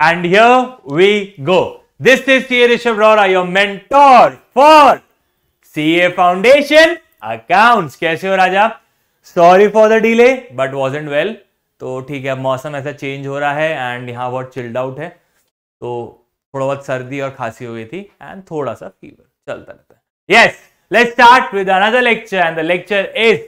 And here we go. This is T.A. Rishabh Rora, your mentor for CA Foundation Accounts. कैसे हो राजा sorry for the delay but was and well तो ठीक है मौसम ऐसा चेंज हो रहा है एंड यहाँ बहुत चिल्ड आउट है तो थोड़ा बहुत सर्दी और खांसी हो गई थी एंड थोड़ा सा फीवर चलता रहता है yes let start with another lecture and the lecture is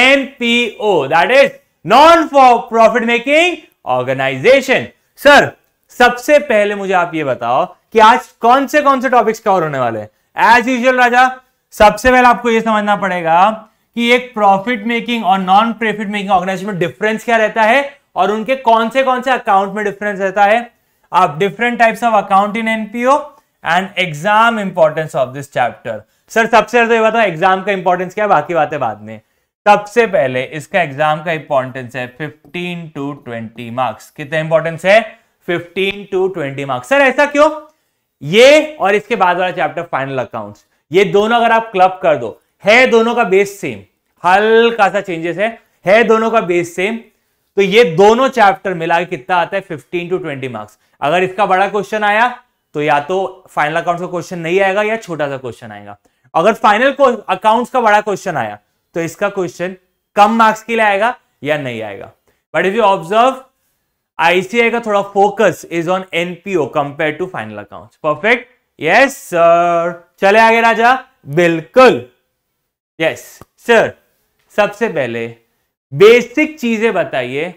N P O that is non for profit making organisation sir सबसे पहले मुझे आप ये बताओ कि आज कौन से कौन से टॉपिक्स कवर होने वाले हैं एज यूजल राजा सबसे पहले आपको यह समझना पड़ेगा कि एक प्रॉफिट मेकिंग और नॉन प्रॉफिट मेकिंग ऑर्गेनाइजेशन में डिफरेंस क्या रहता है और उनके कौन से कौन से अकाउंट में डिफरेंस रहता है आप different types of account in NPO and exam importance of this chapter sir सबसे पहले तो ये बताओ एग्जाम का इंपॉर्टेंस क्या है बाकी बातें बाद में सबसे पहले इसका एग्जाम का इंपॉर्टेंस है फिफ्टीन टू ट्वेंटी मार्क्स कितना इंपॉर्टेंस है fifteen to twenty marks sir ऐसा क्यों ये और इसके बाद वाला चैप्टर फाइनल अकाउंट्स ये दोनों अगर आप क्लब कर दो है दोनों का बेस सेम हल्का सा चेंजेस है है दोनों का बेस सेम तो ये दोनों चैप्टर मिला के कितना आता है 15 टू 20 मार्क्स अगर इसका बड़ा क्वेश्चन आया तो या तो फाइनल अकाउंट्स का क्वेश्चन नहीं आएगा या छोटा सा क्वेश्चन आएगा अगर फाइनल अकाउंट्स का बड़ा क्वेश्चन आया तो इसका क्वेश्चन कम मार्क्स के लिए आएगा या नहीं आएगा but if you observe ICI का थोड़ा focus is on NPO compare to final account perfect yes sir चले आगे राजा बिल्कुल यस सर सबसे पहले बेसिक चीजें बताइए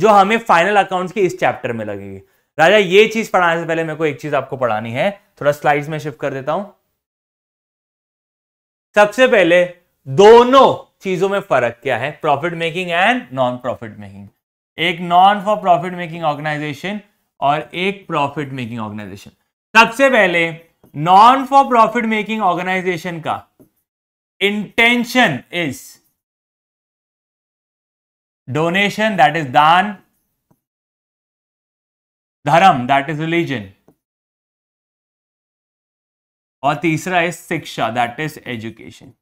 जो हमें फाइनल अकाउंट्स के इस चैप्टर में लगेगी राजा ये चीज पढ़ाने से पहले मेरे को एक चीज आपको पढ़ानी है थोड़ा स्लाइड्स में शिफ्ट कर देता हूं सबसे पहले दोनों चीजों में फर्क क्या है profit making and non profit making एक non for profit making organisation और एक प्रॉफिट मेकिंग ऑर्गेनाइजेशन सबसे पहले non for profit making organisation का intention is donation that is दान धर्म दैट इज रिलीजन और तीसरा इज शिक्षा दैट इज एजुकेशन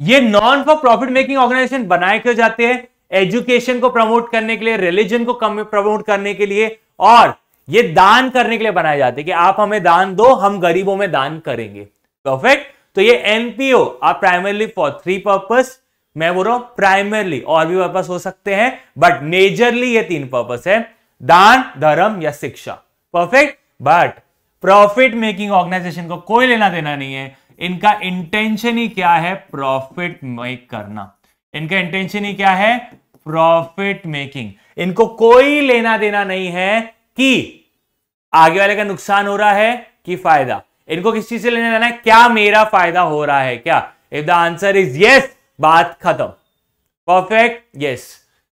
ये non for profit making organisation बनाए क्यों जाते हैं एजुकेशन को प्रमोट करने के लिए रिलीजन को प्रमोट करने के लिए और ये दान करने के लिए बनाए जाते हैं कि आप हमें दान दो हम गरीबों में दान करेंगे परफेक्ट तो ये एनपीओ आप प्राइमरली फॉर थ्री पर्पस मैं बोल रहा हूं प्राइमरली और भी पर्पस हो सकते हैं बट मेजरली ये तीन पर्पस है दान धर्म या शिक्षा perfect but profit making organisation को कोई लेना देना नहीं है इनका इंटेंशन ही क्या है प्रॉफिट मेक करना इनका इंटेंशन ही क्या है प्रॉफिट मेकिंग इनको कोई लेना देना नहीं है कि आगे वाले का नुकसान हो रहा है कि फायदा इनको किस चीज से लेना देना है क्या मेरा फायदा हो रहा है क्या if the answer is yes बात खत्म perfect yes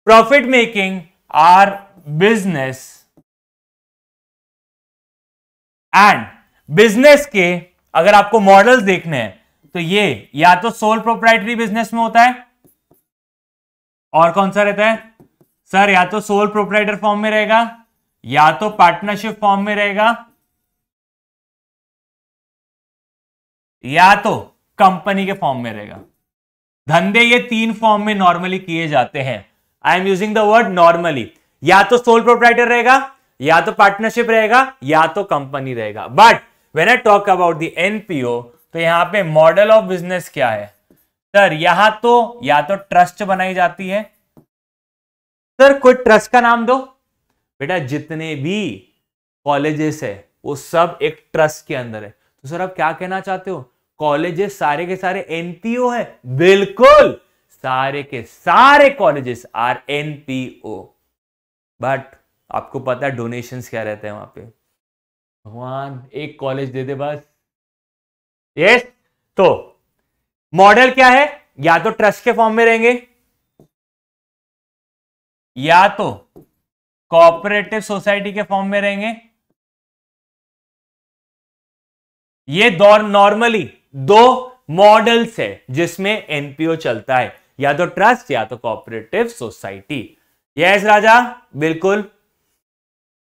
profit making are business and business के अगर आपको मॉडल्स देखने हैं तो ये या तो सोल प्रोप्राइटरी बिजनेस में होता है और कौन सा रहता है सर या तो सोल प्रोप्राइटर फॉर्म में रहेगा या तो पार्टनरशिप फॉर्म में रहेगा या तो कंपनी के फॉर्म में रहेगा धंधे ये तीन फॉर्म में नॉर्मली किए जाते हैं I am using the word normally या तो सोल प्रोप्राइटर रहेगा या तो पार्टनरशिप रहेगा या तो कंपनी रहेगा but when I talk about the NPO तो यहाँ पे मॉडल ऑफ बिजनेस क्या है सर यहां तो या तो ट्रस्ट बनाई जाती है सर कोई ट्रस्ट का नाम दो बेटा जितने भी कॉलेजेस है वो सब एक ट्रस्ट के अंदर है तो सर आप क्या कहना चाहते हो कॉलेजेस सारे के सारे एनपीओ है बिल्कुल सारे के सारे कॉलेजेस आर एनपीओ बट आपको पता है डोनेशंस क्या रहते हैं वहां पे भगवान एक कॉलेज दे दे बस यस तो मॉडल क्या है या तो ट्रस्ट के फॉर्म में रहेंगे या तो कोऑपरेटिव सोसाइटी के फॉर्म में रहेंगे ये दौर नॉर्मली दो मॉडल्स है जिसमें एनपीओ चलता है या तो ट्रस्ट या तो कोऑपरेटिव सोसाइटी यस राजा बिल्कुल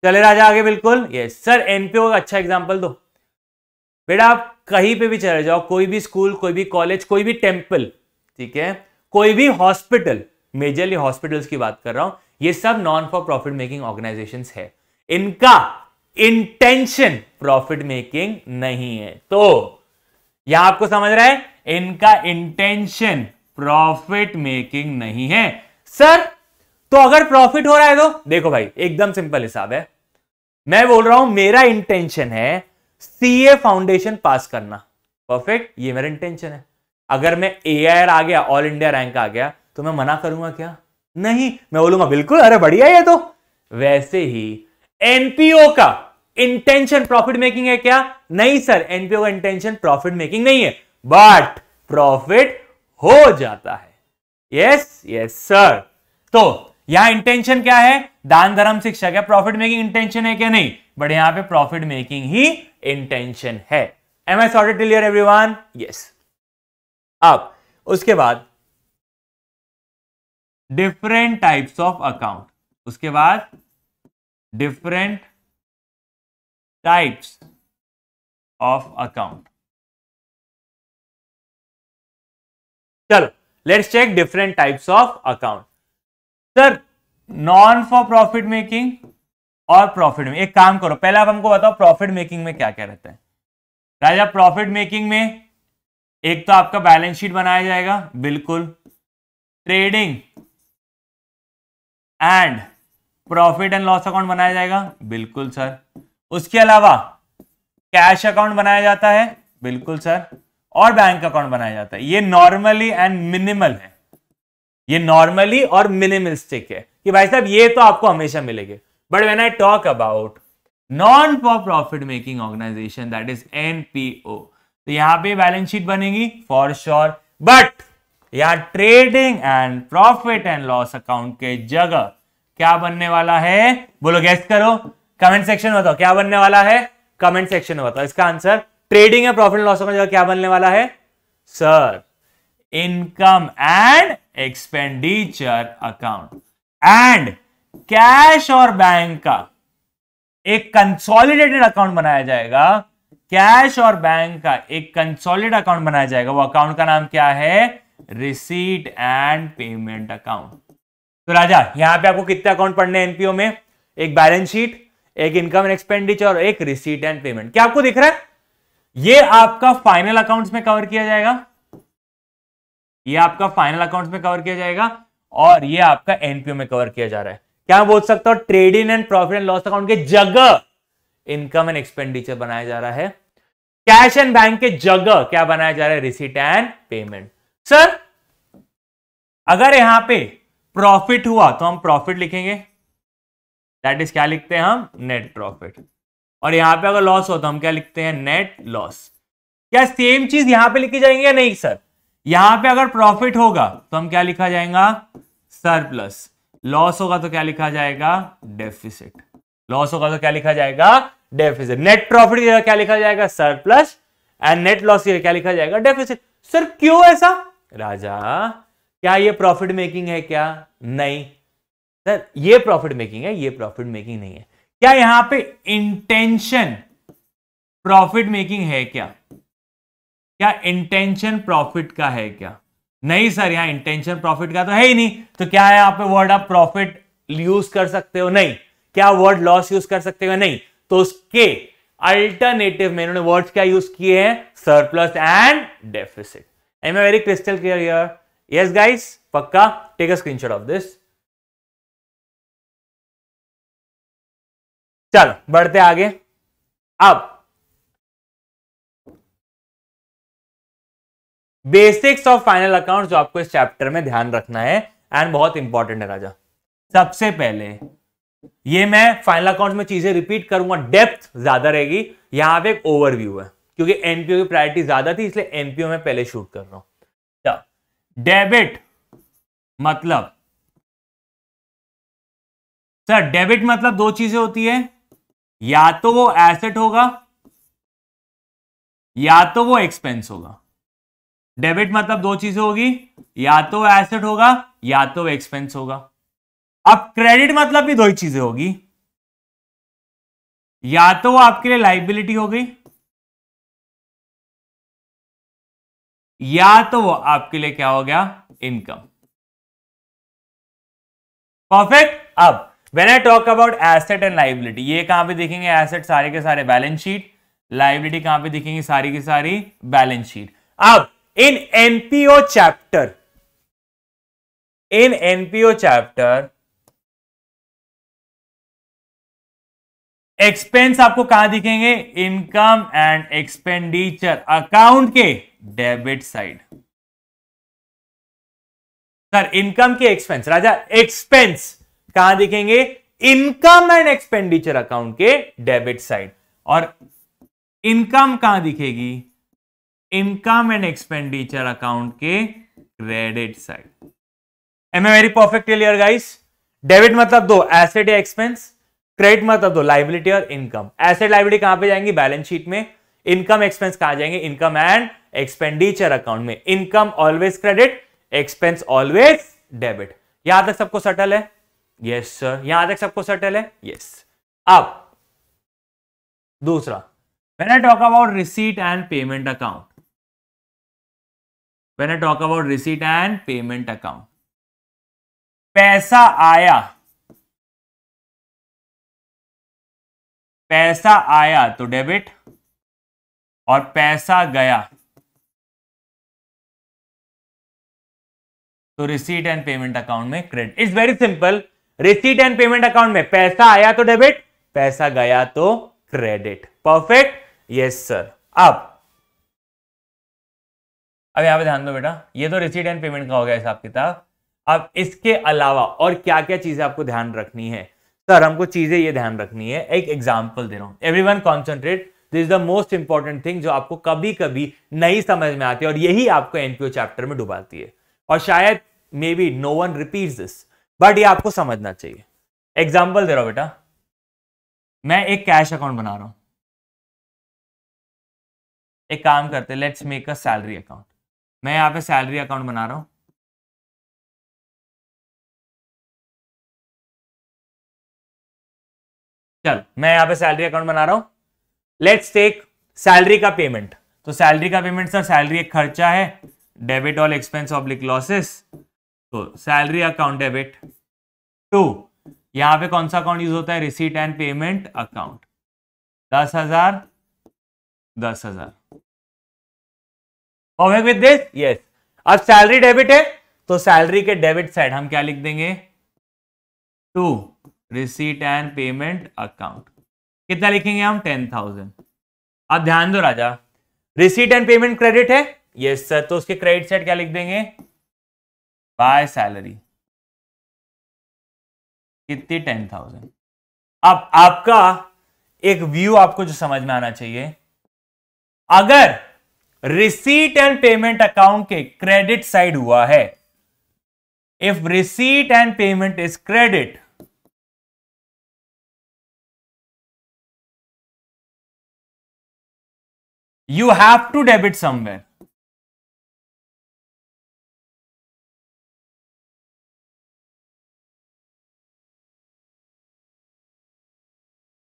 चले राजा आगे बिल्कुल ये सर एनपीओ का अच्छा एग्जाम्पल दो बेटा आप कहीं पे भी चले जाओ कोई भी स्कूल कोई भी कॉलेज कोई भी टेम्पल ठीक है कोई भी हॉस्पिटल मेजरली हॉस्पिटल्स की बात कर रहा हूं ये सब non for profit making organisation है इनका इंटेंशन प्रॉफिट मेकिंग नहीं है तो यह आपको समझ रहा है इनका इंटेंशन प्रॉफिट मेकिंग नहीं है सर तो अगर प्रॉफिट हो रहा है तो देखो भाई एकदम सिंपल हिसाब है मैं बोल रहा हूं मेरा इंटेंशन है सीए फाउंडेशन पास करना परफेक्ट ये मेरा इंटेंशन है अगर मैं ए आ गया ऑल इंडिया रैंक आ गया तो मैं मना करूंगा क्या नहीं मैं बोलूंगा बिल्कुल अरे बढ़िया ये तो वैसे ही एनपीओ का इंटेंशन प्रॉफिट मेकिंग है क्या नहीं सर एनपीओ का इंटेंशन प्रॉफिट मेकिंग नहीं है बट प्रॉफिट हो जाता है यस यस सर तो यहां इंटेंशन क्या है दान धर्म शिक्षा क्या प्रॉफिट मेकिंग इंटेंशन है क्या नहीं बट यहां पे प्रॉफिट मेकिंग ही इंटेंशन है am I sorted clear one yes अब उसके बाद डिफरेंट टाइप्स ऑफ अकाउंट उसके बाद डिफरेंट टाइप्स ऑफ अकाउंट चलो let's check different types of account sir non for profit making और प्रॉफिट में एक काम करो पहले आप हमको बताओ प्रॉफिट मेकिंग में क्या क्या रहता है राजा प्रॉफिट मेकिंग में एक तो आपका बैलेंस शीट बनाया जाएगा बिल्कुल trading and profit and loss account बनाया जाएगा बिल्कुल सर उसके अलावा कैश अकाउंट बनाया जाता है बिल्कुल सर और बैंक अकाउंट बनाया जाता है ये नॉर्मली एंड मिनिमल है ये नॉर्मली और मिनिमलिस्टिक है कि भाई साहब ये तो आपको हमेशा मिलेंगे but when I talk about non for profit making organisation that is NPO तो यहां पे बैलेंस शीट बनेगी फॉर श्योर बट यहां trading and profit and loss account के जगह क्या बनने वाला है बोलो गेस्ट करो कमेंट सेक्शन में बताओ क्या बनने वाला है कमेंट सेक्शन में बताओ इसका answer trading and profit loss account जगह क्या बनने वाला है sir income and expenditure account and cash और बैंक का एक कंसोलिडेटेड अकाउंट बनाया जाएगा कैश और बैंक का एक कंसोलिड अकाउंट बनाया जाएगा वो अकाउंट का नाम क्या है रिसीट एंड पेमेंट अकाउंट तो राजा यहां पे आपको कितने अकाउंट पढ़ने हैं एनपीओ में एक बैलेंस शीट एक इनकम एंड एक्सपेंडिचर और एक रिसीट एंड पेमेंट क्या आपको दिख रहा है ये आपका फाइनल अकाउंट्स में कवर किया जाएगा ये आपका फाइनल अकाउंट में कवर किया जाएगा और ये आपका एनपीओ में कवर किया जा रहा है क्या बोल सकता हूं trading and profit and loss account के जगह इनकम एंड एक्सपेंडिचर बनाया जा रहा है कैश एंड बैंक के जगह क्या बनाया जा रहा है रिसीट एंड पेमेंट सर अगर यहां पे प्रॉफिट हुआ तो हम प्रॉफिट लिखेंगे दैट इज क्या लिखते हैं हम नेट प्रॉफिट और यहां पे अगर लॉस हो तो हम क्या लिखते हैं नेट लॉस क्या सेम चीज यहां पे लिखी जाएंगे या नहीं सर यहां पे अगर प्रॉफिट होगा तो हम क्या लिखा जाएगा सरप्लस लॉस होगा तो क्या लिखा जाएगा डेफिसिट लॉस होगा तो क्या लिखा जाएगा डेफिसिट नेट प्रॉफिट की जगह क्या लिखा जाएगा सरप्लस एंड नेट लॉस की जगह क्या लिखा जाएगा डेफिसिट सर क्यों ऐसा राजा क्या ये प्रॉफिट मेकिंग है क्या नहीं सर ये प्रॉफिट मेकिंग है ये प्रॉफिट मेकिंग नहीं है क्या यहां पे इंटेंशन प्रॉफिट मेकिंग है क्या क्या इंटेंशन प्रॉफिट का है क्या नहीं सर यहां इंटेंशन प्रॉफिट का तो है ही नहीं तो क्या है आप वर्ड आप प्रॉफिट यूज कर सकते हो नहीं क्या वर्ड लॉस यूज कर सकते हो नहीं तो उसके अल्टरनेटिव में इन्होंने वर्ड्स क्या यूज किए हैं surplus and deficit am a very crystal clear यर यस गाइस पक्का take a screenshot of this चलो बढ़ते आगे अब बेसिक्स ऑफ फाइनल अकाउंट जो आपको इस चैप्टर में ध्यान रखना है एंड बहुत इंपॉर्टेंट है राजा सबसे पहले ये मैं फाइनल अकाउंट में चीजें रिपीट करूंगा डेप्थ ज्यादा रहेगी यहां पे एक ओवरव्यू है क्योंकि एनपीओ की प्रायोरिटी ज्यादा थी इसलिए एनपीओ में पहले शूट कर रहा हूं डेबिट अच्छा, मतलब सर डेबिट मतलब दो चीजें होती है या तो वो एसेट होगा या तो वो एक्सपेंस होगा डेबिट मतलब दो चीजें होगी या तो एसेट होगा या तो एक्सपेंस होगा अब क्रेडिट मतलब भी दो ही चीजें होगी या तो आपके लिए लाइबिलिटी हो गई या तो वो आपके लिए क्या हो गया इनकम परफेक्ट अब when I talk about asset and liability ये कहां पे देखेंगे एसेट सारे के सारे बैलेंस शीट लाइबिलिटी कहां पे देखेंगे सारी की सारी बैलेंस शीट अब in NPO chapter in NPO chapter expense आपको कहां दिखेंगे इनकम एंड एक्सपेंडिचर अकाउंट के डेबिट साइड सर इनकम के एक्सपेंस राजा एक्सपेंस कहां दिखेंगे इनकम एंड एक्सपेंडिचर अकाउंट के डेबिट साइड और इनकम कहां दिखेगी इनकम एंड एक्सपेंडिचर अकाउंट के credit side am a very perfect clear guys debit मतलब दो एसेट या एक्सपेंस क्रेडिट मतलब दो लाइबिलिटी और इनकम एसेट लाइबिलिटी कहां पे जाएंगी बैलेंस शीट में इनकम एक्सपेंस कहा जाएंगे इनकम एंड एक्सपेंडिचर अकाउंट में income always credit expense always debit यहां तक सबको सटल है यस सर यहां तक सबको सटल है यस अब दूसरा मैंने talk about receipt and payment account when I talk about receipt and payment account. पैसा आया पैसा आया तो डेबिट और पैसा गया तो रिसीट एंड पेमेंट अकाउंट में credit it's very simple receipt and payment account में पैसा आया तो डेबिट पैसा गया तो क्रेडिट परफेक्ट यस सर अब अब यहाँ पे ध्यान दो बेटा ये तो रिसीट एंड पेमेंट का हो गया हिसाब किताब अब इसके अलावा और क्या क्या चीज़ें आपको ध्यान रखनी है सर हमको चीज़ें ये ध्यान रखनी है एक एग्जाम्पल दे रहा हूँ everyone concentrate this is the most important thing जो आपको कभी कभी नहीं समझ में आती है और यही आपको एनपीओ चैप्टर में डुबाती है और शायद may be no one repeat this but ये आपको समझना चाहिए एग्जाम्पल दे रहा हूं बेटा मैं एक कैश अकाउंट बना रहा हूं एक काम करते let's make a salary account मैं यहाँ पे सैलरी अकाउंट बना रहा हूँ चल मैं यहाँ पे सैलरी अकाउंट बना रहा हूँ लेट्स टेक सैलरी का पेमेंट तो सैलरी का पेमेंट सर सैलरी एक खर्चा है debit all expense oblique losses तो सैलरी अकाउंट डेबिट टू यहाँ पे कौन सा अकाउंट यूज होता है रिसीट एंड पेमेंट अकाउंट दस हजार दस हजार फॉर्मिंग विद दिस यस अब सैलरी डेबिट है तो सैलरी के डेबिट साइड हम क्या लिख देंगे to receipt and payment account कितना लिखेंगे हम टेन थाउजेंड अब ध्यान दो राजा रिसीट एंड पेमेंट क्रेडिट है यस सर तो उसके क्रेडिट साइड क्या लिख देंगे बाय सैलरी कितनी टेन थाउजेंड अब आपका एक व्यू आपको जो समझ में आना चाहिए अगर रिसीट एंड पेमेंट अकाउंट के क्रेडिट साइड हुआ है if receipt and payment is credit you have to debit somewhere.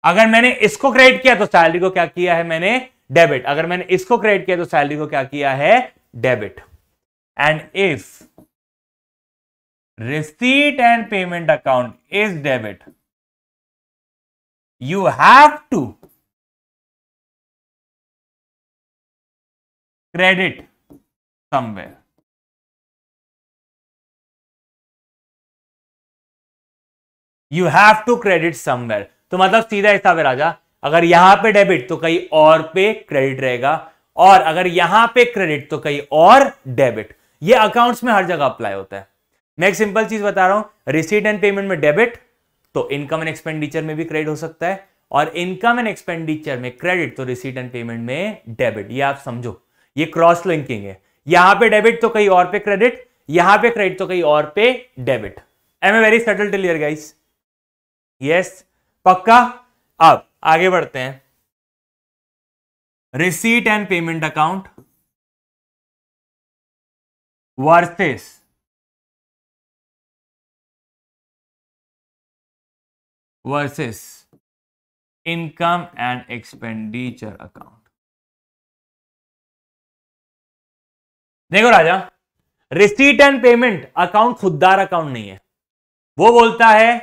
अगर मैंने इसको क्रेडिट किया तो सैलरी को क्या किया है मैंने डेबिट अगर मैंने इसको क्रेडिट किया तो सैलरी को क्या किया है debit and if receipt and payment account is debit you have to credit somewhere you have to credit somewhere तो मतलब सीधा हिसाब है राजा अगर यहां पे डेबिट तो कहीं और पे क्रेडिट रहेगा और अगर यहां पे क्रेडिट तो कहीं और डेबिट ये अकाउंट्स में हर जगह अप्लाई होता है नेक्स्ट सिंपल चीज बता रहा हूं रिसीट एंड पेमेंट में डेबिट तो इनकम एंड एक्सपेंडिचर में भी क्रेडिट हो सकता है और इनकम एंड एक्सपेंडिचर में क्रेडिट तो रिसीट एंड पेमेंट में डेबिट ये आप समझो ये क्रॉस लिंकिंग है यहां पे डेबिट तो कहीं और पे क्रेडिट यहां पे क्रेडिट तो कहीं और पे debit I am a very settle till here guys yes पक्का अब आगे बढ़ते हैं receipt and payment account versus versus income and expenditure account देखो राजा रिसीट एंड पेमेंट अकाउंट खुददार अकाउंट नहीं है वो बोलता है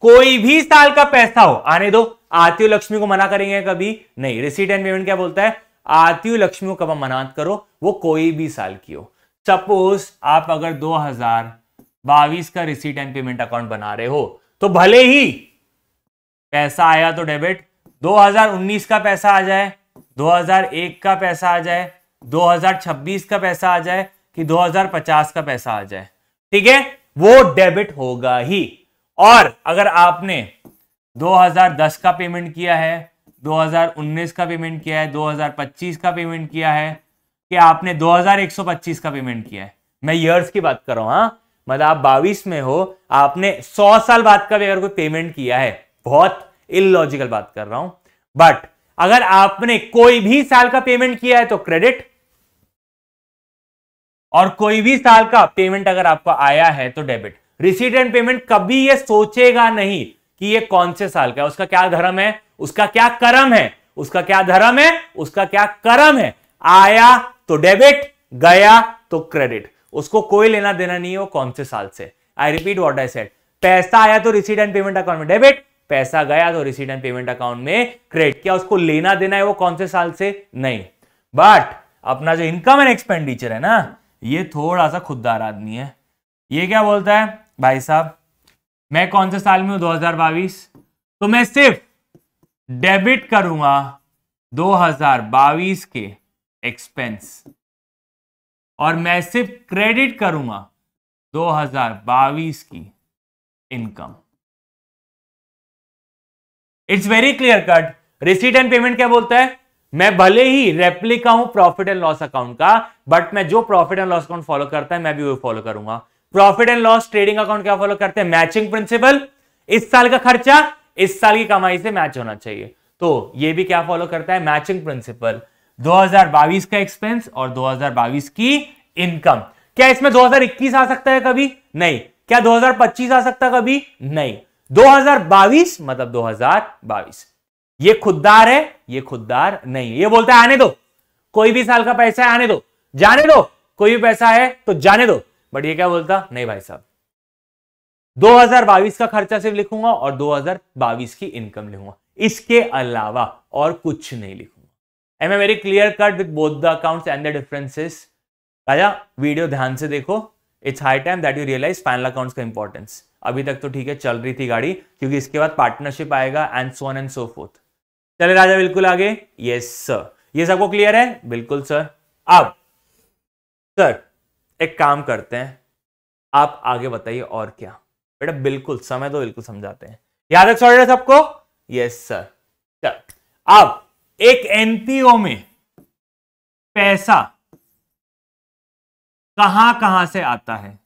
कोई भी साल का पैसा हो आने दो आत्यु लक्ष्मी को मना करेंगे कभी नहीं रिसीट एंड पेमेंट क्या बोलता है आत्यु लक्ष्मी को कब मना करो वो कोई भी साल की हो सपोज आप अगर दो हजार का रिसीट एंड पेमेंट अकाउंट बना रहे हो तो भले ही पैसा आया तो डेबिट 2019 का पैसा आ जाए 2001 का पैसा आ जाए 2026 का पैसा आ जाए कि 2050 का पैसा आ जाए ठीक है वो डेबिट होगा ही और अगर आपने 2010 का पेमेंट किया है 2019 का पेमेंट किया है 2025 का पेमेंट किया है कि आपने 2125 का पेमेंट किया है मैं ईयर्स की बात कर रहा हूं हाँ। मतलब आप बाईस में हो आपने 100 साल बाद का भी अगर कोई पेमेंट किया है बहुत इलॉजिकल बात कर रहा हूं बट अगर आपने कोई भी साल का पेमेंट किया है तो क्रेडिट और कोई भी साल का पेमेंट अगर आपको आया है तो डेबिट रिसीट एंड पेमेंट कभी ये सोचेगा नहीं कि ये कौन से साल का है उसका क्या धर्म है उसका क्या कर्म है उसका क्या धर्म है उसका क्या कर्म है आया तो डेबिट गया तो क्रेडिट उसको कोई लेना देना नहीं है वो कौन से साल से I repeat what I said पैसा आया तो रिसीड एंड पेमेंट अकाउंट में डेबिट पैसा गया तो रिसीड एंड पेमेंट अकाउंट में क्रेडिट क्या उसको लेना देना है वो कौन से साल से नहीं बट अपना जो इनकम एंड एक्सपेंडिचर है ना ये थोड़ा सा खुददार आदमी है ये क्या बोलता है भाई साहब मैं कौन से साल में हूं 2022 तो मैं सिर्फ डेबिट करूंगा 2022 के एक्सपेंस और मैं सिर्फ क्रेडिट करूंगा 2022 की income it's very clear cut receipt and payment क्या बोलता है मैं भले ही रेप्लिका हूं प्रॉफिट एंड लॉस अकाउंट का बट मैं जो profit and loss account follow करता है मैं भी वो फॉलो करूंगा profit and loss trading account क्या फॉलो करते हैं मैचिंग प्रिंसिपल इस साल का खर्चा इस साल की कमाई से मैच होना चाहिए तो ये भी क्या फॉलो करता है मैचिंग प्रिंसिपल 2022 का एक्सपेंस और 2022 की इनकम क्या इसमें 2021 आ सकता है कभी नहीं क्या 2025 आ सकता है कभी नहीं 2022 मतलब 2022 ये खुददार है ये खुददार नहीं ये बोलता है आने दो कोई भी साल का पैसा है आने दो जाने दो कोई भी पैसा है तो जाने दो बट ये क्या बोलता नहीं भाई साहब 2022 का खर्चा सिर्फ लिखूंगा और 2022 की इनकम लिखूंगा इसके अलावा और कुछ नहीं लिखूंगा am a very clear cut with both the account and the differences राजा वीडियो ध्यान से देखो it's high time that you realise final accounts का इंपॉर्टेंस अभी तक तो ठीक है चल रही थी गाड़ी क्योंकि इसके बाद पार्टनरशिप आएगा and so on and so forth चले राजा बिल्कुल आगे यस सर ये सबको क्लियर है बिल्कुल सर अब सर एक काम करते हैं आप आगे बताइए और क्या बेटा बिल्कुल समय तो बिल्कुल समझाते हैं याद है सॉरी सबको यस सर चल अब एक एनपीओ में पैसा कहां कहां से आता है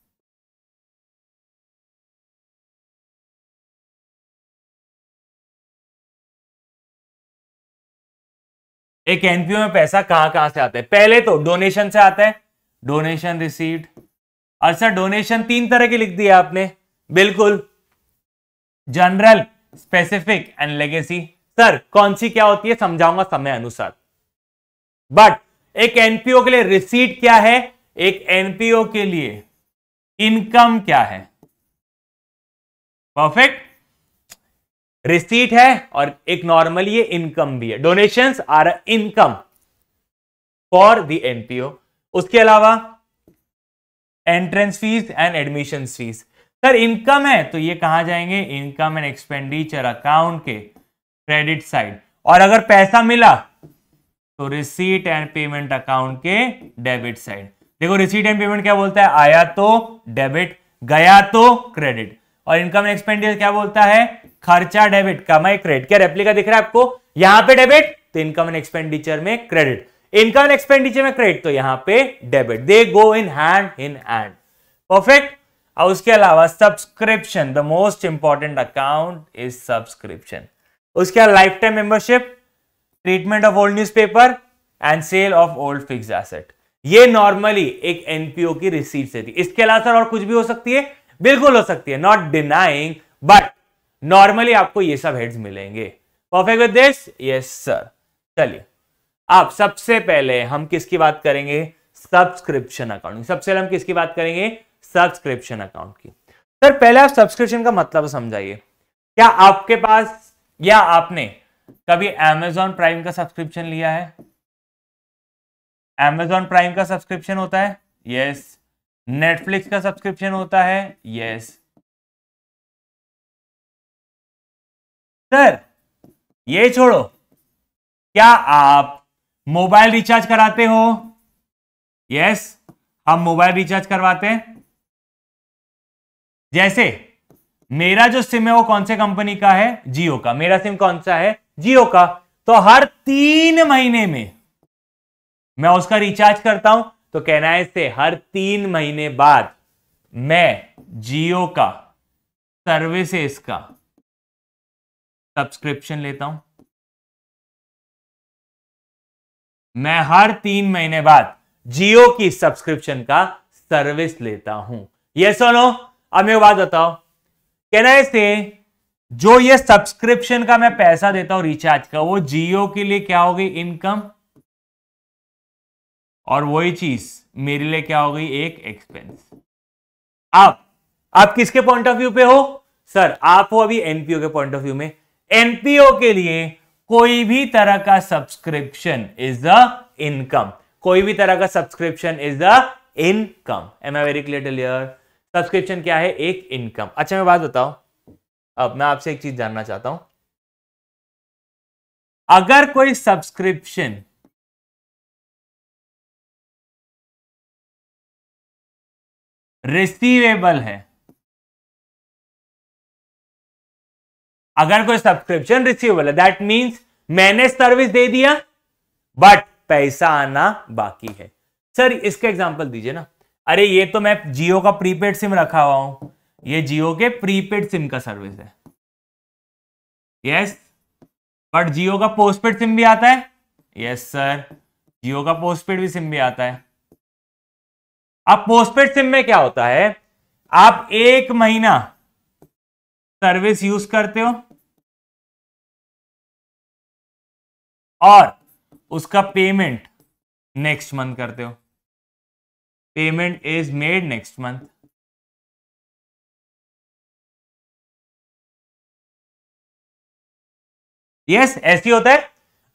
एक एनपीओ में पैसा कहां कहां से आता है पहले तो डोनेशन से आता है डोनेशन रिसीव्ड अच्छा डोनेशन तीन तरह के लिख दिए आपने बिल्कुल general specific and legacy sir कौन सी क्या होती है समझाऊंगा समय अनुसार बट एक एनपीओ के लिए रिसीट क्या है एक एनपीओ के लिए इनकम क्या है परफेक्ट रिसीट है और एक नॉर्मली ये इनकम भी है donations are a income for the NPO उसके अलावा entrance fees and admission fees sir income है तो ये कहा जाएंगे इनकम एंड एक्सपेंडिचर अकाउंट के क्रेडिट साइड और अगर पैसा मिला तो रिसीट एंड पेमेंट अकाउंट के डेबिट साइड देखो रिसीट एंड पेमेंट क्या बोलता है आया तो डेबिट गया तो क्रेडिट और इनकम एक्सपेंडिचर क्या बोलता है खर्चा डेबिट कमाई क्रेडिट क्या रेप्लिका दिख रहा है आपको यहां पे डेबिट तो इनकम एंड एक्सपेंडिचर में क्रेडिट इनकम एक्सपेंडिचर में क्रेडिट तो यहां पे debit they go in hand in hand perfect और उसके अलावा subscription the most important account is subscription उसके अलावा life time membership treatment of old newspaper and sale of old fix asset ये नॉर्मली एक एनपीओ की रिसीट से थी इसके अलावा सर और कुछ भी हो सकती है बिल्कुल हो सकती है नॉट डिनाइंग बट नॉर्मली आपको ये सब हेड्स मिलेंगे perfect with this yes sir चलिए अब सबसे पहले हम किसकी बात करेंगे सब्सक्रिप्शन अकाउंट की सबसे पहले हम किसकी बात करेंगे सब्सक्रिप्शन अकाउंट की सर पहले आप सब्सक्रिप्शन का मतलब समझाइए क्या आपके पास या आपने कभी एमेजॉन प्राइम का सब्सक्रिप्शन लिया है एमेजॉन प्राइम का सब्सक्रिप्शन होता है यस नेटफ्लिक्स का सब्सक्रिप्शन होता है यस सर ये छोड़ो क्या आप मोबाइल रिचार्ज कराते हो यस हम मोबाइल रिचार्ज करवाते हैं जैसे मेरा जो सिम है वो कौन से कंपनी का है जियो का मेरा सिम कौन सा है जियो का तो हर तीन महीने में मैं उसका रिचार्ज करता हूं तो कहना है इससे हर तीन महीने बाद मैं जियो का सर्विसेज का सब्सक्रिप्शन लेता हूं मैं हर तीन महीने बाद जियो की सब्सक्रिप्शन का सर्विस लेता हूं ये सुनो अब मेरे बात बताओ कहना इससे से जो ये सब्सक्रिप्शन का मैं पैसा देता हूं रिचार्ज का वो जियो के लिए क्या होगी इनकम और वही चीज मेरे लिए क्या होगी एक एक्सपेंस आप आप किसके पॉइंट ऑफ व्यू पे हो सर आप हो अभी एनपीओ के पॉइंट ऑफ व्यू में एनपीओ के लिए कोई भी तरह का सब्सक्रिप्शन इज द इनकम कोई भी तरह का subscription is the income am I very clear clear subscription क्या है एक इनकम अच्छा मैं बात बताऊं अब मैं आपसे एक चीज जानना चाहता हूं अगर कोई सब्सक्रिप्शन रिसीवेबल है अगर कोई सब्सक्रिप्शन रिसीवेबल है दैट मींस मैंने सर्विस दे दिया बट पैसा आना बाकी है सर इसका एग्जाम्पल दीजिए ना अरे ये तो मैं जियो का प्रीपेड सिम रखा हुआ हूं ये जियो के प्रीपेड सिम का सर्विस है यस बट जियो का पोस्टपेड सिम भी आता है यस सर जियो का पोस्टपेड भी सिम भी आता है अब पोस्टपेड सिम में क्या होता है आप एक महीना सर्विस यूज करते हो और उसका पेमेंट नेक्स्ट मंथ करते हो payment is made next month yes ऐसी होता है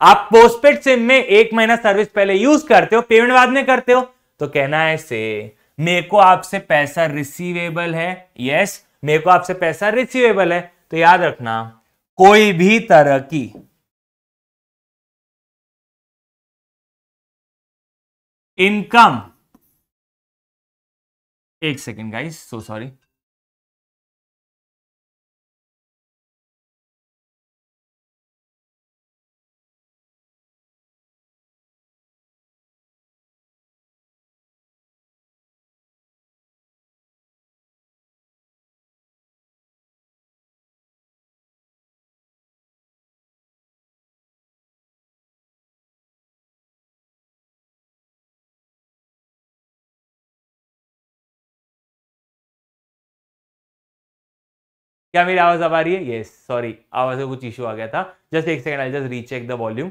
आप पोस्टपेड सिम में एक महीना सर्विस पहले यूज करते हो पेमेंट बाद में करते हो तो कहना है से मेरे को आपसे पैसा रिसीवेबल है यस मेरे को आपसे पैसा रिसीवेबल है तो याद रखना कोई भी तरह की इनकम एक सेकेंड गाइस सो सॉरी क्या मेरी आवाज अब आ रही है ये सॉरी आवाज में कुछ इशू आ गया था जस्ट एक second I just recheck the volume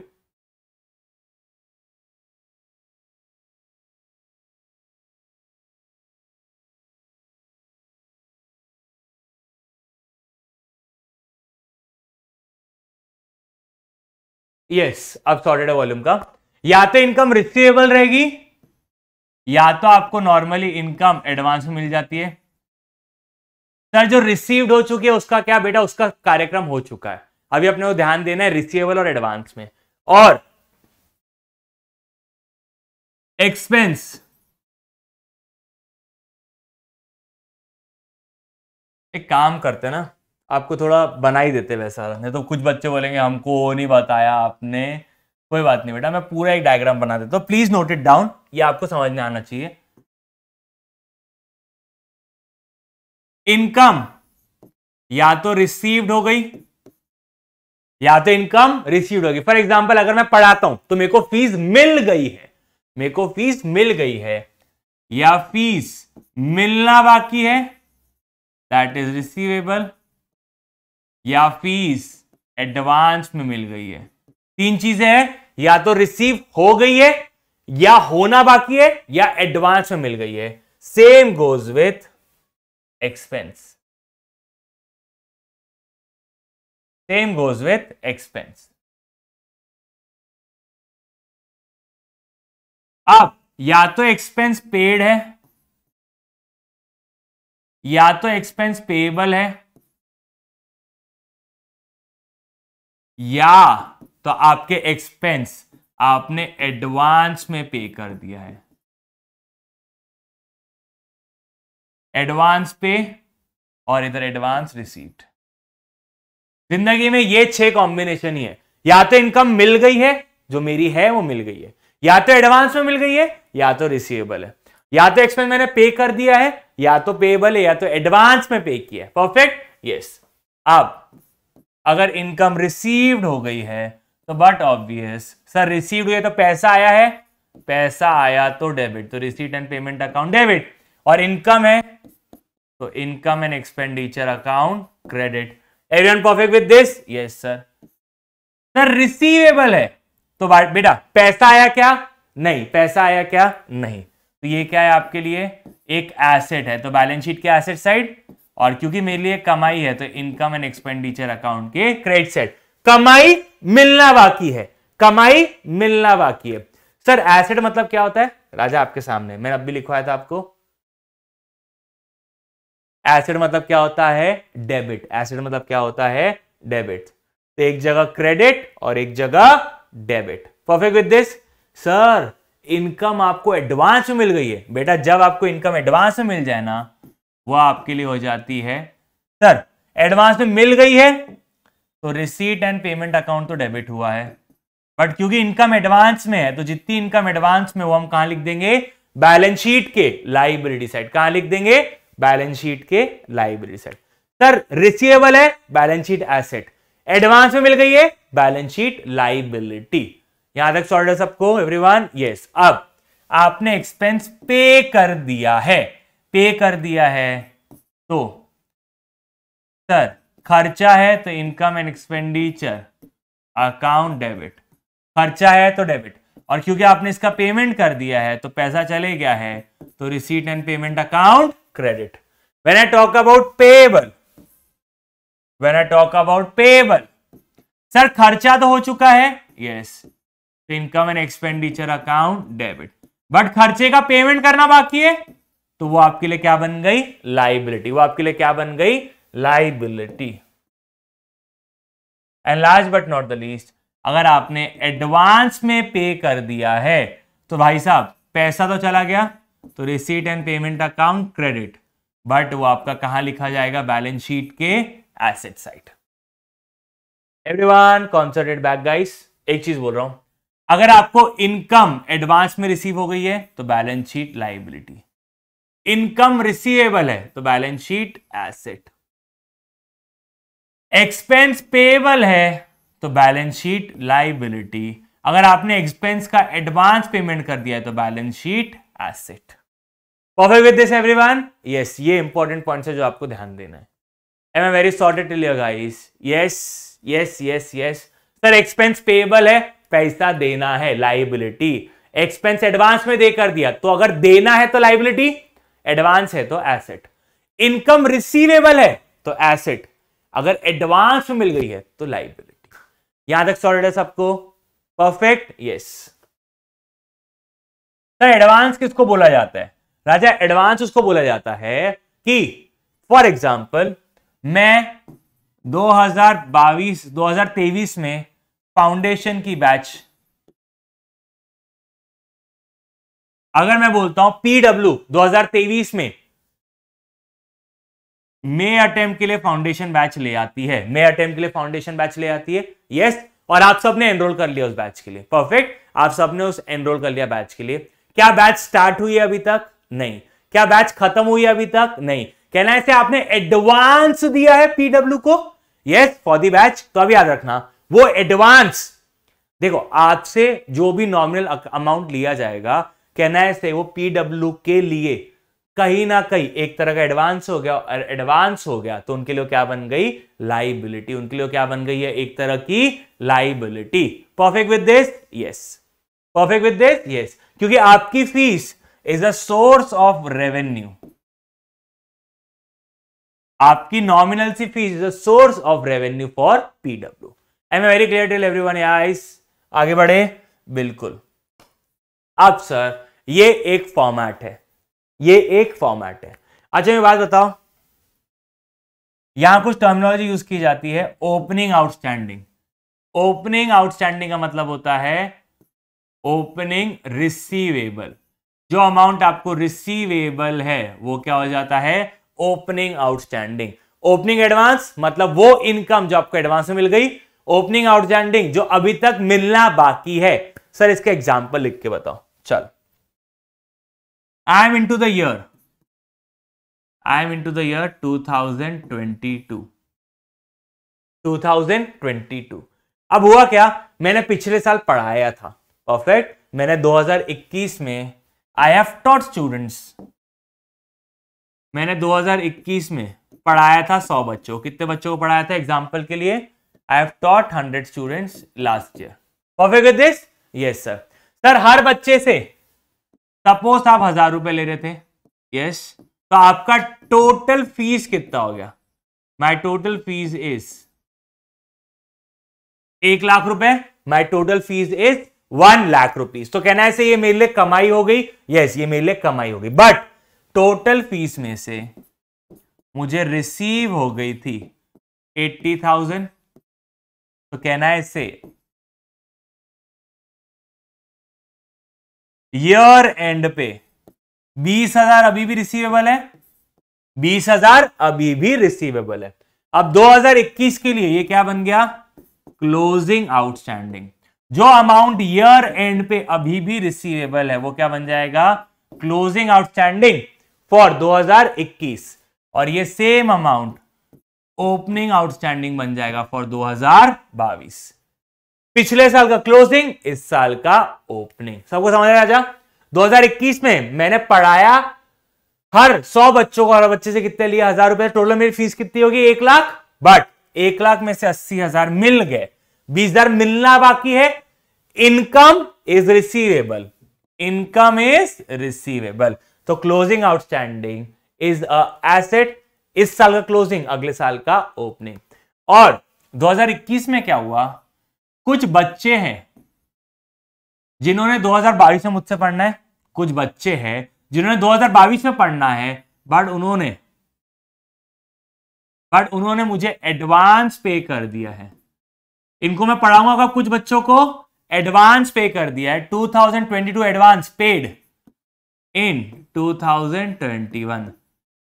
yes yes, अब सॉर्टेड है वॉल्यूम का या तो इनकम रिसीवेबल रहेगी या तो आपको नॉर्मली इनकम एडवांस में मिल जाती है जो रिसीव्ड हो चुकी है उसका क्या बेटा उसका कार्यक्रम हो चुका है अभी अपने को ध्यान देना है रिसीवेबल और एडवांस में और एक्सपेंस एक काम करते ना आपको थोड़ा बना ही देते वैसा नहीं तो कुछ बच्चे बोलेंगे हमको नहीं बताया आपने कोई बात नहीं बेटा मैं पूरा एक डायग्राम बना देता हूँ प्लीज नोट इट डाउन ये आपको समझ में आना चाहिए इनकम या तो रिसीव्ड हो गई या तो इनकम रिसीव्ड होगी फॉर एग्जाम्पल अगर मैं पढ़ाता हूं तो मेरे को फीस मिल गई है मेरे को फीस मिल गई है या फीस मिलना बाकी है दैट इज रिसीवेबल या फीस एडवांस में मिल गई है तीन चीजें हैं या तो रिसीव हो गई है या होना बाकी है या एडवांस में मिल गई है same goes with expense. Same goes with expense. अब या तो एक्सपेंस पेड है या तो एक्सपेंस पेएबल है या तो आपके एक्सपेंस आपने एडवांस में पे कर दिया है एडवांस पे और इधर एडवांस रिसीव्ड जिंदगी में ये छह कॉम्बिनेशन ही है या तो इनकम मिल गई है जो मेरी है वो मिल गई है या तो एडवांस में मिल गई है या तो रिसीवेबल है या तो एक्सपेंस मैंने पे कर दिया है या तो पेबल है या तो एडवांस में पे किया है परफेक्ट यस अब अगर इनकम रिसीव्ड हो गई है तो बट ऑब्वियस सर रिसीव्ड हुई तो पैसा आया है पैसा आया तो डेबिट तो receipt and payment account debit और इनकम है तो income and expenditure account credit everyone perfect with this yes sir sir receivable है तो बेटा पैसा आया क्या नहीं पैसा आया क्या नहीं तो ये क्या है आपके लिए एक एसेट है तो बैलेंस शीट के एसेट साइड और क्योंकि मेरे लिए कमाई है तो इनकम एंड एक्सपेंडिचर अकाउंट के क्रेडिट साइड कमाई मिलना बाकी है कमाई मिलना बाकी है सर एसेट मतलब क्या होता है राजा आपके सामने मैंने अब भी लिखवाया था आपको एसिड मतलब क्या होता है डेबिट एसिड मतलब क्या होता है डेबिट तो एक जगह क्रेडिट और एक जगह debit perfect with this sir income आपको एडवांस में मिल गई है बेटा जब आपको इनकम एडवांस में मिल जाए ना वह आपके लिए हो जाती है सर एडवांस में मिल गई है तो रिसीट एंड पेमेंट अकाउंट तो डेबिट हुआ है बट क्योंकि इनकम एडवांस में है तो जितनी इनकम एडवांस में वो हम कहा लिख देंगे बैलेंस शीट के लाइबिलिटी साइड कहा लिख देंगे बैलेंस शीट के लाइब्रेरी सेट सर रिसीवेबल है बैलेंस शीट एसेट एडवांस में मिल गई है बैलेंस शीट लाइबिलिटी यहां तक सॉल्ट है सबको एवरीवन यस अब आपने एक्सपेंस पे कर दिया है पे कर दिया है तो सर खर्चा है तो income and expenditure account debit खर्चा है तो डेबिट और क्योंकि आपने इसका पेमेंट कर दिया है तो पैसा चले गया है तो receipt and payment account credit when I talk about payable when I talk about payable sir खर्चा तो हो चुका है yes income and expenditure account debit but खर्चे का पेमेंट करना बाकी है तो वो आपके लिए क्या बन गई लाइबिलिटी वो आपके लिए क्या बन गई liability and last but not the least अगर आपने एडवांस में पे कर दिया है तो भाई साहब पैसा तो चला गया तो receipt and payment account credit but वो आपका कहां लिखा जाएगा बैलेंस शीट के asset side everyone concerted back guys एक चीज बोल रहा हूं अगर आपको इनकम एडवांस में रिसीव हो गई है तो balance sheet liability income receivable है तो balance sheet asset expense payable है तो बैलेंस शीट लाइबिलिटी अगर आपने एक्सपेंस का एडवांस पेमेंट कर दिया है तो balance sheet asset perfect with this everyone yes ये इंपॉर्टेंट पॉइंट है जो आपको ध्यान देना है I am very sorted till your guys yes yes yes yes sir expense payable है पैसा देना है लाइबिलिटी एक्सपेंस एडवांस में दे कर दिया तो अगर देना है तो लाइबिलिटी एडवांस है तो एसेट इनकम रिसीवेबल है तो एसेट अगर एडवांस में मिल गई है तो लाइबिलिटी यहां तक सॉलिड है सबको परफेक्ट यस सर एडवांस किसको बोला जाता है राजा एडवांस उसको बोला जाता है कि फॉर एग्जाम्पल मैं 2022 2023 में फाउंडेशन की बैच अगर मैं बोलता हूं पीडब्ल्यू 2023 में मे अटेम्प्ट के लिए फाउंडेशन बैच ले आती है मे अटेम्प्ट के लिए फाउंडेशन बैच ले आती है यस yes, और आप सबने एनरोल कर लिया उस बैच के लिए परफेक्ट आप सबने उस एनरोल कर लिया बैच के लिए क्या बैच स्टार्ट हुई है अभी तक नहीं क्या बैच खत्म हुई है अभी तक नहीं कहना ऐसे आपने एडवांस दिया है पीडब्ल्यू को यस फॉर दी बैच तो अभी याद रखना वो एडवांस देखो आपसे जो भी नॉमिनल अमाउंट लिया जाएगा कहना ऐसे से वो पीडब्ल्यू के लिए कहीं ना कहीं एक तरह का एडवांस हो गया और एडवांस हो गया तो उनके लिए क्या बन गई लाइबिलिटी उनके लिए क्या बन गई है एक तरह की liability perfect with this yes perfect with this yes क्योंकि आपकी fees is a source of revenue आपकी नॉमिनल सी fees is a source of revenue for PW I am very clear tell everyone आगे बढ़े बिल्कुल अब sir ये एक फॉर्मेट है ये एक फॉर्मेट है अच्छा मैं बात बताओ यहां कुछ टर्मिनोलॉजी यूज की जाती है ओपनिंग आउटस्टैंडिंग ओपनिंग आउटस्टैंडिंग का मतलब होता है ओपनिंग रिसीवेबल जो अमाउंट आपको रिसीवेबल है वो क्या हो जाता है ओपनिंग आउटस्टैंडिंग ओपनिंग एडवांस मतलब वो इनकम जो आपको एडवांस में मिल गई ओपनिंग आउटस्टैंडिंग जो अभी तक मिलना बाकी है सर इसके एग्जाम्पल लिख के बताओ चलो I am into the year. I am into the year 2022. 2022. अब हुआ क्या मैंने पिछले साल पढ़ाया था परफेक्ट मैंने 2021 में आई हैव टॉट स्टूडेंट्स मैंने 2021 में पढ़ाया था 100 बच्चों कितने बच्चों को पढ़ाया था एग्जाम्पल के लिए I have taught 100 students last year perfect this yes sir sir हर बच्चे से सपोज आप हजार रुपए ले रहे थे यस तो आपका टोटल फीस कितना हो गया माय टोटल फीस इज एक लाख रुपए my total fees is one lakh rupees तो कहना ऐसे ये मेरे लिए कमाई हो गई यस yes, ये मेरे लिए कमाई हो गई बट टोटल फीस में से मुझे रिसीव हो गई थी एट्टी थाउजेंड तो कहना है इससे ईयर एंड पे बीस हजार अभी भी रिसीवेबल है बीस हजार अभी भी रिसीवेबल है अब 2021 के लिए ये क्या बन गया क्लोजिंग आउटस्टैंडिंग जो अमाउंट ईयर एंड पे अभी भी रिसीवेबल है वो क्या बन जाएगा क्लोजिंग आउटस्टैंडिंग फॉर 2021 और ये सेम अमाउंट ओपनिंग आउटस्टैंडिंग बन जाएगा फॉर 2022 पिछले साल का क्लोजिंग इस साल का ओपनिंग सबको समझ आ जा 2021 में मैंने पढ़ाया हर 100 बच्चों को हर बच्चे से कितने लिए हजार रुपए टोटल मेरी फीस कितनी होगी एक लाख बट एक लाख में से अस्सी हजार मिल गए बीस हजार मिलना बाकी है income is receivable income is receivable तो closing outstanding is a asset इस साल का क्लोजिंग अगले साल का ओपनिंग और 2021 में क्या हुआ कुछ बच्चे हैं जिन्होंने 2022 में मुझसे पढ़ना है कुछ बच्चे हैं जिन्होंने 2022 में पढ़ना है बट उन्होंने बट उन्होंने मुझे एडवांस पे कर दिया है इनको मैं पढ़ाऊंगा कब कुछ बच्चों को एडवांस पे कर दिया है 2022 एडवांस पेड इन 2021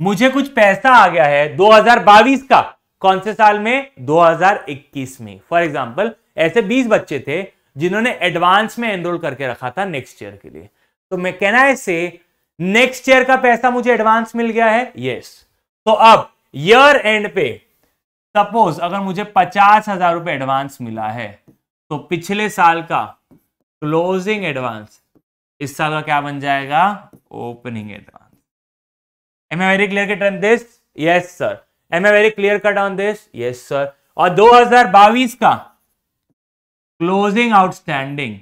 मुझे कुछ पैसा आ गया है 2022 का कौन से साल में 2021 में फॉर एग्जाम्पल ऐसे 20 बच्चे थे जिन्होंने एडवांस में एनरोल करके रखा था नेक्स्ट ईयर के लिए तो मैं कहना है से नेक्स्ट ईयर का पैसा मुझे एडवांस मिल गया है यस yes. तो अब ईयर एंड पे सपोज अगर मुझे पचास हजार रुपए एडवांस मिला है तो पिछले साल का क्लोजिंग एडवांस इस साल का क्या बन जाएगा opening advance am a very clear cut on this yes sir am a very clear cut on this yes sir और दो का क्लोजिंग आउटस्टैंडिंग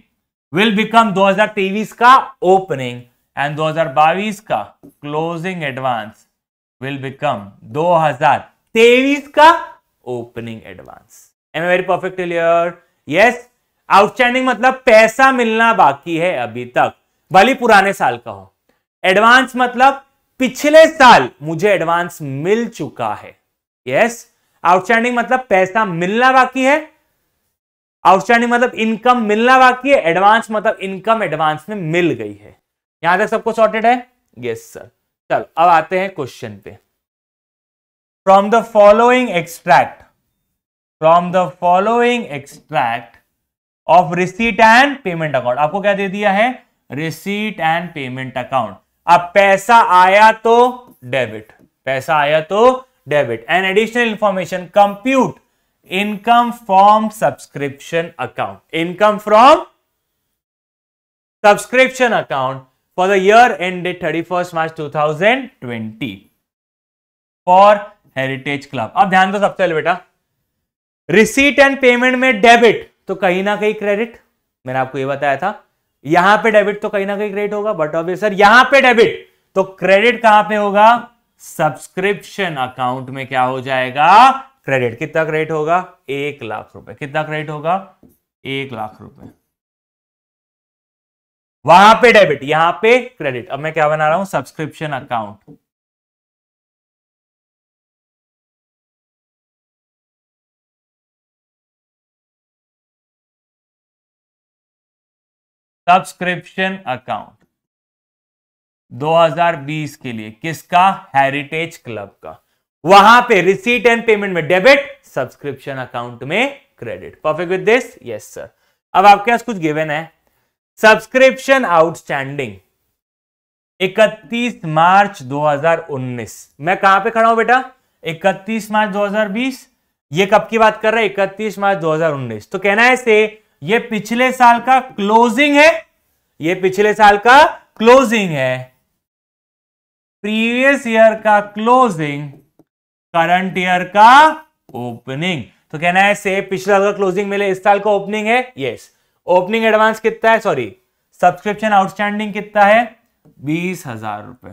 विल बिकम 2023 का ओपनिंग एंड 2022 का क्लोजिंग एडवांस विल बिकम 2023 का opening advance am very perfect clear yes outstanding मतलब पैसा मिलना बाकी है अभी तक भली पुराने साल का हो एडवांस मतलब पिछले साल मुझे एडवांस मिल चुका है यस yes? आउटस्टैंडिंग मतलब पैसा मिलना बाकी है आउटस्टैंडिंग मतलब इनकम मिलना बाकी है एडवांस मतलब इनकम एडवांस में मिल गई है यहां तक सबको सॉर्टेड है यस सर चल अब आते हैं क्वेश्चन पे from the following extract from the following extract of receipt and payment account आपको क्या दे दिया है रिसीट एंड पेमेंट अकाउंट अब पैसा आया तो डेबिट पैसा आया तो debit and additional information compute income from subscription account income from subscription account for the account date thirty first March two thousand twenty four heritage club अब ध्यान दो सबसे पहले बेटा रिसीट एंड पेमेंट में डेबिट तो कहीं ना कहीं क्रेडिट मैंने आपको ये बताया था यहां पे डेबिट तो कहीं ना कहीं क्रेडिट होगा बट ऑब्वियस सर यहां पे डेबिट तो क्रेडिट कहां पे होगा सब्सक्रिप्शन अकाउंट में क्या हो जाएगा क्रेडिट कितना क्रेडिट होगा एक लाख रुपए कितना क्रेडिट होगा एक लाख रुपए वहां पे डेबिट यहां पे क्रेडिट अब मैं क्या बना रहा हूं सब्सक्रिप्शन अकाउंट सब्सक्रिप्शन अकाउंट 2020 के लिए किसका हेरिटेज क्लब का वहां पे रिसीट एंड पेमेंट में डेबिट सब्सक्रिप्शन अकाउंट में credit perfect with this yes sir अब आपके पास कुछ गिवन है सब्सक्रिप्शन आउटस्टैंडिंग 31 मार्च 2019 मैं कहां पे खड़ा हूं बेटा 31 मार्च 2020 ये कब की बात कर रहा है 31 मार्च 2019 तो कहना है से ये पिछले साल का क्लोजिंग है ये पिछले साल का क्लोजिंग है प्रीवियस ईयर का क्लोजिंग करंट ईयर का ओपनिंग तो कहना है से पिछले साल का क्लोजिंग मिले इस साल का ओपनिंग है यस ओपनिंग एडवांस कितना है सॉरी सब्सक्रिप्शन आउटस्टैंडिंग कितना है बीस हजार रुपए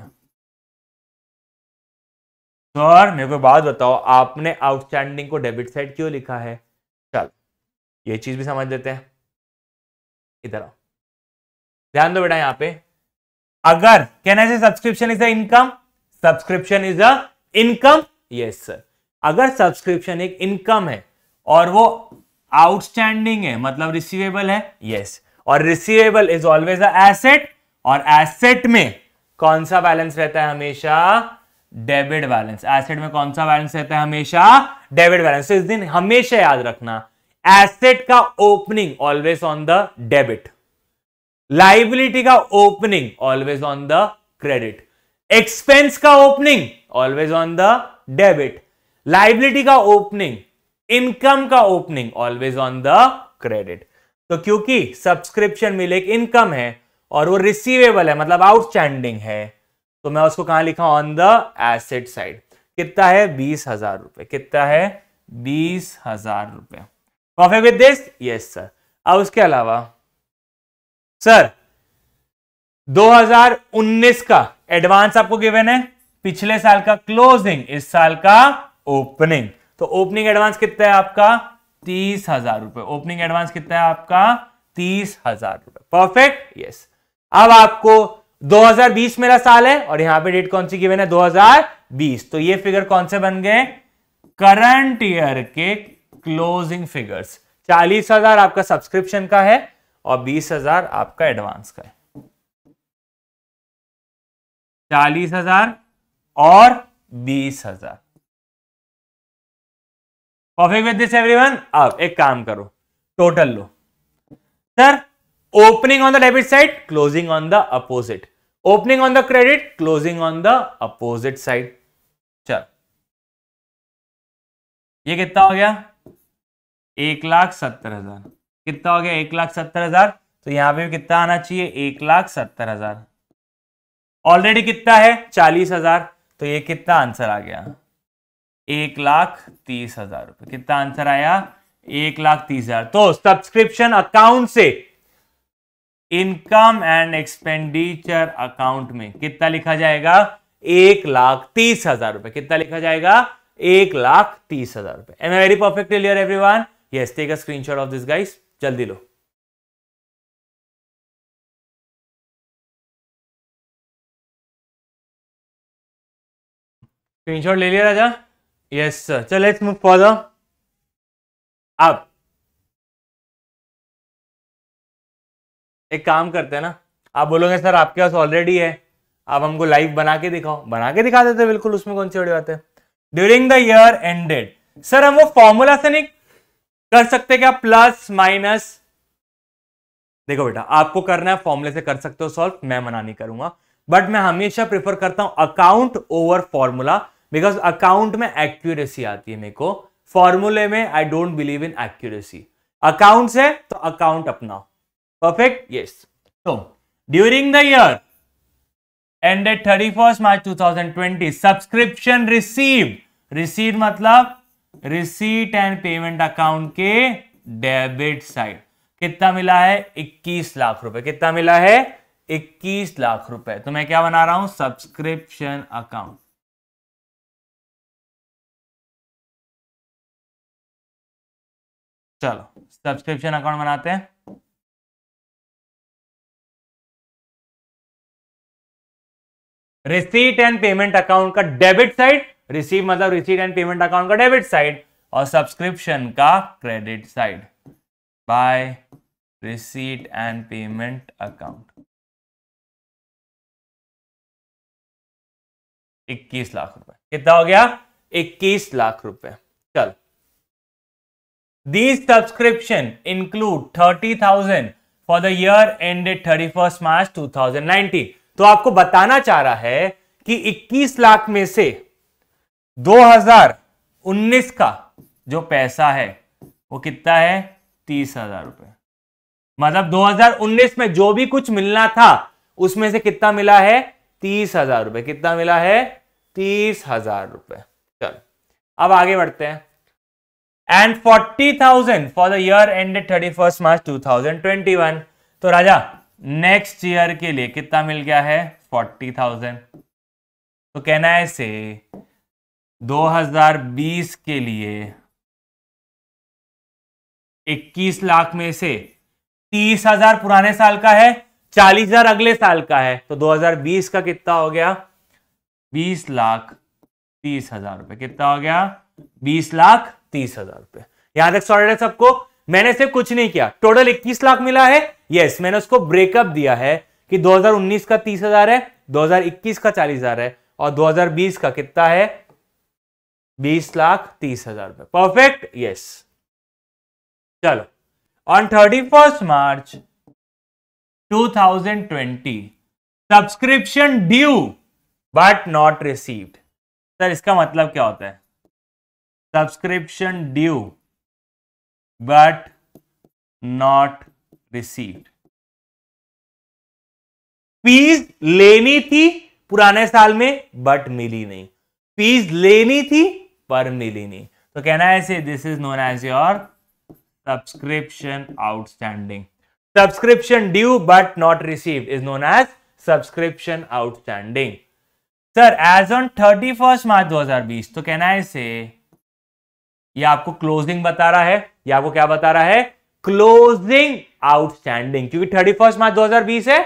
सर मेरे को बात बताओ आपने आउटस्टैंडिंग को डेबिट साइड क्यों लिखा है चल ये चीज भी समझ लेते हैं इधर आओ ध्यान दो बेटा यहां पे अगर कहना है subscription is a income subscription is a income yes sir अगर सब्सक्रिप्शन एक इनकम है और वो आउटस्टैंडिंग है मतलब रिसीवेबल है यस और receivable is always a asset और एसेट में कौन सा बैलेंस रहता है हमेशा डेबिट बैलेंस एसेट में कौन सा बैलेंस रहता है हमेशा डेबिट बैलेंस तो इस दिन हमेशा याद रखना एसेट का opening always on the debit liability का opening always on the credit expense का opening always on the debit liability का ओपनिंग इनकम का opening always on the credit तो क्योंकि सब्सक्रिप्शन मिल एक इनकम है और वो रिसीवेबल है मतलब आउटस्टैंडिंग है तो मैं उसको कहां लिखा ऑन द एसेट साइड कितना है बीस हजार रुपए कितना है बीस हजार रुपए perfect with this yes sir अब उसके अलावा सर 2019 का एडवांस आपको गिवन है पिछले साल का क्लोजिंग इस साल का ओपनिंग तो ओपनिंग एडवांस कितना है आपका तीस हजार रुपए ओपनिंग एडवांस कितना है आपका तीस हजार रुपए परफेक्ट यस अब आपको 2020 मेरा साल है और यहां पे डेट कौन सी गिवन है 2020 तो ये फिगर कौन से बन गए करंट ईयर के क्लोजिंग फिगर्स चालीस हजार आपका सब्सक्रिप्शन का है और बीस हजार आपका एडवांस का है चालीस हजार और बीस हजार परफेक्ट विद दिस एवरीवन अब एक काम करो टोटल लो sir opening on the debit side closing on the opposite opening on the credit closing on the opposite side चल ये कितना हो गया एक लाख सत्तर हजार कितना हो गया एक लाख सत्तर हजार तो यहां पे भी कितना आना चाहिए एक लाख सत्तर हजार ऑलरेडी कितना है चालीस हजार तो ये कितना आंसर आ गया एक लाख तीस हजार रुपए कितना आंसर आया एक लाख तीस हजार तो सब्सक्रिप्शन अकाउंट से इनकम एंड एक्सपेंडिचर अकाउंट में कितना लिखा जाएगा एक लाख तीस हजार रुपए कितना लिखा जाएगा एक लाख तीस हजार रुपए am a very perfect clear one yes take a screenshot of this guys जल्दी लो स्क्रीनशॉट ले लिया राजा यस सर चल लेट्स मूव फॉर्दर अब एक काम करते हैं ना आप बोलोगे सर आपके पास ऑलरेडी है आप हमको लाइव बना के दिखाओ बना के दिखा देते बिल्कुल उसमें कौन सी बड़ी बात है during the year ended sir हम वो फॉर्मूला से नहीं कर सकते क्या प्लस माइनस देखो बेटा आपको करना है फॉर्मूले से कर सकते हो सॉल्व मैं मना नहीं करूंगा बट मैं हमेशा प्रेफर करता हूं account over formula because account में एक्यूरेसी आती है मेरे को फॉर्मूले में I don't believe in accuracy account है तो अकाउंट अपना परफेक्ट यस तो during the year ended thirty first March two thousand twenty subscription receive receive मतलब रिसीट एंड पेमेंट अकाउंट के डेबिट साइड कितना मिला है इक्कीस लाख रुपए कितना मिला है इक्कीस लाख रुपए तो मैं क्या बना रहा हूं सब्सक्रिप्शन अकाउंट चलो सब्सक्रिप्शन अकाउंट बनाते हैं रिसीट एंड पेमेंट अकाउंट का डेबिट साइड रिसीव मतलब रिसीट एंड पेमेंट अकाउंट का डेबिट साइड और सब्सक्रिप्शन का credit side by receipt and payment account 21 lakh रुपए कितना हो गया 21 लाख रुपए चलो These subscription include 30,000 for the year ended 31st March 2019. तो आपको बताना चाह रहा है कि 21 लाख में से 2019 का जो पैसा है वो कितना है तीस हजार रुपए मतलब 2019 में जो भी कुछ मिलना था उसमें से कितना मिला है तीस हजार रुपए कितना मिला है तीस हजार रुपए चल अब आगे बढ़ते हैं and forty thousand for the year ended thirty first March two thousand twenty one तो राजा नेक्स्ट ईयर के लिए कितना मिल गया है फोर्टी थाउजेंड तो कहना है से दो हजार बीस के लिए इक्कीस लाख में से तीस हजार पुराने साल का है चालीस हजार अगले साल का है तो दो हजार बीस का कितना हो गया बीस लाख तीस हजार रुपए कितना हो गया बीस लाख तीस हजार रुपए याद रख सॉरी है सबको मैंने सिर्फ कुछ नहीं किया टोटल इक्कीस लाख मिला है यस yes, मैंने उसको ब्रेकअप दिया है कि 2019 का हजार है 2021 का हजार है और 2020 का कितना है बीस लाख तीस हजार रुपए परफेक्ट यस चलो on thirty first March 2020 subscription due but not received sir इसका मतलब क्या होता है subscription due but not received. Fees लेनी थी पुराने साल में बट मिली नहीं फीस लेनी थी पर मिली नहीं तो कहना है ऐसे this is known as your subscription outstanding subscription due but not receive is known as subscription outstanding sir as on thirty first March दो हजार बीस तो कहना है ऐसे यह आपको क्लोजिंग बता रहा है यह आपको क्या बता रहा है क्लोजिंग आउटस्टैंडिंग क्योंकि थर्टी फर्स्ट मार्च दो हजार बीस है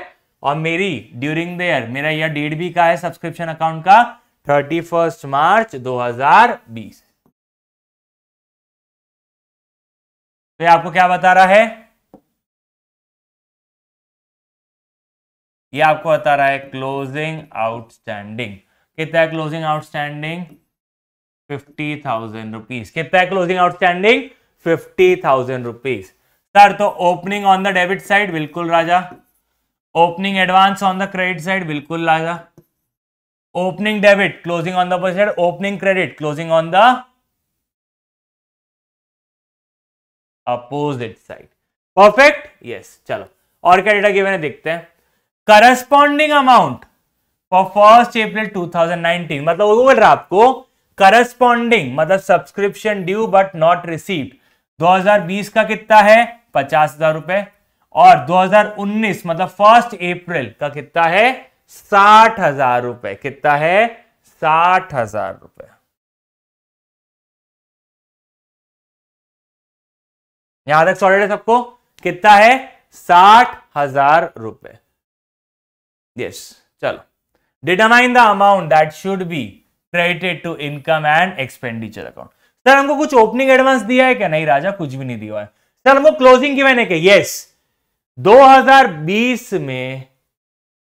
और मेरी ड्यूरिंग ईयर मेरा यह डेट भी का है सब्सक्रिप्शन अकाउंट का थर्टी फर्स्ट मार्च बीस तो आपको क्या बता रहा है यह आपको बता रहा है क्लोजिंग आउटस्टैंडिंग कितना है closing outstanding fifty thousand rupees कितना closing outstanding fifty thousand rupees sir तो opening on the debit side बिल्कुल राजा opening advance on the credit side बिल्कुल राजा opening debit closing on the side opening credit closing on the opposite side perfect yes चलो और क्या data given है देखते हैं corresponding amount for first April 2019 मतलब वो बोल रहा आपको करस्पॉन्डिंग मतलब subscription due but not received 2020 का कितना है पचास हजार रुपए और 2019 मतलब फर्स्ट अप्रैल का कितना है साठ हजार रुपए कितना है साठ हजार रुपए यहां तक सॉलिड है सबको कितना है साठ हजार रुपए यस चलो determine the amount that should be credited to income and expenditure account sir हमको कुछ ओपनिंग एडवांस दिया है क्या नहीं राजा कुछ भी नहीं दिया है सर हमको क्लोजिंग की मैंने कहा यस 2020 में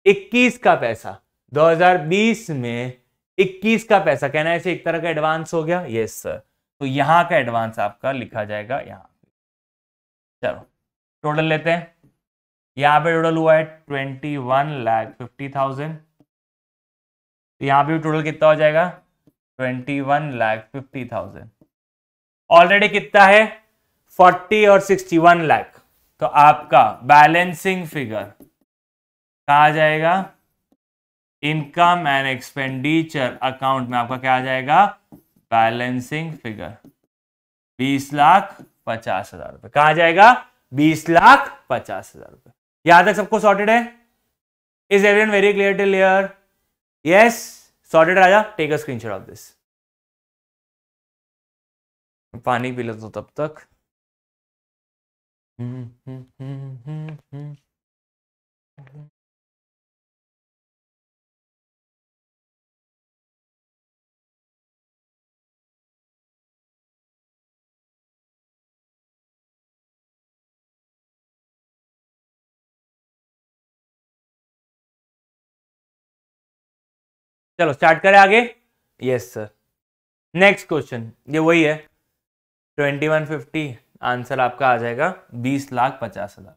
21 का पैसा 2020 में 21 का पैसा कहना ऐसे एक तरह का एडवांस हो गया यस सर तो यहां का एडवांस आपका लिखा जाएगा यहां चलो टोटल लेते हैं यहां पे टोटल हुआ है twenty one lakh fifty thousand तो यहाँ पे भी टोटल कितना हो जाएगा twenty one lakh fifty thousand already कितना है फोर्टी और सिक्सटी वन लैख तो आपका बैलेंसिंग फिगर कहा जाएगा इनकम एंड एक्सपेंडिचर अकाउंट में आपका क्या आ जाएगा बैलेंसिंग फिगर बीस लाख पचास हजार रुपये कहा जाएगा बीस लाख पचास हजार रुपए यहां तक सबको सॉर्टेड है is every very clear to clear yes sorted raja take a screenshot of this पानी पी लेता हूँ तब तक हम्म हम्म हम्म हम्म हम्म चलो स्टार्ट करें आगे यस सर नेक्स्ट क्वेश्चन ये वही है ट्वेंटी वन फिफ्टी आंसर आपका आ जाएगा बीस लाख पचास हजार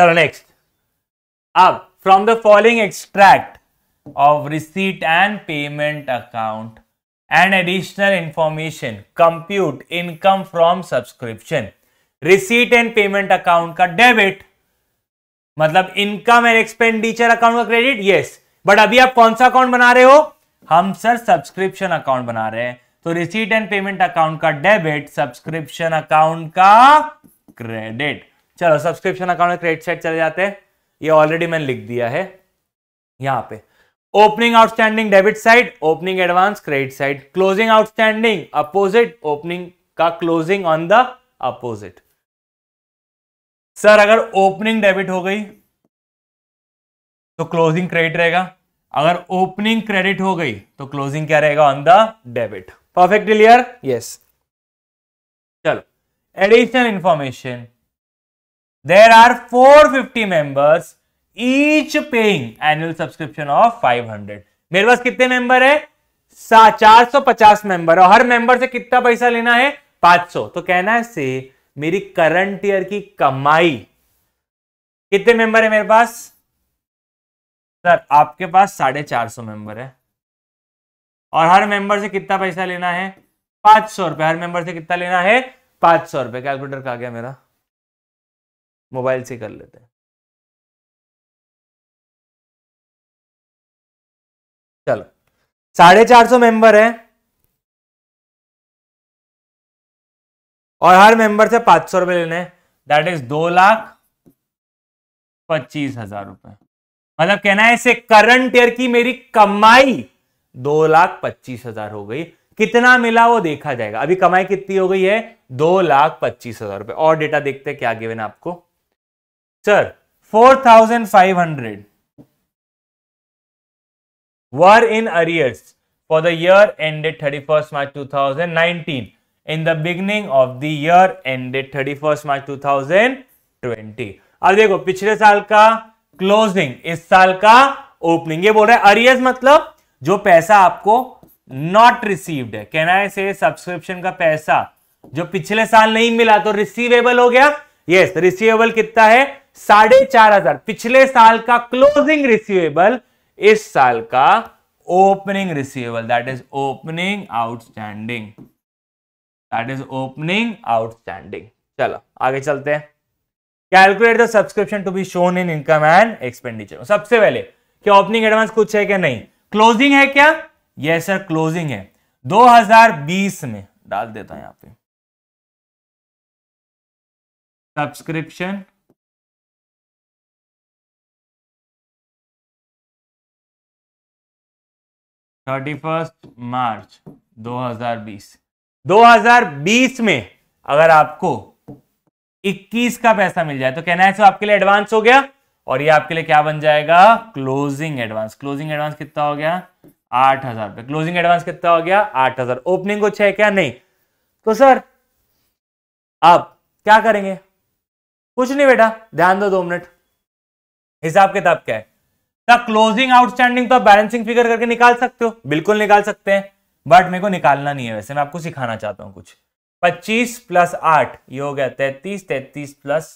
चलो नेक्स्ट अब from the following extract of receipt and payment account and additional information compute income from subscription receipt and payment account का डेबिट मतलब इनकम एंड एक्सपेंडिचर अकाउंट का क्रेडिट यस बट अभी आप कौन सा अकाउंट बना रहे हो हम सर सब्सक्रिप्शन अकाउंट बना रहे हैं तो रिसीट एंड पेमेंट अकाउंट का डेबिट सब्सक्रिप्शन अकाउंट का क्रेडिट चलो सब्सक्रिप्शन अकाउंट क्रेडिट साइड चले जाते हैं ये ऑलरेडी मैंने लिख दिया है यहां पे opening outstanding debit side opening advance credit side closing outstanding opposite opening का closing on the opposite sir अगर ओपनिंग डेबिट हो गई तो क्लोजिंग क्रेडिट रहेगा अगर ओपनिंग क्रेडिट हो गई तो क्लोजिंग क्या रहेगा on the debit perfect clear yes चलो additional information there are four fifty members each paying annual subscription of five hundred मेरे पास कितने मेंबर है चार सौ पचास मेंबर और हर मेंबर से कितना पैसा लेना है पांच सौ तो कहना है से मेरी करंट ईयर की कमाई कितने मेंबर है मेरे पास सर आपके पास साढ़े चार सौ मेंबर है और हर मेंबर से कितना पैसा लेना है पांच सौ रुपए हर मेंबर से कितना लेना है पांच सौ रुपए कैलकुलेटर का गया मेरा मोबाइल से कर लेते हैं चलो साढ़े चार सौ मेंबर है और हर मेंबर से पांच सौ रुपए लेने दैट इज दो लाख पच्चीस हजार रुपए मतलब कहना है इसे करंट ईयर की मेरी कमाई दो लाख पच्चीस हजार हो गई कितना मिला वो देखा जाएगा अभी कमाई कितनी हो गई है दो लाख पच्चीस हजार रुपए और डेटा देखते हैं क्या गिवेन आपको sir four thousand five hundred were in arrears for the year ended thirty first March two thousand nineteen in the beginning of the year ended 31st March 2020 अब देखो पिछले साल का क्लोजिंग इस साल का ओपनिंग ये बोल रहे अरियस मतलब जो पैसा आपको नॉट रिसीव्ड है कहना है से सब्सक्रिप्शन का पैसा जो पिछले साल नहीं मिला तो रिसीवेबल हो गया यस yes, रिसीवेबल कितना है साढ़े चार हजार पिछले साल का क्लोजिंग रिसीवेबल इस साल का opening receivable that is opening outstanding that is opening outstanding चलो आगे चलते हैं calculate the subscription to be shown in income and expenditure सबसे पहले क्या ओपनिंग एडवांस कुछ है क्या नहीं क्लोजिंग है क्या ये सर क्लोजिंग है 2020 में डाल देता हूं यहां पे सब्सक्रिप्शन थर्टी फर्स्ट मार्च 2020 2020 में अगर आपको 21 का पैसा मिल जाए तो कहना है सो आपके लिए एडवांस हो गया और ये आपके लिए क्या बन जाएगा क्लोजिंग एडवांस क्लोजिंग एडवांस कितना हो गया आठ हजार रुपये क्लोजिंग एडवांस कितना हो गया आठ हजार ओपनिंग कुछ है क्या नहीं तो सर आप क्या करेंगे कुछ नहीं बेटा ध्यान दो दो मिनट हिसाब किताब क्या है क्लोजिंग आउटस्टैंडिंग तो आप बैलेंसिंग फिगर करके निकाल सकते हो बिल्कुल निकाल सकते हैं बट मेरे को निकालना नहीं है वैसे मैं आपको सिखाना चाहता हूँ कुछ पच्चीस प्लस आठ ये हो गया तैतीस तैतीस प्लस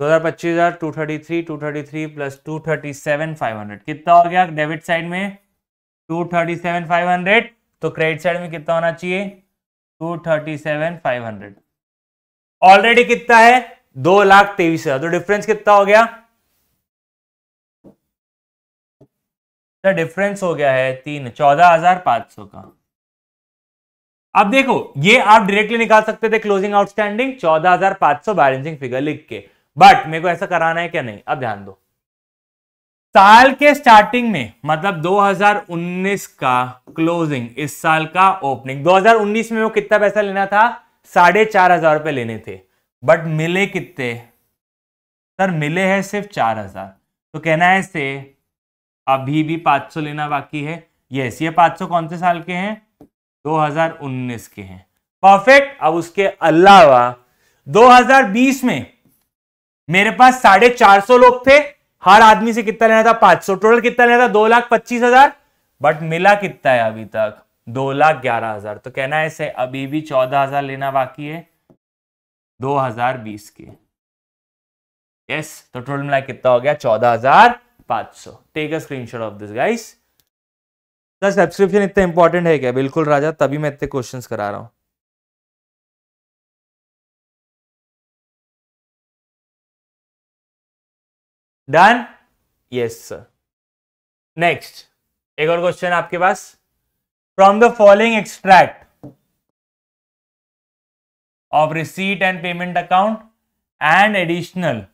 दो हजार पच्चीस हजार two thirty three two thirty three plus two thirty seven five hundred कितना हो गया डेबिट साइड में two thirty seven five hundred तो क्रेडिट साइड में कितना होना चाहिए two thirty seven five hundred already कितना है दो लाख तेईस हजार तो डिफरेंस कितना हो गया तो डिफरेंस हो गया है तीन चौदह हजार पांच सौ का अब देखो ये आप डायरेक्टली निकाल सकते थे क्लोजिंग आउटस्टैंडिंग चौदह हजार पांच सौ बैलेंसिंग फिगर लिख के बट मेरे को ऐसा कराना है क्या नहीं अब ध्यान दो साल के स्टार्टिंग में मतलब 2019 का क्लोजिंग इस साल का ओपनिंग 2019 में वो कितना पैसा लेना था साढ़े चार हजार रुपए लेने थे बट मिले कितने सर मिले हैं सिर्फ चार हजार तो कहना है से अभी भी 500 लेना बाकी है यस ये 500 कौन से साल के हैं 2019 के हैं परफेक्ट अब उसके अलावा 2020 में मेरे पास साढ़े चार सौ लोग थे हर आदमी से कितना लेना था पांच सौ टोटल कितना लेना था दो लाख पच्चीस हजार बट मिला कितना है अभी तक दो लाख ग्यारह हजार तो कहना है अभी भी चौदह हजार लेना बाकी है दो हजार बीस के यस तो टोटल मिला कितना हो गया चौदह हजार 500 take a screenshot of this guys the subscription इतना इंपॉर्टेंट है क्या बिल्कुल राजा तभी मैं इतने क्वेश्चंस करा रहा हूं डन यस सर नेक्स्ट एक और क्वेश्चन आपके पास from the following extract of receipt and payment account and additional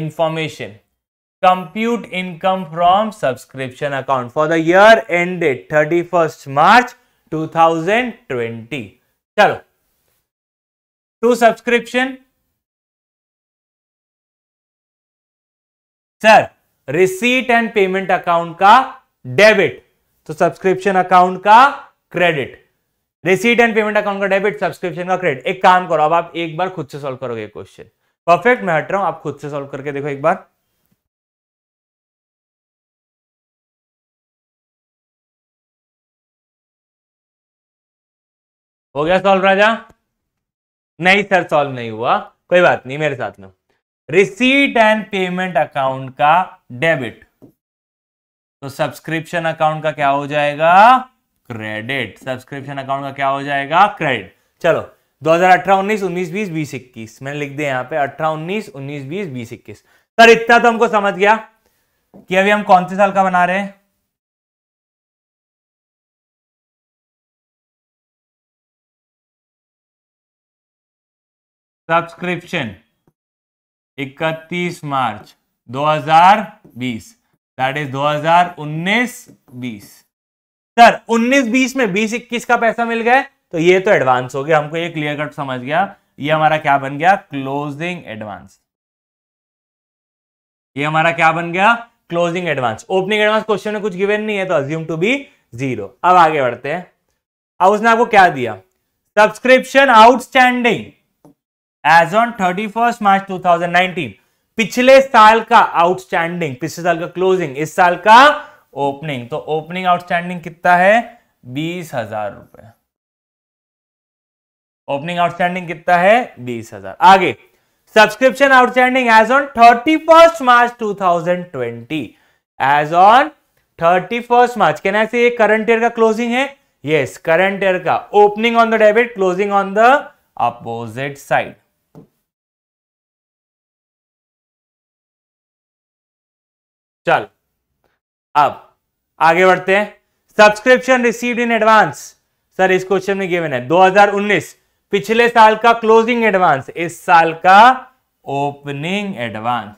information compute income from subscription account for the year ended 31st March 2020. चलो to subscription sir receipt and payment account का debit तो subscription account का credit receipt and payment account का debit subscription का credit एक काम करो अब आप एक बार खुद से सॉल्व करोगे क्वेश्चन परफेक्ट मैं हट रहा हूं आप खुद से सॉल्व करके देखो एक बार हो गया सॉल्व राजा नहीं सर सॉल्व नहीं हुआ कोई बात नहीं मेरे साथ में रिसीट एंड पेमेंट अकाउंट का डेबिट तो सब्सक्रिप्शन अकाउंट का क्या हो जाएगा क्रेडिट सब्सक्रिप्शन अकाउंट का क्या हो जाएगा क्रेडिट चलो 2018 19 19 20 20 21 मैंने लिख दिया यहां पे 18 19 19 20 20 21 सर इतना तो हमको समझ गया कि अभी हम कौन से साल का बना रहे हैं subscription 31 March 2020 that is 2019-20 sir 19-20 में बीस इक्कीस का पैसा मिल गया तो ये तो एडवांस हो गया हमको ये क्लियर कट समझ गया ये हमारा क्या बन गया क्लोजिंग एडवांस ये हमारा क्या बन गया closing advance opening advance question में कुछ गिवन नहीं है तो अज्यूम टू बी जीरो अब आगे बढ़ते हैं अब उसने आपको क्या दिया subscription outstanding as on thirty first March two thousand nineteen पिछले साल का आउटस्टैंडिंग पिछले साल का क्लोजिंग इस साल का ओपनिंग तो ओपनिंग आउटस्टैंडिंग कितना है बीस हजार रुपए ओपनिंग आउटस्टैंडिंग कितना है बीस हजार आगे subscription outstanding as on thirty first March two thousand twenty as on thirty first March कहना से ये करंट ईयर का क्लोजिंग है यस करंट ईयर का opening on the debit closing on the opposite side चल अब आगे बढ़ते हैं subscription receive in advance sir इस क्वेश्चन में गिवन है 2019 पिछले साल का क्लोजिंग एडवांस इस साल का ओपनिंग एडवांस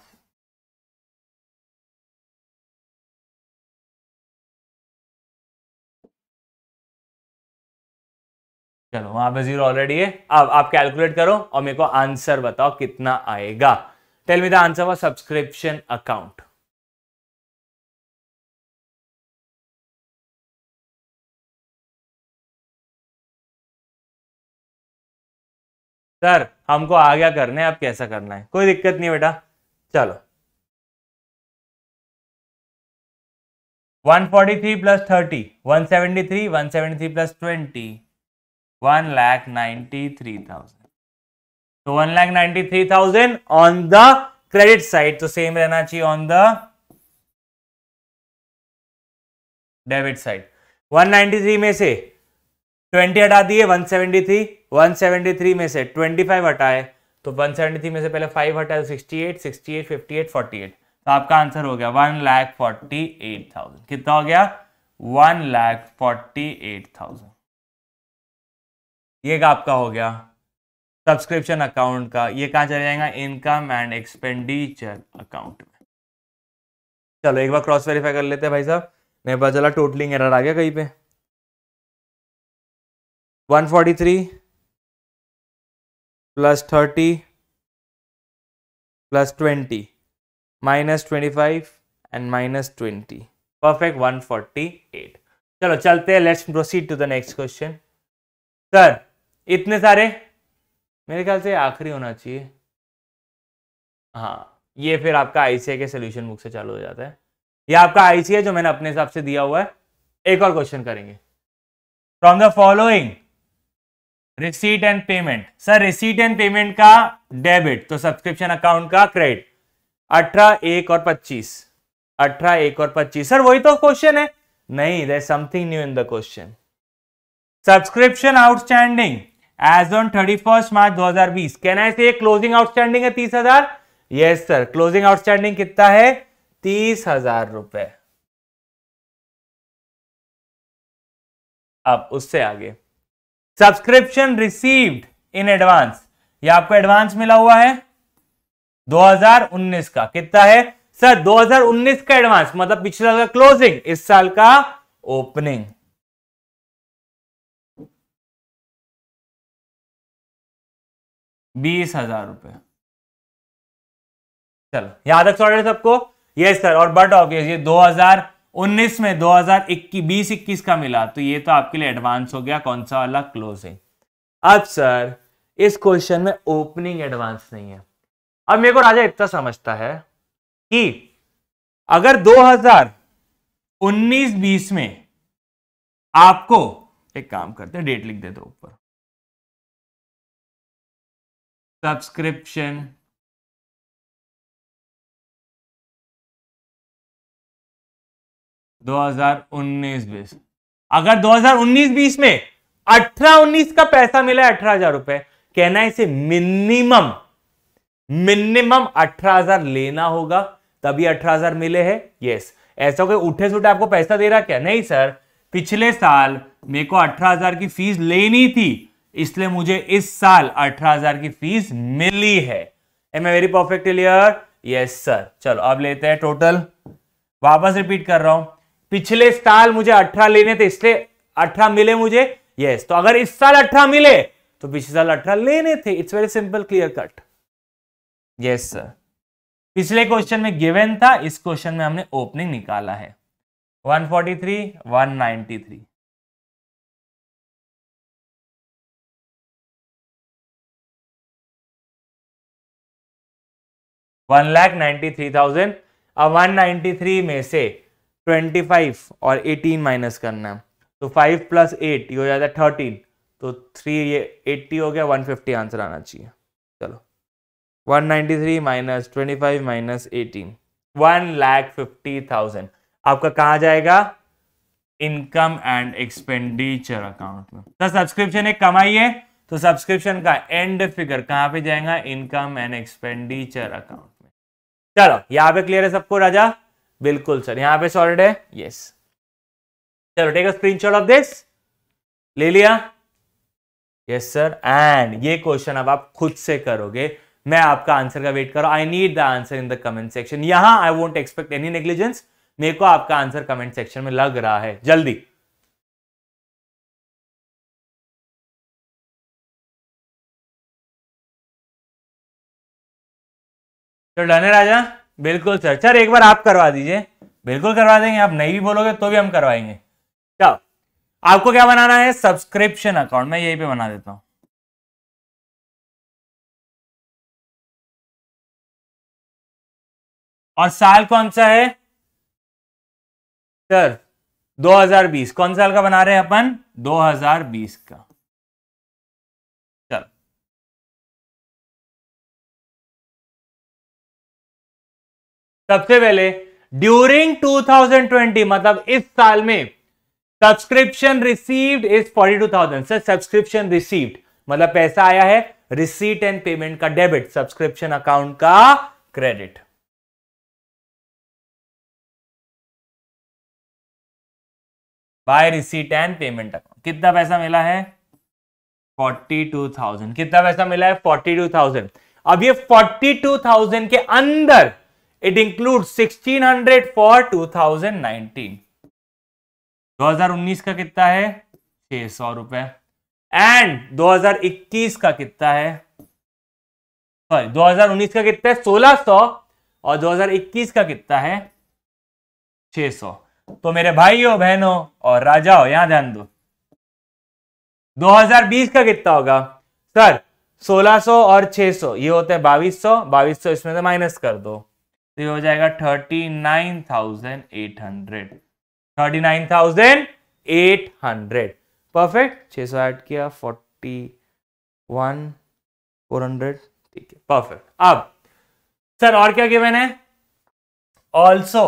चलो वहां पे जीरो ऑलरेडी है अब आप कैलकुलेट करो और मेरे को आंसर बताओ कितना आएगा tell me the answer for subscription account sir हमको आ गया करना है आप कैसा करना है कोई दिक्कत नहीं बेटा चलो 143 plus thirty one seventy three one seventy three plus twenty one lakh ninety three thousand तो one lakh ninety three thousand on the credit side तो सेम रहना चाहिए on the debit side three में से ट्वेंटी हटा दिए वन सेवेंटी थ्री 173 में से 25 हटाए तो 173 में से पहले 5 हटाए तो 68, 68, 58, 48 तो आपका आंसर हो गया one lakh forty eight thousand कितना हो गया one lakh forty eight thousand ये आपका हो गया सब्सक्रिप्शन अकाउंट का ये कहाँ चले जाएगा इनकम एंड एक्सपेंडिचर अकाउंट में चलो एक बार क्रॉस वेरीफाई कर लेते हैं भाई साहब मेरे पास चला टोटलिंग एरर आ गया कहीं पे 143 plus thirty plus twenty minus twenty five and minus twenty perfect one forty eight चलो चलते हैं let's proceed to the next question sir इतने सारे मेरे ख्याल से आखिरी होना चाहिए हाँ ये फिर आपका आईसीआई के सोल्यूशन बुक से चालू हो जाता है ये आपका आईसीआई जो मैंने अपने हिसाब से दिया हुआ है एक और क्वेश्चन करेंगे from the following receipt and payment sir receipt and payment का डेबिट तो सब्सक्रिप्शन अकाउंट का क्रेडिट अठारह एक और पच्चीस अठारह एक और पच्चीस सर वही तो क्वेश्चन है नहीं there something new in the question subscription outstanding as on thirty first March दो हजार बीस कैन आई से क्लोजिंग आउटस्टैंडिंग है तीस हजार यस सर क्लोजिंग आउटस्टैंडिंग कितना है तीस हजार रुपए अब उससे आगे सब्सक्रिप्शन रिसीव्ड इन एडवांस ये आपको एडवांस मिला हुआ है 2019 का कितना है सर 2019 का एडवांस मतलब पिछले साल का क्लोजिंग इस साल का ओपनिंग बीस हजार रुपए चलो याद रख सॉरी सबको यस सर और बट ऑफ ये हजार 19 में 2021 बीस इक्कीस का मिला तो ये तो आपके लिए एडवांस हो गया कौन सा वाला क्लोजिंग अब सर इस क्वेश्चन में ओपनिंग एडवांस नहीं है अब मेरे को राजा इतना समझता है कि अगर 2019-20 में आपको एक काम करते हैं डेट लिख देते ऊपर सब्सक्रिप्शन 2019-20 अगर 2019-20 में 18-19 का पैसा मिला है अठारह हजार रुपए कहना इसे मिनिमम मिनिमम अठारह हजार लेना होगा तभी अठारह हजार मिले हैं यस ऐसा कोई उठे सुठे आपको पैसा दे रहा क्या नहीं सर पिछले साल मेरे को अठारह हजार की फीस लेनी थी इसलिए मुझे इस साल अठारह हजार की फीस मिली है am I very perfect clear yes sir चलो अब लेते हैं टोटल वापस रिपीट कर रहा हूं पिछले साल मुझे अठारह लेने थे इसलिए अठारह मिले मुझे यस तो अगर इस साल अठारह मिले तो पिछले साल अठारह लेने थे it's very simple clear cut yes sir पिछले क्वेश्चन में गिवन था इस क्वेश्चन में हमने ओपनिंग निकाला है 143, 193 one lakh ninety three thousand अब वन थ्री में से ट्वेंटी फाइव और एटीन माइनस करना है तो फाइव प्लस एट ये हो जाता है थर्टीन तो थ्री ये एट्टी हो गया वन फिफ्टी आंसर आना चाहिए चलो one ninety three minus twenty five minus eighteen one lakh fifty thousand आपका कहाँ जाएगा इनकम एंड एक्सपेंडिचर अकाउंट में सर तो सब्सक्रिप्शन एक कमाई है तो सब्सक्रिप्शन का एंड फिगर कहाँ पे जाएगा इनकम एंड एक्सपेंडिचर अकाउंट में चलो यहाँ पे क्लियर है सबको राजा बिल्कुल सर यहां पे सॉलिड है यस चलो टेक स्क्रीनशॉट ऑफ दिस ले लिया यस सर एंड ये क्वेश्चन अब आप खुद से करोगे मैं आपका आंसर का वेट करो I need the answer in the comment section यहां I won't expect any negligence मेरे को आपका आंसर कमेंट सेक्शन में लग रहा है जल्दी चल डन है राजा बिल्कुल सर सर एक बार आप करवा दीजिए बिल्कुल करवा देंगे आप नहीं भी बोलोगे तो भी हम करवाएंगे चलो आपको क्या बनाना है सब्सक्रिप्शन अकाउंट मैं यही पे बना देता हूं और साल कौन सा है सर 2020 कौन साल का बना रहे हैं अपन 2020 का सबसे पहले ड्यूरिंग 2020 मतलब इस साल में subscription received is 42,000 sir subscription received मतलब पैसा आया है रिसीट एंड पेमेंट का डेबिट सब्सक्रिप्शन अकाउंट का credit by receipt and payment account कितना पैसा मिला है फोर्टी टू थाउजेंड कितना पैसा मिला है फोर्टी टू थाउजेंड अब ये फोर्टी टू थाउजेंड के अंदर इट इंक्लूड 1600 फॉर 2019 2019 का कितना है छह सौ रुपए एंड 2021 का कितना है सॉरी 2019 का कितना है 1600 और 2021 का कितना है 600 तो मेरे भाइयों बहनों और राजा हो यहां ध्यान दो 2020 का कितना होगा सर 1600 और 600 ये होते है 2200 2200 इसमें से माइनस कर दो तो ये हो जाएगा thirty nine thousand eight hundred thirty nine thousand eight hundred perfect छह सौ ऐड किया फोर्टी वन फोर हंड्रेड ठीक है परफेक्ट अब सर और क्या किया मैंने also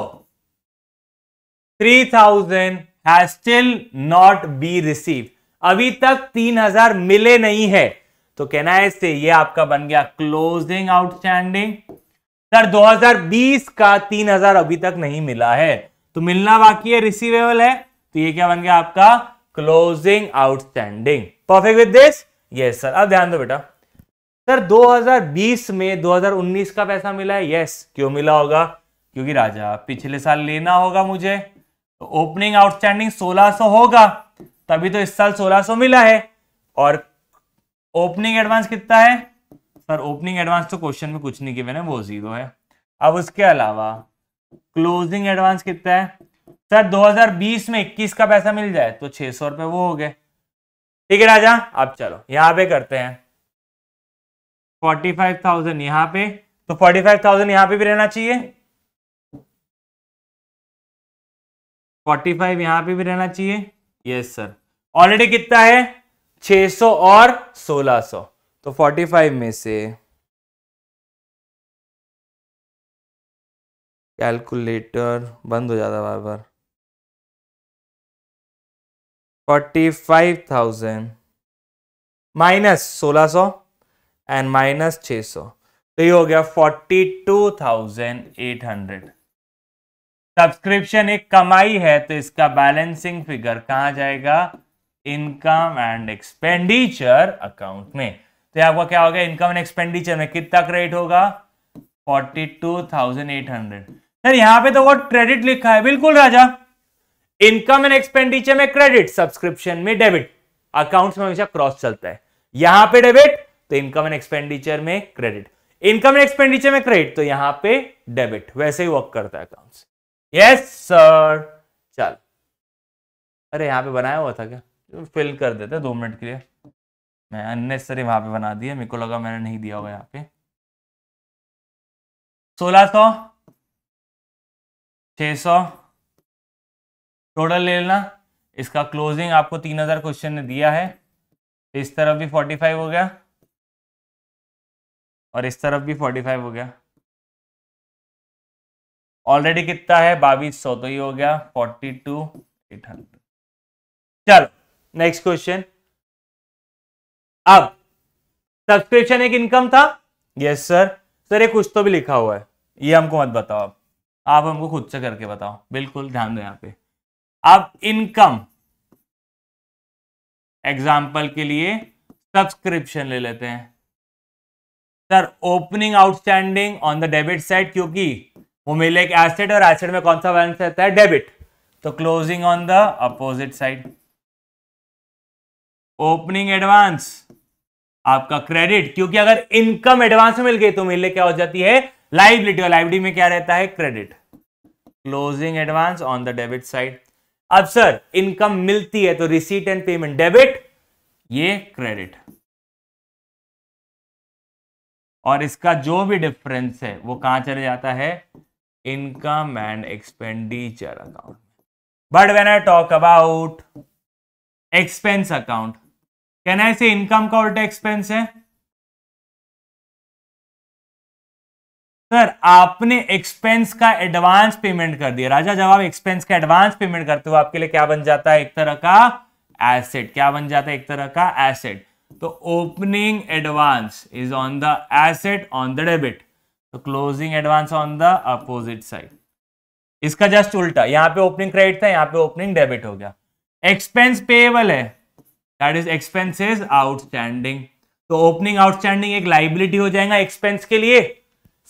three thousand has still not be receive अभी तक तीन हजार मिले नहीं है तो कहना है इससे ये आपका बन गया क्लोजिंग आउटस्टैंडिंग सर 2020 का 3000 अभी तक नहीं मिला है तो मिलना बाकी है रिसीवेबल है तो ये क्या बन गया आपका closing outstanding perfect with this yes sir अब ध्यान दो बेटा सर 2020 में 2019 का पैसा मिला है यस yes. क्यों मिला होगा क्योंकि राजा पिछले साल लेना होगा मुझे तो ओपनिंग आउटस्टैंडिंग 1600 होगा तभी तो इस साल 1600 मिला है और ओपनिंग एडवांस कितना है सर ओपनिंग एडवांस तो क्वेश्चन में कुछ नहीं किया वो जीरो है अब उसके अलावा क्लोजिंग एडवांस कितना है सर 2020 में 21 का पैसा मिल जाए तो छह सौ रुपए वो हो गए ठीक है राजा अब चलो यहां पे करते हैं 45,000 यहाँ पे तो 45,000 यहाँ पे भी रहना चाहिए 45 यहां पर भी रहना चाहिए यस सर ऑलरेडी कितना है 600 और 1600 तो 45 में से कैलकुलेटर बंद हो जाता बार बार फोर्टी फाइव थाउजेंड माइनस सोलह एंड माइनस 600 सौ तो ये हो गया forty two thousand eight hundred subscription एक कमाई है तो इसका बैलेंसिंग फिगर कहां जाएगा इनकम एंड एक्सपेंडिचर अकाउंट में तो ये आपका क्या हो गया इनकम एंड एक्सपेंडिचर में कितना क्रेडिट होगा forty two thousand eight hundred sir यहां पे तो वो क्रेडिट लिखा है बिल्कुल राजा इनकम एंड एक्सपेंडिचर में क्रेडिट सब्सक्रिप्शन में डेबिट अकाउंट्स में हमेशा क्रॉस चलता है यहां पे डेबिट तो इनकम एंड एक्सपेंडिचर में क्रेडिट इनकम एंड एक्सपेंडिचर में क्रेडिट तो यहां पे डेबिट वैसे ही वर्क करता है अकाउंट्स यस सर चल अरे यहां पे बनाया हुआ था क्या फिल कर देते दो मिनट के लिए मैं अननेसरी वहां पे बना दिया मेरे को लगा मैंने नहीं दिया होगा यहाँ पे सोलह सौ छ सौ टोटल ले लेना इसका क्लोजिंग आपको तीन हजार क्वेश्चन ने दिया है इस तरफ भी फोर्टी फाइव हो गया और इस तरफ भी फोर्टी फाइव हो गया ऑलरेडी कितना है बाईस सौ तो ही हो गया फोर्टी टू एट हंड्रेड चलो नेक्स्ट क्वेश्चन अब सब्सक्रिप्शन एक इनकम था यस सर सर ये कुछ तो भी लिखा हुआ है ये हमको मत बताओ आप आप हमको खुद से करके बताओ बिल्कुल ध्यान दो यहां पे अब इनकम एग्जाम्पल के लिए सब्सक्रिप्शन ले लेते हैं sir opening outstanding on the debit side क्योंकि वो मिले एक एसेट और एसेट में कौन सा बैलेंस रहता है डेबिट तो closing on the opposite side opening advance आपका क्रेडिट क्योंकि अगर इनकम एडवांस में मिल गई तो मिलने क्या हो जाती है लाइबिलिटी और लाइबिलिटी में क्या रहता है credit closing advance on the debit side अब सर इनकम मिलती है तो रिसीट एंड पेमेंट डेबिट ये क्रेडिट और इसका जो भी डिफरेंस है वो कहां चले जाता है income and expenditure account but when I talk about expense account I है इनकम का उल्टा एक्सपेंस है सर आपने एक्सपेंस का एडवांस पेमेंट कर दिया राजा जब आप एक्सपेंस का एडवांस पेमेंट करते हो आपके लिए क्या बन जाता है एक तरह का एसेट क्या बन जाता है एक तरह का एसेट तो opening advance is on the asset on the debit तो closing advance on the opposite side इसका जस्ट उल्टा यहां पे ओपनिंग क्रेडिट था यहां पे ओपनिंग डेबिट हो गया एक्सपेंस पेएबल है दैट इज एक्सपेंसेस आउटस्टैंडिंग तो ओपनिंग आउटस्टैंडिंग एक लाइबिलिटी हो जाएगा एक्सपेंस के लिए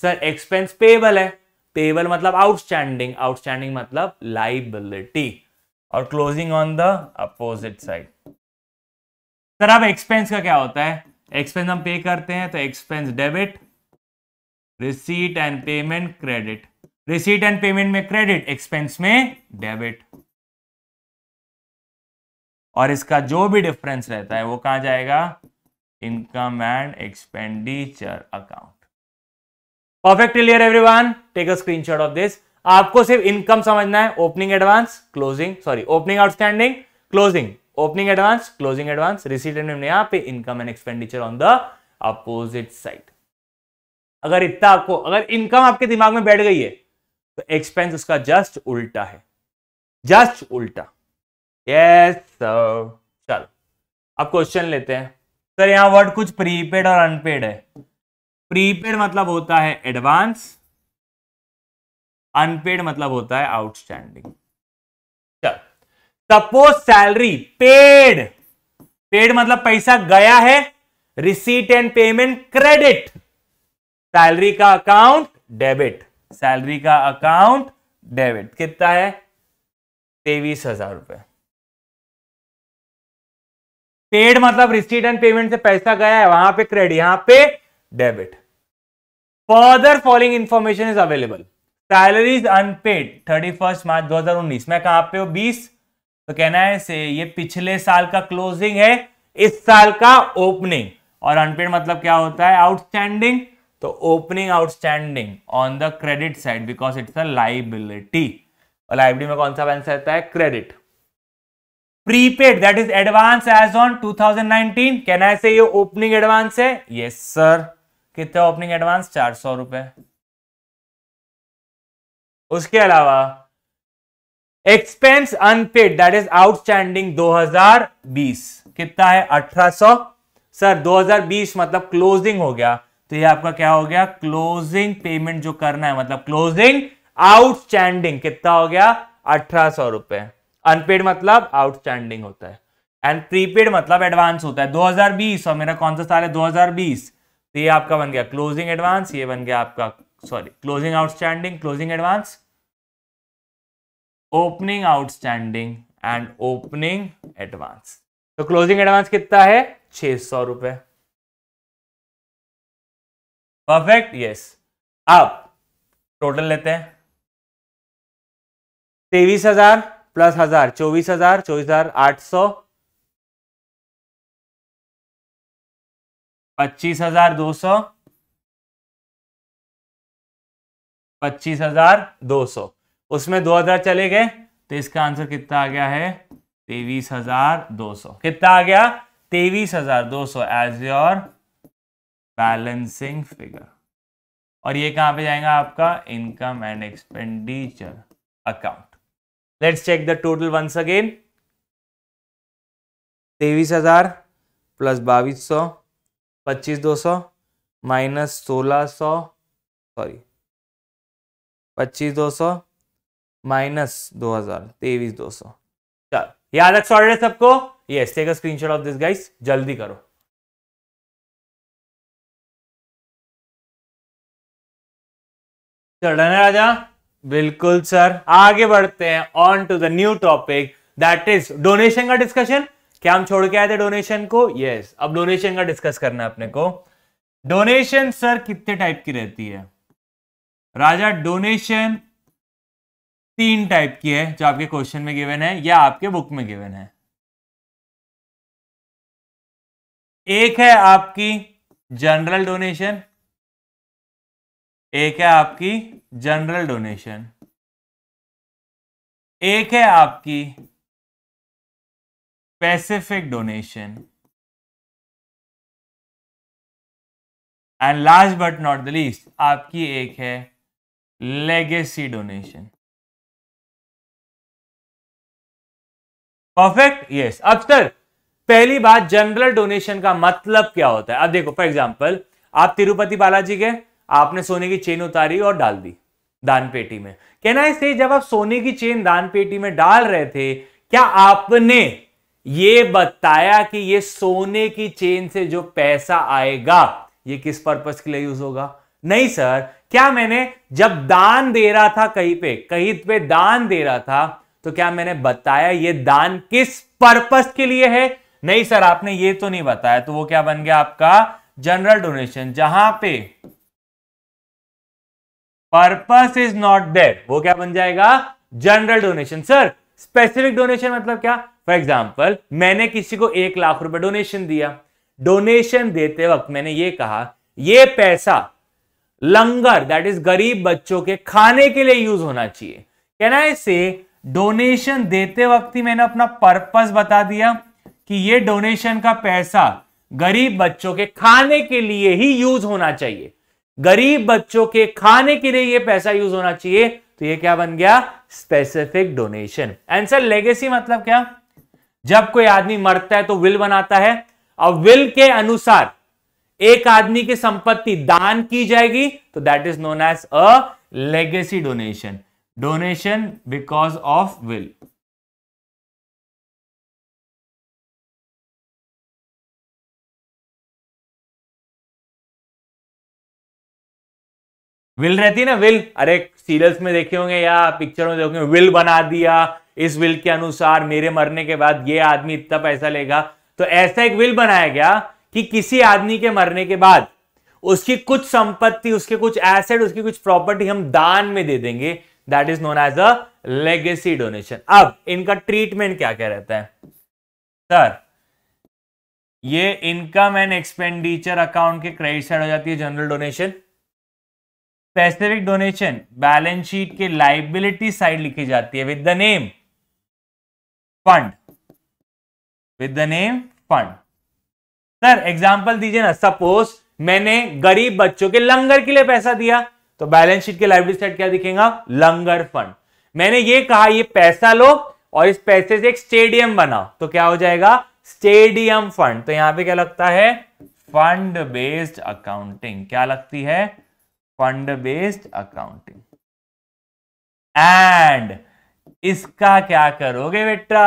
सर एक्सपेंस पेबल है पेबल मतलब आउटस्टैंडिंग आउटस्टैंडिंग मतलब लाइबिलिटी और closing on the opposite side sir अब एक्सपेंस का क्या होता है एक्सपेंस हम पे करते हैं तो expense debit receipt and payment credit receipt and payment में क्रेडिट एक्सपेंस में डेबिट और इसका जो भी डिफरेंस रहता है वो कहाँ जाएगा income and expenditure account perfect clear everyone take a screenshot of this आपको सिर्फ इनकम समझना है opening advance closing sorry opening outstanding closing opening advance closing advance receipt and यहां पे income and expenditure on the opposite side अगर इतना आपको अगर इनकम आपके दिमाग में बैठ गई है तो एक्सपेंस उसका जस्ट उल्टा है जस्ट उल्टा यस तो चलो अब क्वेश्चन लेते हैं सर यहाँ वर्ड कुछ प्रीपेड और अनपेड है प्रीपेड मतलब होता है एडवांस अनपेड मतलब होता है आउटस्टैंडिंग चल सपोज सैलरी पेड पेड मतलब पैसा गया है receipt and payment credit salary का अकाउंट डेबिट सैलरी का अकाउंट डेबिट कितना है तेवीस हजार रुपए पेड मतलब रिसीट एंड पेमेंट से पैसा गया है वहां पे क्रेडिट यहां पे debit further following information is available salary is unpaid thirty first March दो हजार उन्नीस मैं कहां पे हूं बीस तो कहना है से ये पिछले साल का क्लोजिंग है इस साल का ओपनिंग और अनपेड मतलब क्या होता है आउटस्टैंडिंग तो opening outstanding on the credit side because it's a liability और लाइबिलिटी में कौन सा बैलेंस रहता है credit prepaid that is advance as on 2019 can I say ये ओपनिंग एडवांस है यस सर कितना ओपनिंग एडवांस चार सौ रुपए उसके अलावा expense unpaid that is outstanding 2020 कितना है 1800 सर 2020 मतलब क्लोजिंग हो गया तो ये आपका क्या हो गया क्लोजिंग पेमेंट जो करना है मतलब क्लोजिंग आउटस्टैंडिंग कितना हो गया अठारह सौ रुपए अनपेड मतलब आउटस्टैंडिंग होता है एंड प्रीपेड मतलब एडवांस होता है 2020 और मेरा कौन सा साल है 2020 तो ये आपका बन गया क्लोजिंग एडवांस ये बन गया आपका sorry closing outstanding closing advance opening outstanding and opening advance तो क्लोजिंग एडवांस कितना है छह सौ रुपए परफेक्ट यस आप टोटल लेते हैं तेवीस हजार प्लस हजार चौबीस हजार चौबीस हजार आठ सौ पच्चीस हजार दो सौ पच्चीस हजार दो सौ उसमें दो हजार चले गए तो इसका आंसर कितना आ गया है तेवीस हजार दो सौ कितना आ गया तेवीस हजार दो सौ एज योर बैलेंसिंग फिगर और ये कहां पे जाएगा आपका income and expenditure account let's check the total once again तेईस हजार प्लस बाईस सौ पच्चीस दो सौ माइनस सोलह सौ सॉरी पच्चीस दो सौ माइनस दो हजार तेईस दो सौ चल याद रख सॉर्टेड सबको yes take a screenshot of this guys जल्दी करो चल डन राजा बिल्कुल सर आगे बढ़ते हैं on to the new topic that is donation का डिस्कशन क्या हम छोड़ के आए थे डोनेशन को यस yes. अब डोनेशन का डिस्कस करना है अपने को डोनेशन सर कितने टाइप की रहती है राजा डोनेशन तीन टाइप की है जो आपके क्वेश्चन में गिवन है या आपके बुक में गिवन है एक है आपकी जनरल डोनेशन एक है आपकी जनरल डोनेशन एक है आपकी specific donation and last but not the least आपकी एक है लेगेसी डोनेशन परफेक्ट यस अब सर पहली बात जनरल डोनेशन का मतलब क्या होता है अब देखो फॉर एग्जांपल आप तिरुपति बालाजी के आपने सोने की चेन उतारी और डाल दी दान पेटी में कहना इसे जब आप सोने की चेन दान पेटी में डाल रहे थे क्या आपने ये बताया कि ये सोने की चेन से जो पैसा आएगा ये किस पर्पज के लिए यूज होगा नहीं सर क्या मैंने जब दान दे रहा था कहीं पे कहीं पे दान दे रहा था तो क्या मैंने बताया ये दान किस पर्पज के लिए है नहीं सर आपने ये तो नहीं बताया तो वो क्या बन गया आपका जनरल डोनेशन जहां पे पर्पस इज नॉट देर वो क्या बन जाएगा general donation sir specific donation मतलब क्या फॉर एग्जाम्पल मैंने किसी को एक लाख रुपए डोनेशन दिया डोनेशन देते वक्त मैंने ये कहा ये पैसा लंगर दैट इज गरीब बच्चों के खाने के लिए यूज होना चाहिए कैन आई से डोनेशन देते वक्त ही मैंने अपना पर्पस बता दिया कि ये डोनेशन का पैसा गरीब बच्चों के खाने के लिए ही यूज होना चाहिए गरीब बच्चों के खाने के लिए ये पैसा यूज होना चाहिए तो ये क्या बन गया स्पेसिफिक डोनेशन आंसर लेगेसी मतलब क्या जब कोई आदमी मरता है तो विल बनाता है और विल के अनुसार एक आदमी की संपत्ति दान की जाएगी तो that is known as a legacy donation donation because of will will रहती है ना विल अरे सीरियल्स में देखे होंगे या पिक्चर में देखे विल बना दिया इस विल के अनुसार मेरे मरने के बाद ये आदमी इतना पैसा लेगा तो ऐसा एक विल बनाया गया कि किसी आदमी के मरने के बाद उसकी कुछ संपत्ति उसके कुछ एसेट उसकी कुछ प्रॉपर्टी हम दान में दे देंगे that is known as a legacy donation अब इनका ट्रीटमेंट क्या क्या रहता है सर ये इनकम एंड एक्सपेंडिचर अकाउंट के क्रेडिट साइड हो जाती है general donation specific donation balance sheet के लाइबिलिटी साइड लिखी जाती है with the name fund with the name fund sir example दीजिए ना सपोज मैंने गरीब बच्चों के लंगर के लिए पैसा दिया तो बैलेंस शीट के लाइबिलिटी साइड क्या दिखेगा लंगर फंड मैंने ये कहा ये पैसा लो और इस पैसे से एक स्टेडियम बनाओ तो क्या हो जाएगा स्टेडियम फंड तो यहां पे क्या लगता है फंड बेस्ड अकाउंटिंग क्या लगती है फंड बेस्ड अकाउंटिंग एंड इसका क्या करोगे बेटा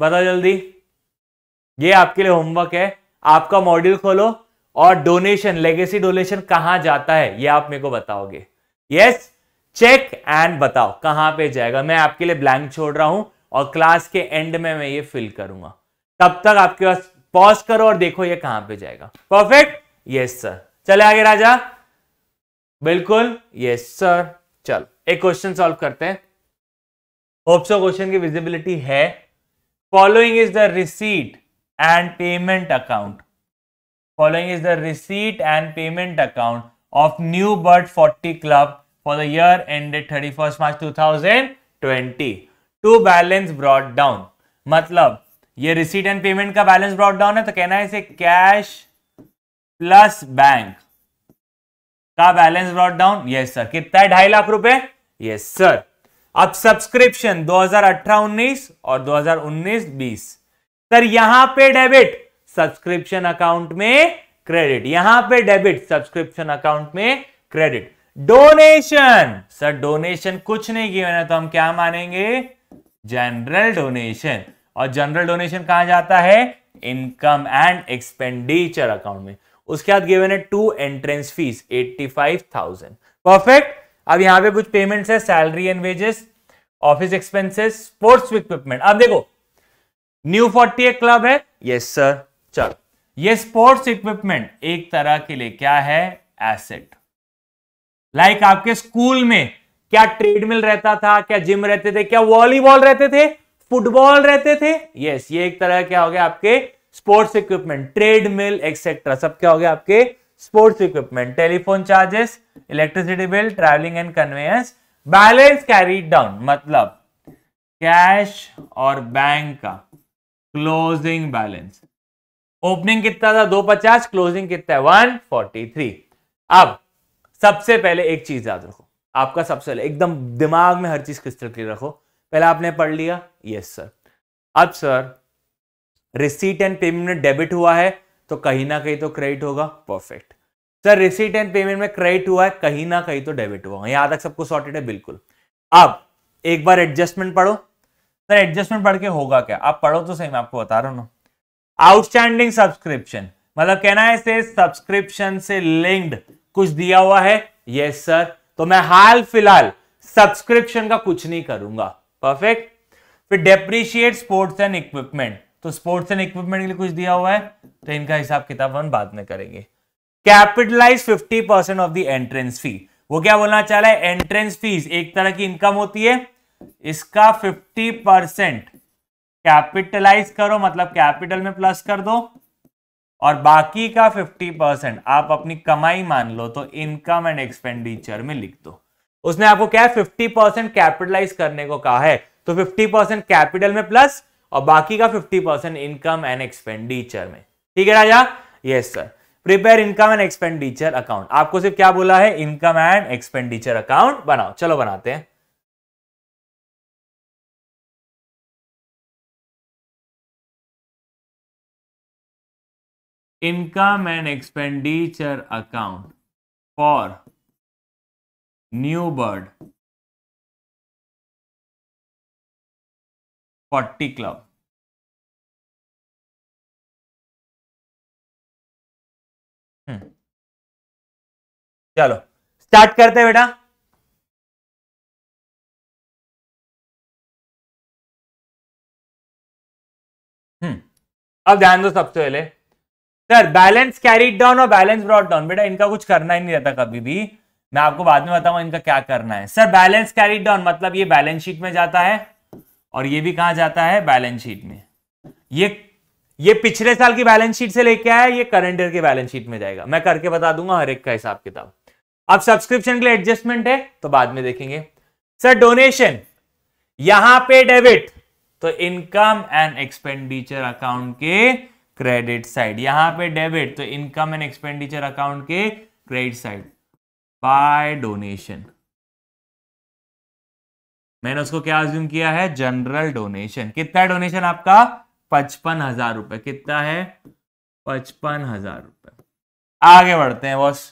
बताओ जल्दी ये आपके लिए होमवर्क है आपका मॉड्यूल खोलो और डोनेशन लेगेसी डोनेशन कहां जाता है ये आप मेरे को बताओगे यस चेक एंड बताओ कहां पे जाएगा मैं आपके लिए ब्लैंक छोड़ रहा हूं और क्लास के एंड में मैं ये फिल करूंगा तब तक आपके पास पॉज करो और देखो ये कहां पे जाएगा परफेक्ट यस सर चले आगे राजा बिल्कुल यस सर चल एक क्वेश्चन सॉल्व करते हैं होप्सो क्वेश्चन की विजिबिलिटी है following is the receipt and payment account following is the receipt and payment account of New Bird Forty Club for the year ended thirty first March two thousand twenty two balance brought down मतलब ये receipt and payment का balance brought down है तो कहना है इसे cash plus bank का balance brought down yes sir कितना है ढाई लाख रुपए यस सर अब सब्सक्रिप्शन 2018-19 और 2019-20 सर यहां पे डेबिट सब्सक्रिप्शन अकाउंट में क्रेडिट यहां पे डेबिट सब्सक्रिप्शन अकाउंट में क्रेडिट डोनेशन सर डोनेशन कुछ नहीं किया ना तो हम क्या मानेंगे जनरल डोनेशन और जनरल डोनेशन कहा जाता है इनकम एंड एक्सपेंडिचर अकाउंट में उसके बाद गिवन है to entrance fees eighty five thousand perfect अब यहां पे कुछ पेमेंट्स है salary and wages office expenses sports equipment अब देखो न्यू फोर्टी क्लब है यस सर चल ये स्पोर्ट्स इक्विपमेंट एक तरह के लिए क्या है एसेट लाइक like आपके स्कूल में क्या ट्रेडमिल रहता था क्या जिम रहते थे क्या वॉलीबॉल रहते थे फुटबॉल रहते थे यस yes, ये एक तरह क्या हो गया आपके sports equipment treadmill etcetera सब क्या हो गया आपके sports equipment telephone charges electricity bill travelling and conveyance balance carry down मतलब कैश और बैंक का क्लोजिंग बैलेंस ओपनिंग कितना था दो पचास क्लोजिंग कितना है वन फोर्टी थ्री अब सबसे पहले एक चीज याद रखो आपका सबसे पहले एकदम दिमाग में हर चीज क्रिस्टल क्लियर रखो पहले आपने पढ़ लिया यस सर अब sir receipt and payment debit हुआ है तो कहीं ना कहीं तो क्रेडिट होगा perfect sir receipt and payment में क्रेडिट हुआ है कहीं ना कहीं तो डेबिट हुआ यहां तक सबको सॉर्टेड है बिल्कुल अब एक बार एडजस्टमेंट पढ़ो सर एडजस्टमेंट पढ़ के होगा क्या आप पढ़ो तो सही मैं आपको बता रहा हूं आउटस्टैंडिंग सब्सक्रिप्शन मतलब कहना है सब्सक्रिप्शन से लिंक्ड कुछ दिया हुआ है यस सर तो मैं हाल फिलहाल सब्सक्रिप्शन का कुछ नहीं करूंगा परफेक्ट फिर डेप्रिशिएट स्पोर्ट्स एंड इक्विपमेंट तो स्पोर्ट्स एंड इक्विपमेंट के लिए कुछ दिया हुआ है तो इनका हिसाब किताब हम बाद में करेंगे capitalise 50 percent of the entrance fee वो क्या बोलना चाह रहा है एंट्रेंस फीस एक तरह की इनकम होती है इसका 50 परसेंट कैपिटलाइज करो मतलब कैपिटल में प्लस कर दो और बाकी का 50 परसेंट आप अपनी कमाई मान लो तो इनकम एंड एक्सपेंडिचर में लिख दो उसने आपको क्या है फिफ्टी परसेंट कैपिटलाइज करने को कहा है तो फिफ्टी परसेंट कैपिटल में प्लस और बाकी का 50 परसेंट इनकम एंड एक्सपेंडिचर में ठीक है राजा yes sir prepare income and expenditure account आपको सिर्फ क्या बोला है इनकम एंड एक्सपेंडिचर अकाउंट बनाओ चलो बनाते हैं income and expenditure account for New Bird Forty Club hmm. चलो स्टार्ट करते हैं बेटा hmm. अब ध्यान दो सबसे पहले सर बैलेंस कैरीड डाउन और बैलेंस ब्रॉड डाउन बेटा इनका कुछ करना ही नहीं रहता कभी भी मैं आपको बाद में बताऊंगा इनका क्या करना है सर बैलेंस कैरीड डाउन मतलब ये बैलेंस शीट में जाता है और ये भी कहा जाता है बैलेंस शीट में ये ये पिछले साल की बैलेंस शीट से लेके आया ये करंट ईयर के बैलेंस शीट में जाएगा मैं करके बता दूंगा हर एक का हिसाब किताब अब सब्सक्रिप्शन के लिए एडजस्टमेंट है तो बाद में देखेंगे सर डोनेशन यहां पे डेबिट तो इनकम एंड एक्सपेंडिचर अकाउंट के क्रेडिट साइड यहां पे डेबिट तो इनकम एंड एक्सपेंडिचर अकाउंट के क्रेडिट साइड बाय डोनेशन मैंने उसको क्या अज्यूम किया है जनरल डोनेशन कितना डोनेशन आपका पचपन हजार रुपए कितना है पचपन हजार रुपए आगे बढ़ते हैं boss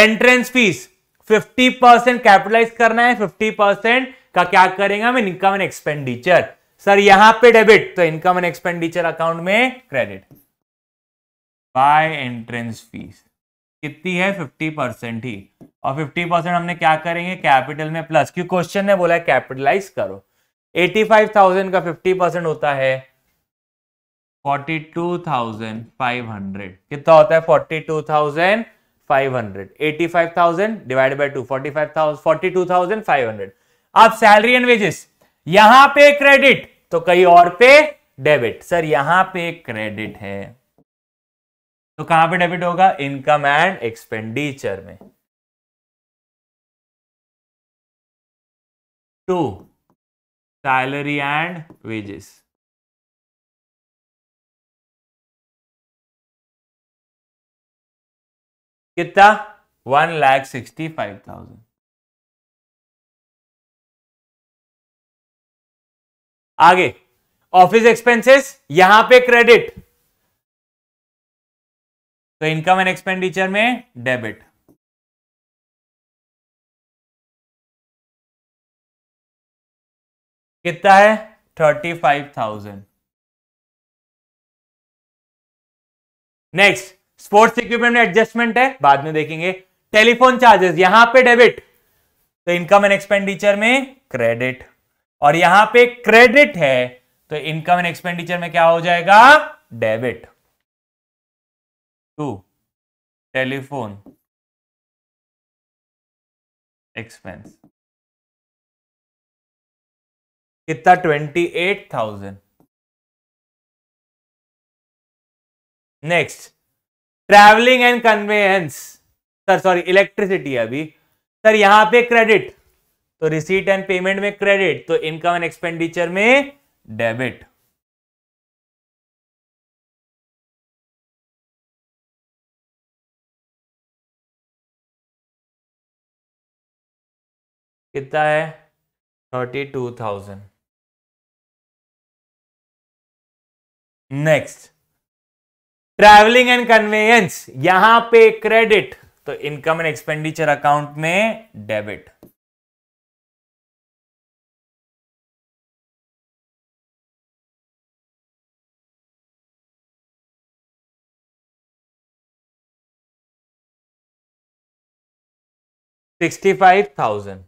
entrance fees 50 percent capitalise करना है 50 परसेंट का क्या करेंगे हम इनकम एंड एक्सपेंडिचर सर यहां पे डेबिट तो इनकम एंड एक्सपेंडिचर अकाउंट में क्रेडिट बाय एंट्रेंस फीस कितनी है फिफ्टी परसेंट ही और फिफ्टी परसेंट हमने क्या करेंगे कैपिटल में प्लस क्यों क्वेश्चन ने बोला है कैपिटलाइज करो एटी फाइव थाउजेंड का फिफ्टी परसेंट होता है forty two thousand five hundred कितना होता है forty two thousand five hundred eighty five thousand divide by two forty five thousand forty two thousand five hundred अब सैलरी एंड वेजेस यहां पे credit तो कहीं और पे डेबिट सर यहां पे क्रेडिट है तो कहां पे डेबिट होगा इनकम एंड एक्सपेंडिचर में टू सैलरी एंड वेजेस कितना one lakh sixty five thousand आगे ऑफिस एक्सपेंसेस यहां पे क्रेडिट तो इनकम एंड एक्सपेंडिचर में डेबिट कितना है thirty five thousand next sports equipment में एडजस्टमेंट है बाद में देखेंगे टेलीफोन चार्जेस यहां पे डेबिट तो इनकम एंड एक्सपेंडिचर में क्रेडिट और यहां पे क्रेडिट है तो इनकम एंड एक्सपेंडिचर में क्या हो जाएगा डेबिट टू टेलीफोन एक्सपेंस कितना twenty eight thousand next travelling and conveyance sir sorry electricity अभी सर यहां पे क्रेडिट तो रिसीट एंड पेमेंट में क्रेडिट तो इनकम एंड एक्सपेंडिचर में डेबिट कितना है thirty two thousand next travelling and conveyance यहां पे क्रेडिट तो इनकम एंड एक्सपेंडिचर अकाउंट में डेबिट सिक्सटी फाइव थाउजेंड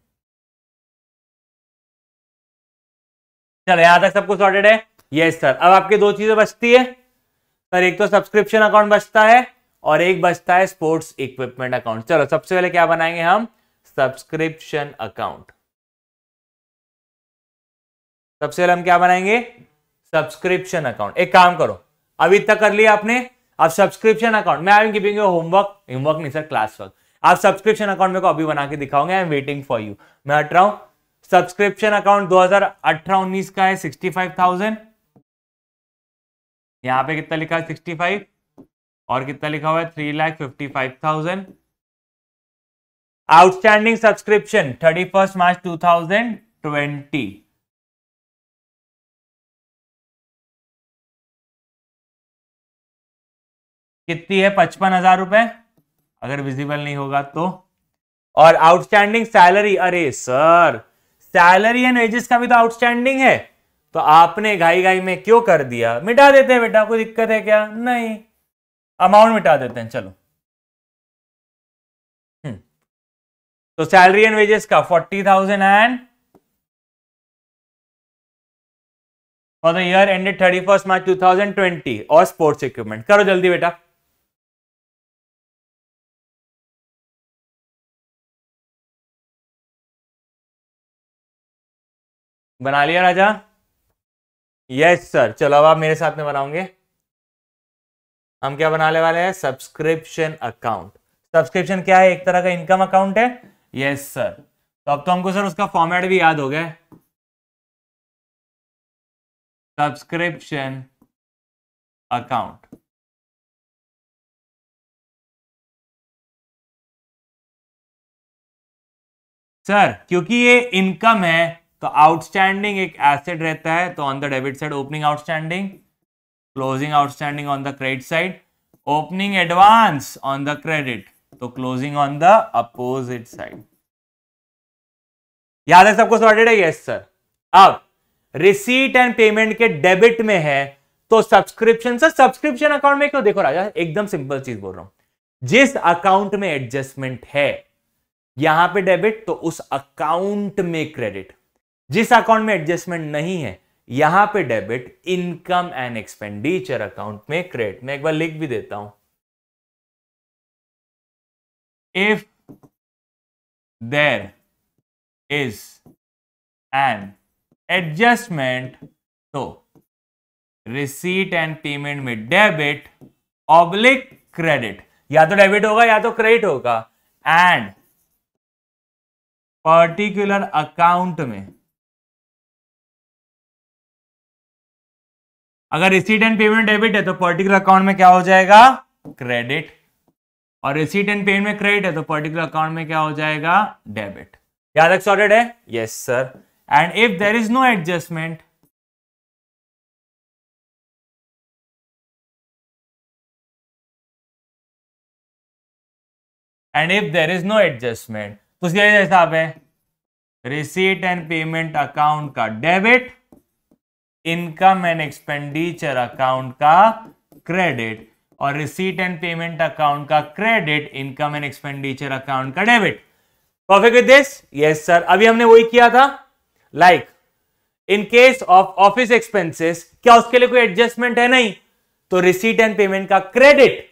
चलो यहां तक सब कुछ सॉर्टेड है यस सर अब आपकी दो चीजें बचती है सर एक तो सब्सक्रिप्शन अकाउंट बचता है और एक बचता है स्पोर्ट्स इक्विपमेंट अकाउंट चलो सबसे पहले क्या बनाएंगे हम सब्सक्रिप्शन अकाउंट सबसे पहले हम क्या बनाएंगे सब्सक्रिप्शन अकाउंट एक काम करो अभी तक कर लिया आपने अब सब्सक्रिप्शन अकाउंट मैं I am giving you homework homework नहीं सर क्लास वर्क आप सब्सक्रिप्शन अकाउंट मेरे को अभी बना के दिखाओगे I am waiting for you मैं हट रहा हूं सब्सक्रिप्शन अकाउंट 2018-19 का है 65,000 यहां पे कितना लिखा है 65 और कितना लिखा हुआ है three lakh fifty five thousand outstanding subscription thirty first March two thousand twenty कितनी है पचपन हजार रुपए अगर विजिबल नहीं होगा तो और आउटस्टैंडिंग सैलरी अरे सर सैलरी एंड वेजेस का भी तो आउटस्टैंडिंग है तो आपने घाई घाई में क्यों कर दिया मिटा देते हैं बेटा कोई दिक्कत है क्या नहीं अमाउंट मिटा देते हैं चलो हम्म। तो सैलरी एंड वेजेस का forty thousand and for the year ended thirty first March two thousand twenty और स्पोर्ट्स इक्विपमेंट करो जल्दी बेटा बना लिया राजा यस सर चलो अब आप मेरे साथ में बनाओगे हम क्या बनाने वाले हैं सब्सक्रिप्शन अकाउंट सब्सक्रिप्शन क्या है एक तरह का इनकम अकाउंट है यस सर तो अब तो हमको सर उसका फॉर्मेट भी याद हो गया सब्सक्रिप्शन अकाउंट सर क्योंकि ये इनकम है तो आउटस्टैंडिंग एक एसेट रहता है तो on the debit side opening outstanding closing outstanding on the credit side opening advance on the credit तो closing on the opposite side याद है सबको सॉर्टेड है यस सर अब रिसीट एंड पेमेंट के डेबिट में है तो सब्सक्रिप्शन सर सब्सक्रिप्शन अकाउंट में क्यों देखो राजा एकदम सिंपल चीज बोल रहा हूं जिस अकाउंट में एडजस्टमेंट है यहां पे डेबिट तो उस अकाउंट में क्रेडिट जिस अकाउंट में एडजस्टमेंट नहीं है यहां पे debit income and expenditure account में क्रेडिट मैं एक बार लिख भी देता हूं if there is an adjustment तो रिसीट एंड पेमेंट में डेबिट ऑब्लिक क्रेडिट या तो डेबिट होगा या तो क्रेडिट होगा एंड पर्टिकुलर अकाउंट में अगर रिसीट एंड पेमेंट डेबिट है तो पर्टिकुलर अकाउंट में क्या हो जाएगा क्रेडिट और रिसीट एंड पेमेंट में क्रेडिट है तो पर्टिकुलर अकाउंट में क्या हो जाएगा डेबिट याद तक सॉर्टेड है yes sir and if there is no adjustment and if there is no adjustment तो उसके हिसाब है रिसीट एंड पेमेंट अकाउंट का debit income and expenditure account का क्रेडिट और रिसीट एंड पेमेंट अकाउंट का credit income and expenditure account का debit perfect with this yes sir अभी हमने वही किया था like in case of office expenses क्या उसके लिए कोई एडजस्टमेंट है नहीं तो रिसीट एंड पेमेंट का क्रेडिट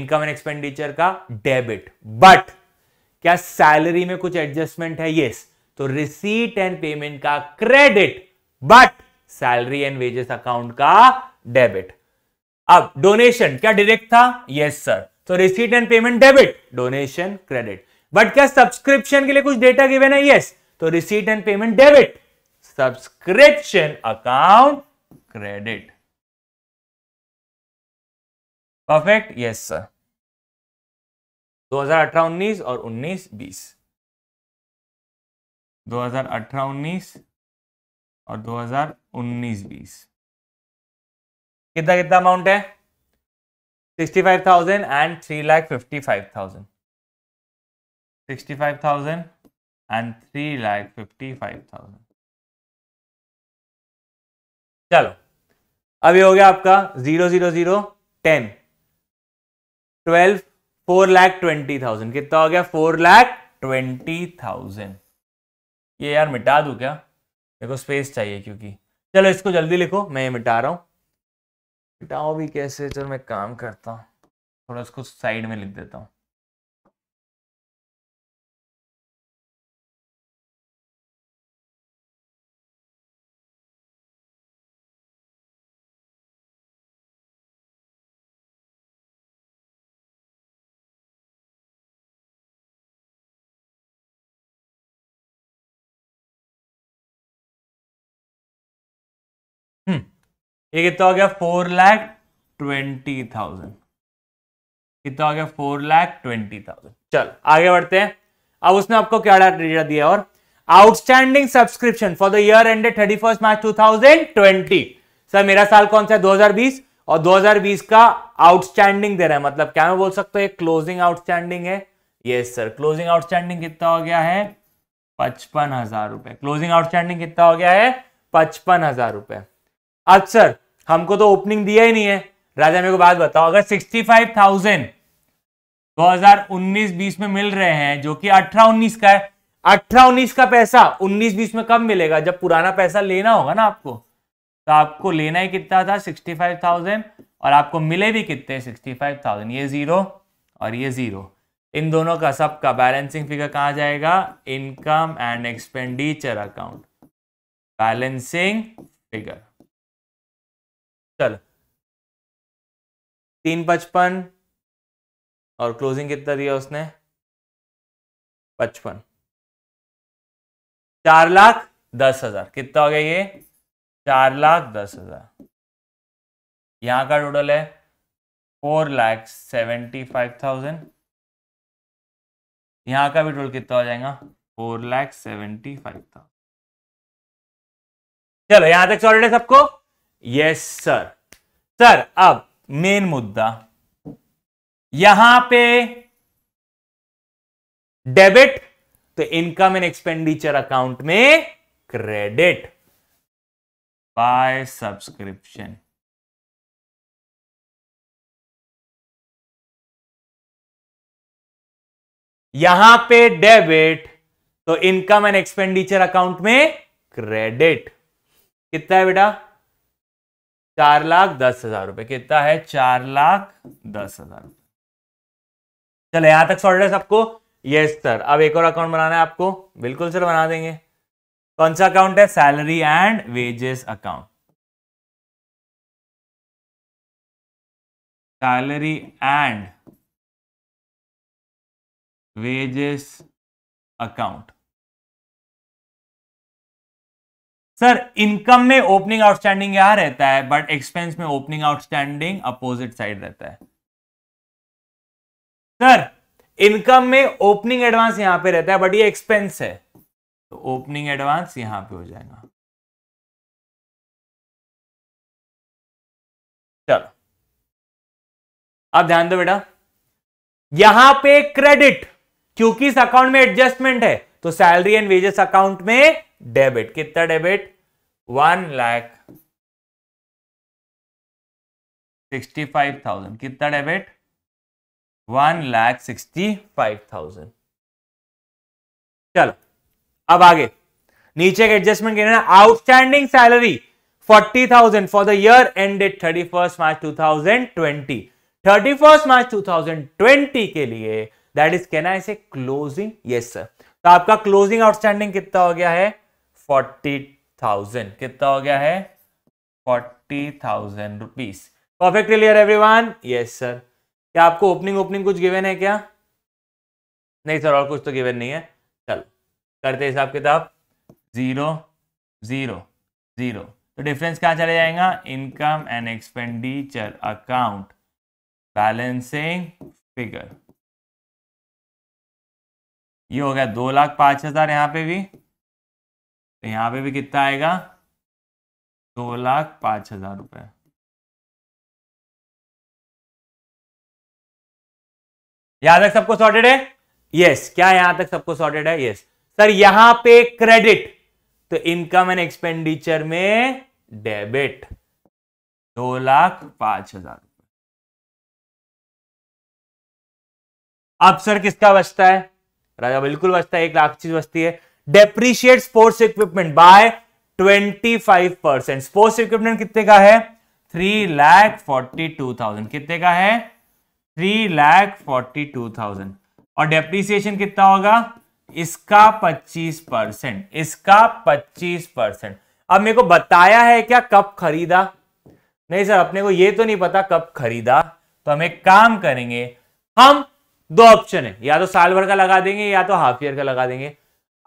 इनकम एंड एक्सपेंडिचर का डेबिट बट क्या सैलरी में कुछ एडजस्टमेंट है यस yes. तो रिसीट एंड पेमेंट का credit but salary and wages account का डेबिट अब डोनेशन क्या डायरेक्ट था यस yes, सर तो receipt and payment debit donation credit but क्या सब्सक्रिप्शन के लिए कुछ डेटा गिवन है यस yes. तो receipt and payment debit subscription account credit perfect yes sir 2018-19 और 19-20 2018-19 और 2019-20 कितना कितना अमाउंट है 65,000 and three lakh fifty five thousand sixty five thousand and three lakh fifty five thousand चलो अभी हो गया आपका zero zero zero ten twelve four lakh twenty thousand कितना हो गया फोर लाख ट्वेंटी थाउजेंड ये यार मिटा दू क्या मेरे को स्पेस चाहिए क्योंकि चलो इसको जल्दी लिखो मैं ये मिटा रहा हूँ मिटाओ भी कैसे चलो मैं काम करता हूँ थोड़ा इसको साइड में लिख देता हूँ ये कितना हो गया फोर लाख ट्वेंटी थाउजेंड कितना हो गया फोर लाख ट्वेंटी थाउजेंड चल आगे बढ़ते हैं अब उसने आपको क्या डेटा दिया और outstanding subscription for the year ended thirty first March two thousand twenty sir मेरा साल कौन सा है 2020 और 2020 का आउटस्टैंडिंग दे रहा है मतलब क्या मैं बोल सकता हूँ क्लोजिंग आउटस्टैंडिंग है यस सर क्लोजिंग आउटस्टैंडिंग कितना हो गया है पचपन हजार रुपए क्लोजिंग आउटस्टैंडिंग कितना हो गया है पचपन हजार रुपए अब सर हमको तो ओपनिंग दिया ही नहीं है राजा मेरे को बात बताओ अगर सिक्सटी फाइव थाउजेंड दो हजार उन्नीस बीस में मिल रहे हैं जो कि अठारह उन्नीस का है अठारह उन्नीस का पैसा उन्नीस बीस में कब मिलेगा जब पुराना पैसा लेना होगा ना आपको तो आपको लेना ही कितना था सिक्सटी फाइव थाउजेंड और आपको मिले भी कितने सिक्सटी फाइव थाउजेंड ये जीरो और ये जीरो इन दोनों का सबका बैलेंसिंग फिगर कहा जाएगा income and expenditure account balancing figure चलो तीन पचपन और क्लोजिंग कितना दिया उसने पचपन चार लाख दस हजार कितना हो गया ये चार लाख दस हजार यहां का टोटल है four lakh seventy five thousand यहां का भी टोटल कितना हो जाएगा four lakh seventy five thousand चलो यहां तक सॉलिड है सबको यस सर सर अब मेन मुद्दा यहां पे डेबिट तो इनकम एंड एक्सपेंडिचर अकाउंट में क्रेडिट बाय सब्सक्रिप्शन यहां पे डेबिट तो इनकम एंड एक्सपेंडिचर अकाउंट में क्रेडिट कितना है बेटा चार लाख दस हजार रुपए कितना है चार लाख दस हजार रुपये चले यहां तक सॉल्ट है सबको यस सर अब एक और अकाउंट बनाना है आपको बिल्कुल सर बना देंगे कौन सा अकाउंट है salary and wages account salary and wages account sir income में ओपनिंग आउटस्टैंडिंग यहां रहता है बट एक्सपेंस में ओपनिंग आउटस्टैंडिंग अपोजिट साइड रहता है सर इनकम में ओपनिंग एडवांस यहां पे रहता है बट ये एक्सपेंस है तो ओपनिंग एडवांस यहां पे हो जाएगा चलो आप ध्यान दो बेटा यहां पे क्रेडिट क्योंकि इस अकाउंट में एडजस्टमेंट है तो सैलरी एंड वेजेस अकाउंट में डेबिट कितना debit one lakh sixty five thousand कितना debit one lakh sixty five thousand चलो अब आगे नीचे के एडजस्टमेंट के outstanding salary forty thousand for the year ended thirty first March two thousand twenty thirty first March two thousand twenty के लिए that is can I से क्लोजिंग यस सर तो आपका क्लोजिंग आउटस्टैंडिंग कितना हो गया है फोर्टी थाउजेंड कितना हो गया है forty thousand rupees perfect clear everyone yes sir क्या आपको ओपनिंग ओपनिंग कुछ गिवन है क्या नहीं सर और कुछ तो गिवन नहीं है चलो करते हिसाब किताब जीरो जीरो जीरो तो डिफरेंस कहाँ चले जाएगा income and expenditure account balancing figure ये हो गया दो लाख पांच हजार यहाँ पे भी तो यहाँ पे भी कितना आएगा दो लाख पाँच हजार रुपये यहां तक सबको सॉर्टेड है यस क्या यहां तक सबको सॉर्टेड है यस सर यहां पे क्रेडिट तो इनकम एंड एक्सपेंडिचर में डेबिट दो लाख पांच हजार रुपये अब सर किसका बचता है राजा बिल्कुल बचता है एक लाख चीज बचती है depreciate sports equipment by 25 percent sports equipment कितने का है three lakh forty two thousand कितने का है three lakh forty two thousand और डेप्रीसिएशन कितना होगा इसका पच्चीस परसेंट इसका पच्चीस परसेंट अब मेरे को बताया है क्या कब खरीदा नहीं सर अपने को ये तो नहीं पता कब खरीदा तो हम एक काम करेंगे हम दो ऑप्शन है या तो साल भर का लगा देंगे या तो हाफ ईयर का लगा देंगे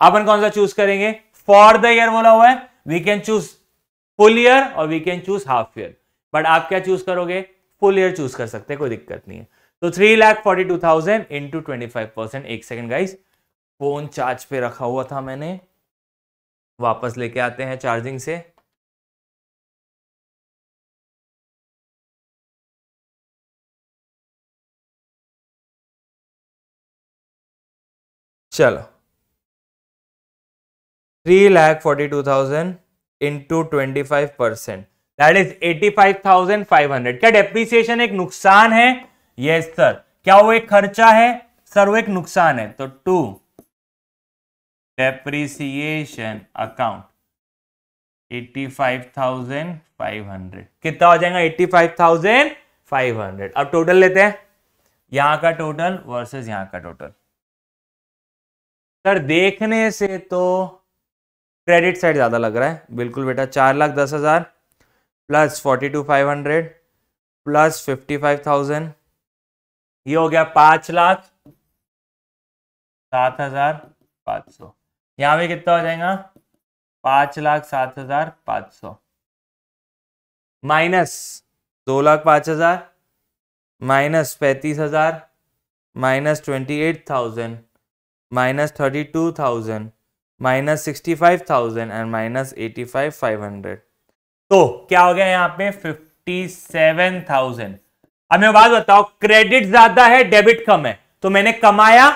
अपन कौन सा चूज करेंगे फॉर द ईयर बोला हुआ है we can choose full year और we can choose half year but आप क्या चूज करोगे फुल ईयर चूज कर सकते हैं कोई दिक्कत नहीं है तो three lakh forty two thousand into twenty five percent एक सेकेंड गाइस फोन चार्ज पे रखा हुआ था मैंने वापस लेके आते हैं चार्जिंग से चलो three lakh forty two thousand into twenty five percent that is eighty five thousand five hundred क्या डेप्रीसिएशन एक नुकसान है यस yes, सर क्या वो एक खर्चा है सर वो एक नुकसान है तो to depreciation account eighty five five thousand hundred कितना हो जाएगा eighty five five thousand hundred अब टोटल लेते हैं यहां का टोटल वर्सेस यहां का टोटल सर देखने से तो क्रेडिट साइड ज़्यादा लग रहा है बिल्कुल बेटा चार लाख दस हज़ार plus forty two five hundred plus fifty five thousand ये हो गया पाँच लाख सात हज़ार पाँच सौ यहाँ पे कितना हो जाएगा पाँच लाख सात हज़ार पाँच सौ माइनस दो लाख पाँच हज़ार माइनस पैंतीस हज़ार minus twenty eight thousand minus thirty two thousand minus sixty five thousand and minus eighty five five hundred तो क्या हो गया यहाँ पे फिफ्टी सेवन थाउजेंड अब मैं बात बताओ क्रेडिट ज्यादा है डेबिट कम है तो मैंने कमाया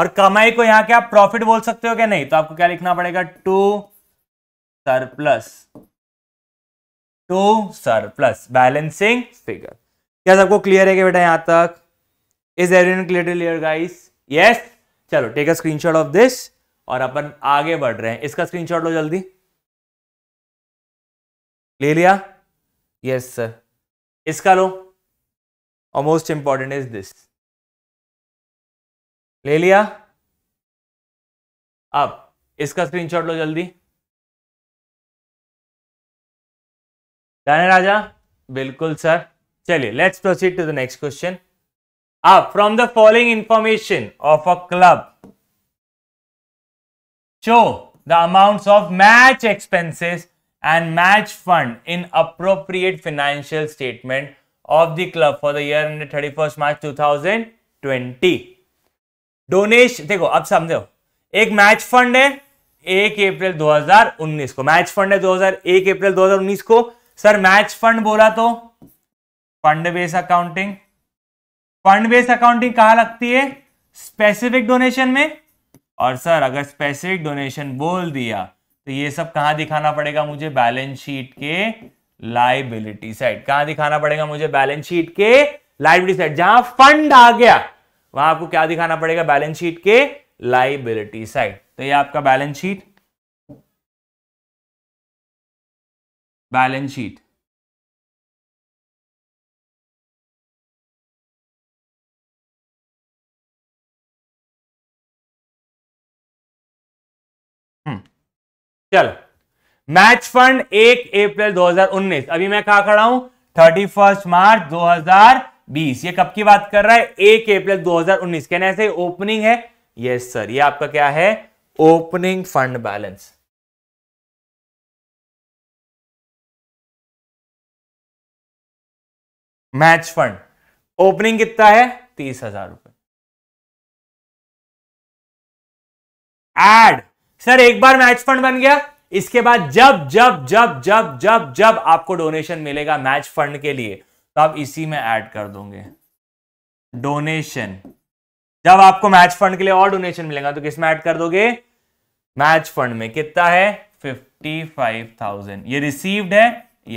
और कमाई को यहाँ क्या प्रॉफिट बोल सकते हो क्या नहीं तो आपको क्या लिखना पड़ेगा to surplus to surplus balancing figure क्या सबको क्लियर है क्या बेटा यहां तक is every clear clear guys yes चलो take a screenshot of this और अपन आगे बढ़ रहे हैं इसका स्क्रीनशॉट लो जल्दी ले लिया यस सर इसका लो और मोस्ट इंपॉर्टेंट इज दिस ले लिया अब इसका स्क्रीनशॉट लो जल्दी राजा बिल्कुल सर चलिए let's proceed to the next question आप from the following information of a club show the amounts of match expenses and match fund in appropriate financial statement of the club for the year ended 31st March 2020 donation देखो अब समझो एक match fund है एक अप्रैल 2019 को match fund है 2000 एक अप्रैल 2019 को सर मैच फंड बोला तो fund base accounting fund base accounting कहां लगती है स्पेसिफिक डोनेशन में और सर अगर स्पेसिफिक डोनेशन बोल दिया तो ये सब कहाँ दिखाना पड़ेगा मुझे बैलेंस शीट के लाइबिलिटी साइड कहाँ दिखाना पड़ेगा मुझे बैलेंस शीट के लाइबिलिटी साइड जहां फंड आ गया वहां आपको क्या दिखाना पड़ेगा बैलेंस शीट के लाइबिलिटी साइड तो ये आपका बैलेंस शीट बैलेंस शीट चलो मैच फंड एक अप्रैल 2019 अभी मैं कहा खड़ा हूं थर्टी फर्स्ट मार्च 2020 ये कब की बात कर रहा है एक अप्रैल 2019 कहने से ओपनिंग है यस सर ये आपका क्या है opening fund balance match fund opening कितना है तीस हजार रुपए एड सर एक बार मैच फंड बन गया इसके बाद जब जब जब जब जब जब आपको डोनेशन मिलेगा मैच फंड के लिए तो आप इसी में ऐड कर दोगे डोनेशन जब आपको मैच फंड के लिए और डोनेशन मिलेगा तो किस में ऐड कर दोगे मैच फंड में कितना है फिफ्टी फाइव थाउजेंड ये रिसीव्ड है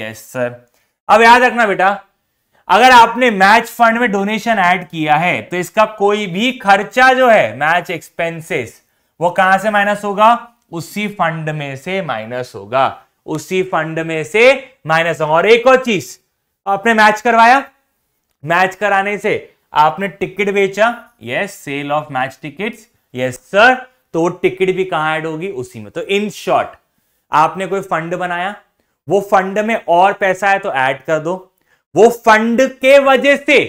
यस सर अब याद रखना बेटा अगर आपने मैच फंड में डोनेशन ऐड किया है तो इसका कोई भी खर्चा जो है मैच एक्सपेंसेस वो कहां से माइनस होगा उसी फंड में से माइनस होगा उसी फंड में से माइनस होगा और एक और चीज आपने मैच करवाया मैच कराने से आपने टिकट बेचा yes sale of match tickets yes sir तो टिकट भी कहां ऐड होगी उसी में तो इन शॉर्ट आपने कोई फंड बनाया वो फंड में और पैसा है तो ऐड कर दो वो फंड के वजह से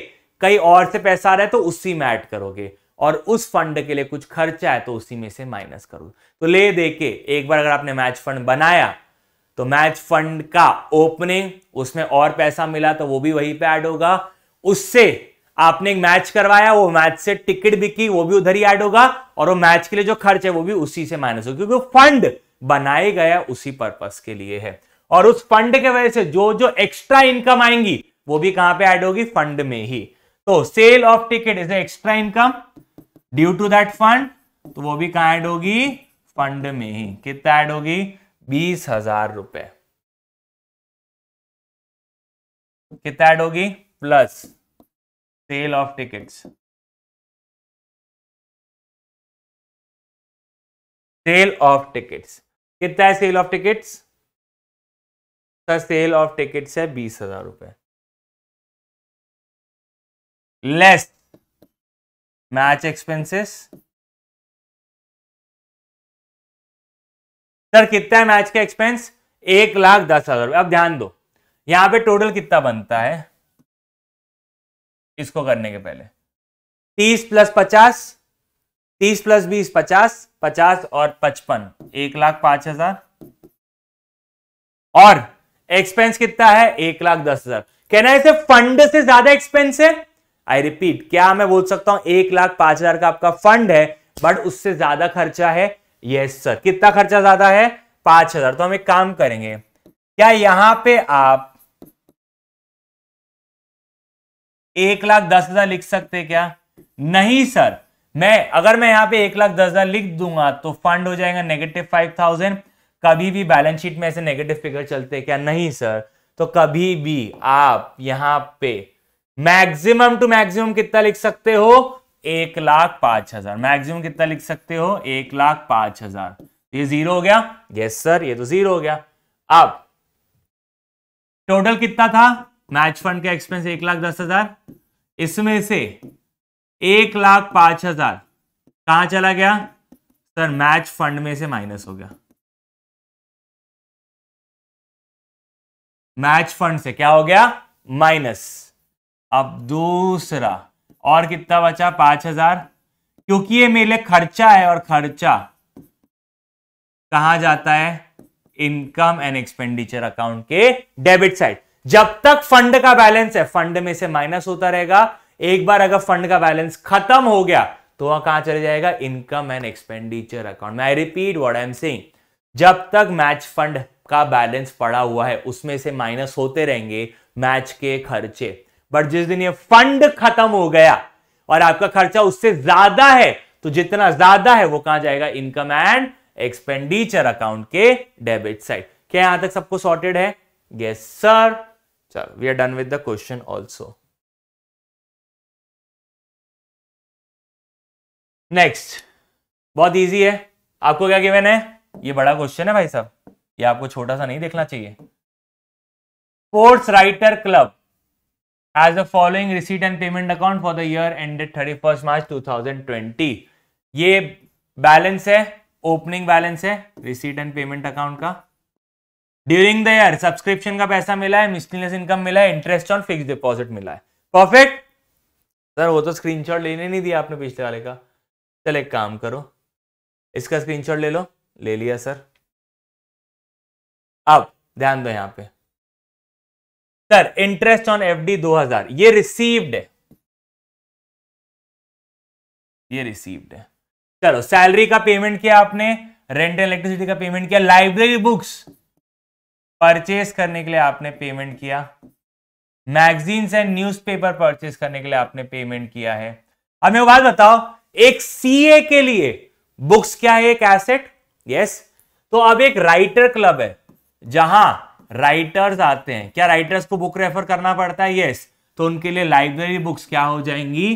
कहीं और से पैसा आ रहा है तो उसी में ऐड करोगे और उस फंड के लिए कुछ खर्चा है तो उसी में से माइनस करो तो ले दे के एक बार अगर आपने मैच फंड बनाया तो मैच फंड का ओपनिंग उसमें और पैसा मिला तो वो भी वहीं पे ऐड होगा उससे आपने एक मैच करवाया वो मैच से टिकट बिकी वो भी उधर ही ऐड होगा और वो मैच के लिए जो खर्च है वो भी उसी से माइनस होगा क्योंकि फंड बनाए गया उसी पर्पस के लिए है और उस फंड के वजह से जो जो एक्स्ट्रा इनकम आएंगी वो भी कहां पे ऐड होगी फंड में ही तो sale of ticket is extra income due to that fund तो वो भी कहा ऐड होगी फंड में ही कितना ऐड होगी बीस हजार रुपए कितना ऐड होगी plus sale of tickets sale of tickets कितना है सेल ऑफ टिकट्स का सेल ऑफ टिकट्स है बीस हजार रुपए लेस मैच एक्सपेंसेस सर कितना है मैच का एक्सपेंस एक लाख दस हजार अब ध्यान दो यहां पे टोटल कितना बनता है इसको करने के पहले तीस प्लस पचास तीस प्लस बीस पचास पचास और पचपन एक लाख पांच हजार और एक्सपेंस कितना है एक लाख दस हजार कहना इसे फंड से ज्यादा एक्सपेंस है आई रिपीट क्या मैं बोल सकता हूं एक लाख पांच हजार का आपका फंड है बट उससे ज्यादा खर्चा है यस सर कितना खर्चा ज्यादा है पांच हजार तो हम एक काम करेंगे क्या यहां पे आप एक लाख दस हजार लिख सकते क्या नहीं सर मैं अगर मैं यहां पे एक लाख दस हजार लिख दूंगा तो फंड हो जाएगा नेगेटिव फाइव थाउजेंड कभी भी बैलेंस शीट में ऐसे नेगेटिव फिगर चलते क्या नहीं सर तो कभी भी आप यहां पे मैक्सिमम टू मैक्सिमम कितना लिख सकते हो एक लाख पांच हजार मैक्सिमम कितना लिख सकते हो एक लाख पांच हजार ये जीरो हो गया यस सर ये तो जीरो हो गया अब टोटल कितना था मैच फंड का एक्सपेंस एक लाख दस हजार इसमें से एक लाख पांच हजार कहां चला गया सर मैच फंड में से माइनस हो गया मैच फंड से क्या हो गया माइनस अब दूसरा और कितना बचा पांच हजार क्योंकि ये मेरे खर्चा है और खर्चा कहा जाता है इनकम एंड एक्सपेंडिचर अकाउंट के डेबिट साइड जब तक फंड का बैलेंस है फंड में से माइनस होता रहेगा एक बार अगर फंड का बैलेंस खत्म हो गया तो वह कहां चले जाएगा इनकम एंड एक्सपेंडिचर अकाउंट में I repeat what I am see जब तक मैच फंड का बैलेंस पड़ा हुआ है उसमें से माइनस होते रहेंगे मैच के खर्चे बट जिस दिन ये फंड खत्म हो गया और आपका खर्चा उससे ज्यादा है तो जितना ज्यादा है वो कहां जाएगा इनकम एंड एक्सपेंडिचर अकाउंट के डेबिट साइड क्या यहां तक सबको सॉर्टेड है यस सर चलो we are done with the question also next बहुत इजी है आपको क्या क्या है ये बड़ा क्वेश्चन है भाई साहब ये आपको छोटा सा नहीं देखना चाहिए sports writer club has the following receipt and payment account for the year ended thirty first March two thousand twenty ये बैलेंस है ओपनिंग बैलेंस है रिसीट एंड पेमेंट अकाउंट का ड्यूरिंग द ईयर सब्सक्रिप्शन का पैसा मिला है miscellaneous income मिला है इंटरेस्ट ऑन फिक्स डिपॉजिट मिला है परफेक्ट सर वो तो स्क्रीनशॉट लेने नहीं दिया आपने पिछले वाले का चल एक काम करो इसका स्क्रीनशॉट ले लो ले लिया सर अब ध्यान दो यहां पे सर इंटरेस्ट ऑन एफडी 2000 ये रिसीव्ड है ये रिसीव्ड है चलो सैलरी का पेमेंट किया आपने रेंट एंड इलेक्ट्रिसिटी का पेमेंट किया लाइब्रेरी बुक्स परचेस करने के लिए आपने पेमेंट किया मैगजीन्स एंड न्यूज़पेपर परचेस करने के लिए आपने पेमेंट किया है अब मेरे बात बताओ एक सीए के लिए बुक्स क्या है एक एसेट यस yes. तो अब एक राइटर क्लब है जहां राइटर्स आते हैं क्या राइटर्स को बुक रेफर करना पड़ता है यस तो उनके लिए लाइब्रेरी बुक्स क्या हो जाएंगी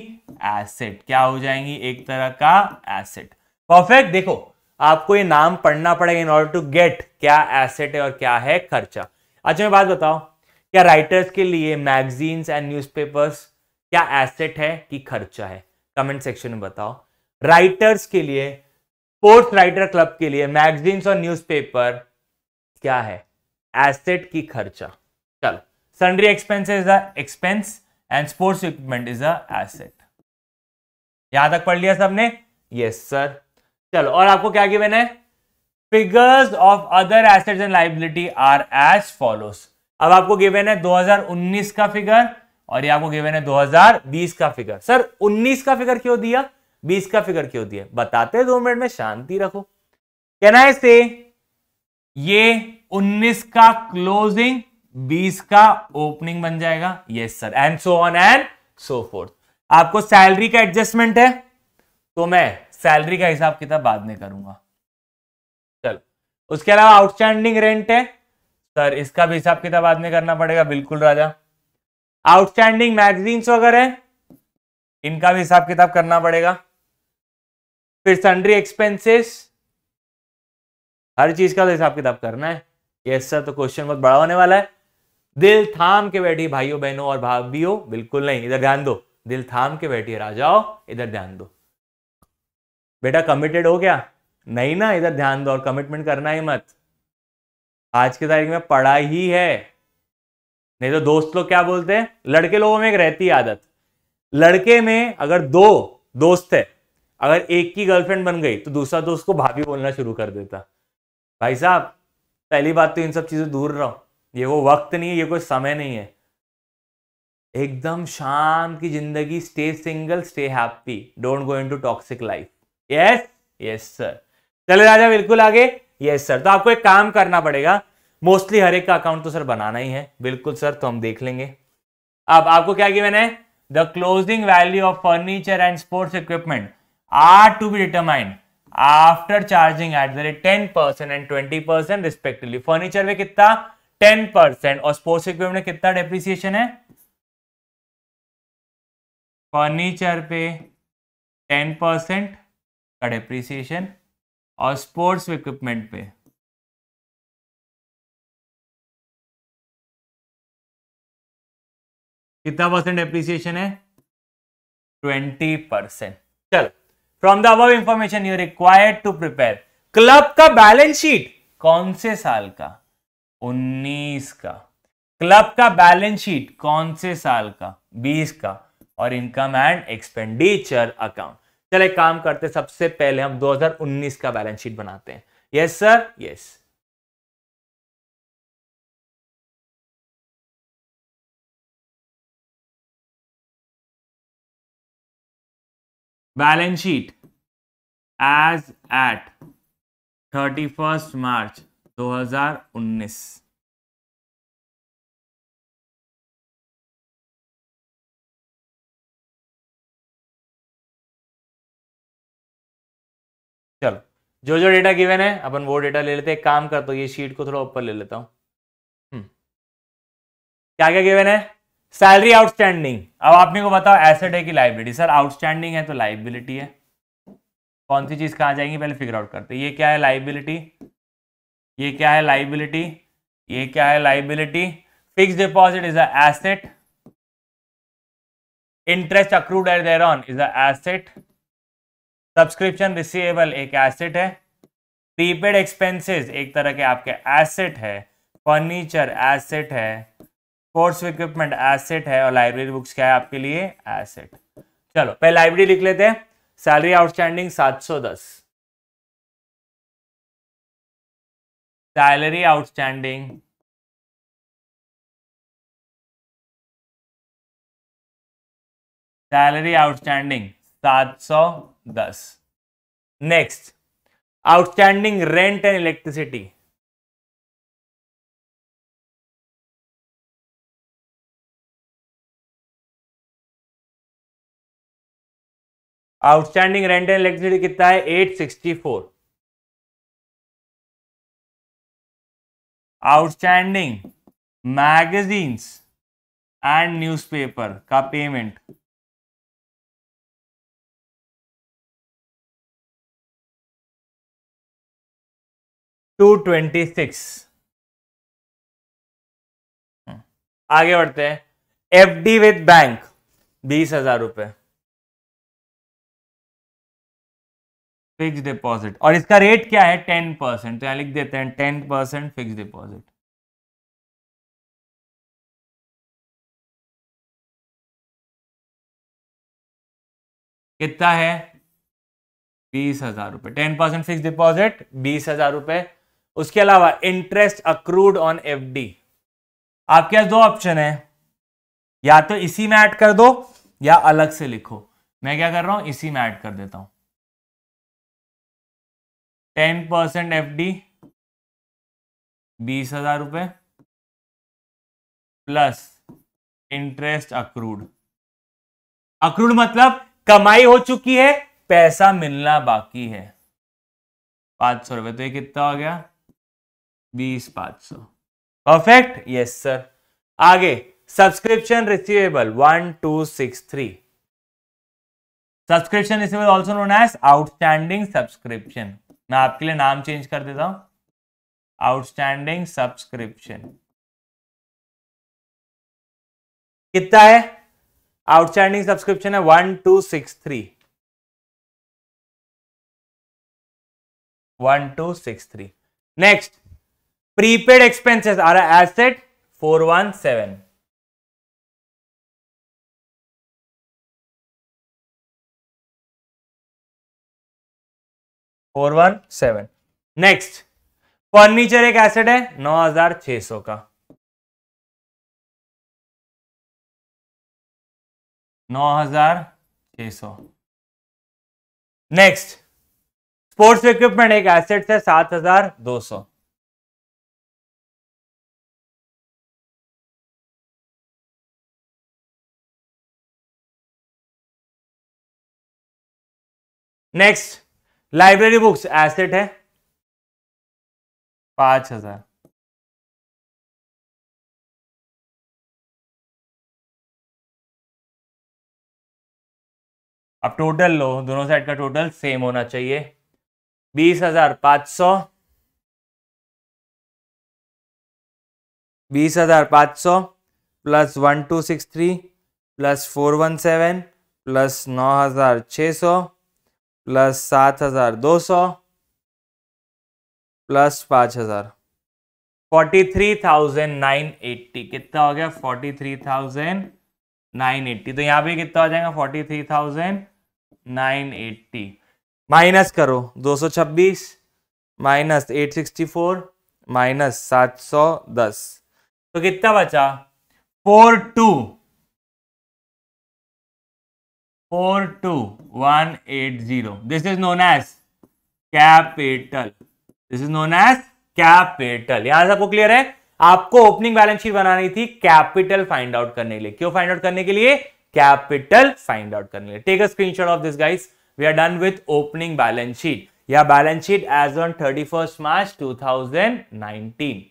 एसेट क्या हो जाएंगी एक तरह का एसेट परफेक्ट देखो आपको ये नाम पढ़ना पड़ेगा इन ऑर्डर टू गेट क्या एसेट है और क्या है खर्चा अच्छा मैं बात बताओ क्या राइटर्स के लिए मैगजीन्स एंड न्यूज़पेपर्स क्या एसेट है कि खर्चा है कमेंट सेक्शन में बताओ राइटर्स के लिए स्पोर्ट्स राइटर क्लब के लिए मैगजीन्स और न्यूज़पेपर क्या है एसेट की खर्चा चलो sundry expense is the expense and sports equipment is the asset यहां तक पढ़ लिया सबने यस सर चलो और आपको क्या गिवन है figures of other assets and liability are as follows अब आपको गिवन है 2019 का फिगर और ये आपको गिवन है 2020 का फिगर सर 19 का फिगर क्यों दिया 20 का फिगर क्यों दिया बताते दो मिनट में शांति रखो कहना है से ये 19 का क्लोजिंग 20 का ओपनिंग बन जाएगा yes sir and so on and so forth आपको सैलरी का एडजस्टमेंट है तो मैं सैलरी का हिसाब किताब बाद में करूंगा चलो उसके अलावा आउटस्टैंडिंग रेंट है सर इसका भी हिसाब किताब बाद में करना पड़ेगा बिल्कुल राजा आउटस्टैंडिंग मैगजीन्स वगैरह है इनका भी हिसाब किताब करना पड़ेगा फिर सन्ड्री एक्सपेंसेस हर चीज का तो हिसाब किताब करना है यस सर तो क्वेश्चन बहुत बड़ा होने वाला है दिल थाम के बैठी भाइयों बहनों और भाभीओ बिल्कुल नहीं इधर ध्यान दो दिल थाम के बैठिए राजाओ इधर ध्यान दो बेटा कमिटेड हो क्या नहीं ना इधर ध्यान दो और कमिटमेंट करना ही मत आज की तारीख में पढ़ाई ही है नहीं तो दोस्त लोग क्या बोलते हैं लड़के लोगों में एक रहती आदत लड़के में अगर दो दोस्त है अगर एक की गर्लफ्रेंड बन गई तो दूसरा दोस्त को भाभी बोलना शुरू कर देता भाई साहब पहली बात तो इन सब चीज़ों दूर रहो ये वो वक्त नहीं है ये कोई समय नहीं है एकदम शाम की जिंदगी stay single stay happy don't go into toxic life yes yes sir चले राजा बिल्कुल आगे यस सर तो आपको एक काम करना पड़ेगा मोस्टली हर एक का अकाउंट तो सर बनाना ही है बिल्कुल सर तो हम देख लेंगे अब आपको क्या किया मैंने the closing value of furniture and sports equipment are to be determined after charging at the rate ten percent and twenty percent respectively furniture में कितना टेन परसेंट और स्पोर्ट्स इक्विपमेंट में कितना डेप्रिसिएशन है फर्नीचर पे टेन परसेंट का depreciation और sports equipment पे कितना परसेंट डेप्रिसिएशन है ट्वेंटी परसेंट चलो from the above information you required to prepare club का बैलेंस शीट कौन से साल का 19 का क्लब का बैलेंस शीट कौन से साल का 20 का और इनकम एंड एक्सपेंडिचर अकाउंट चले काम करते सबसे पहले हम 2019 का बैलेंस शीट बनाते हैं yes sir yes balance sheet as at thirty first March 2019 चलो जो जो डेटा गिवन है अपन वो डेटा ले लेते हैं काम कर हूँ ये शीट को थोड़ा ऊपर ले लेता हूं हम्म। क्या क्या गिवन है सैलरी आउटस्टैंडिंग अब आपने को बताओ एसेट है कि लाइबिलिटी सर आउटस्टैंडिंग है तो लाइबिलिटी है कौन सी चीज कहा जाएंगी पहले फिगर आउट करते ये क्या है लाइबिलिटी ये क्या है लाइबिलिटी ये क्या है liability fix deposit is asset interest accrued at there on is asset subscription receivable एक एसेट है प्रीपेड एक्सपेंसेस एक तरह के आपके एसेट है फर्नीचर एसेट है कोर्स इक्विपमेंट एसेट है और लाइब्रेरी बुक्स क्या है आपके लिए एसेट चलो पहले लाइब्रेरी लिख लेते हैं salary outstanding 710 salary outstanding salary outstanding 710 next outstanding rent and electricity outstanding rent and electricity कितना है eight sixty four outstanding magazines and newspaper का पेमेंट टू ट्वेंटी सिक्स आगे बढ़ते हैं एफडी विद बैंक बीस हजार रुपए फिक्स डिपॉजिट और इसका रेट क्या है टेन परसेंट तो यहां लिख देते हैं टेन परसेंट फिक्स डिपॉजिट कितना है बीस हजार रुपये टेन परसेंट फिक्स डिपॉजिट बीस हजार रुपए उसके अलावा इंटरेस्ट अक्रूड ऑन एफडी आपके पास दो ऑप्शन है या तो इसी में ऐड कर दो या अलग से लिखो मैं क्या कर रहा हूं इसी में ऐड कर देता हूं टेन परसेंट एफ डी बीस हजार रुपये प्लस इंटरेस्ट अक्रूड अक्रूड मतलब कमाई हो चुकी है पैसा मिलना बाकी है पांच सौ रुपए तो ये कितना हो गया बीस पांच सौ परफेक्ट यस सर आगे subscription receivable one two six three subscription receivable also known as outstanding subscription मैं आपके लिए नाम चेंज कर देता हूं आउटस्टैंडिंग सब्सक्रिप्शन कितना है आउटस्टैंडिंग सब्सक्रिप्शन है one two six three one two six three next prepaid expenses are asset four one seven four one seven next furniture एक एसेट है नौ हजार छह सौ का नौ हजार छह सौ नेक्स्ट स्पोर्ट्स इक्विपमेंट एक एसेट है सात हजार दो सौ नेक्स्ट लाइब्रेरी बुक्स एसेट है पांच हजार अब टोटल लो दोनों साइड का टोटल सेम होना चाहिए बीस हजार पांच सौ बीस हजार पाँच सौ plus one two six three plus four one seven plus नौ हजार छ सौ प्लस सात हज़ार दो सौ प्लस पांच हज़ार forty three thousand nine eighty कितना हो गया forty three thousand nine eighty तो यहां पे कितना हो जाएगा forty three thousand nine eighty minus करो दो सौ छब्बीस minus eight sixty four minus सात सौ दस तो कितना बचा four two zero this is known as capital this is known as capital यहां सबको क्लियर है आपको ओपनिंग बैलेंस शीट बनानी थी कैपिटल फाइंड आउट करने के लिए क्यों फाइंड आउट करने के लिए कैपिटल फाइंड आउट करने के लिए take a screenshot of this guys we are done with opening balance sheet या balance sheet as on thirty March two nineteen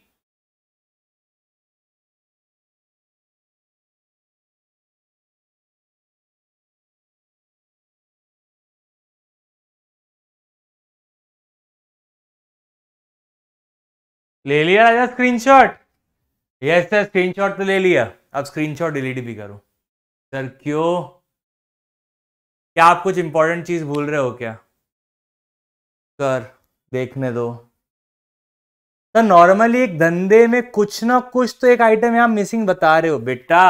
ले लिया राजा स्क्रीनशॉट यस सर स्क्रीनशॉट तो ले लिया अब स्क्रीनशॉट डिलीट भी करो सर क्यों क्या आप कुछ इंपॉर्टेंट चीज भूल रहे हो क्या सर देखने दो सर नॉर्मली एक धंधे में कुछ ना कुछ तो एक आइटम आप मिसिंग बता रहे हो बेटा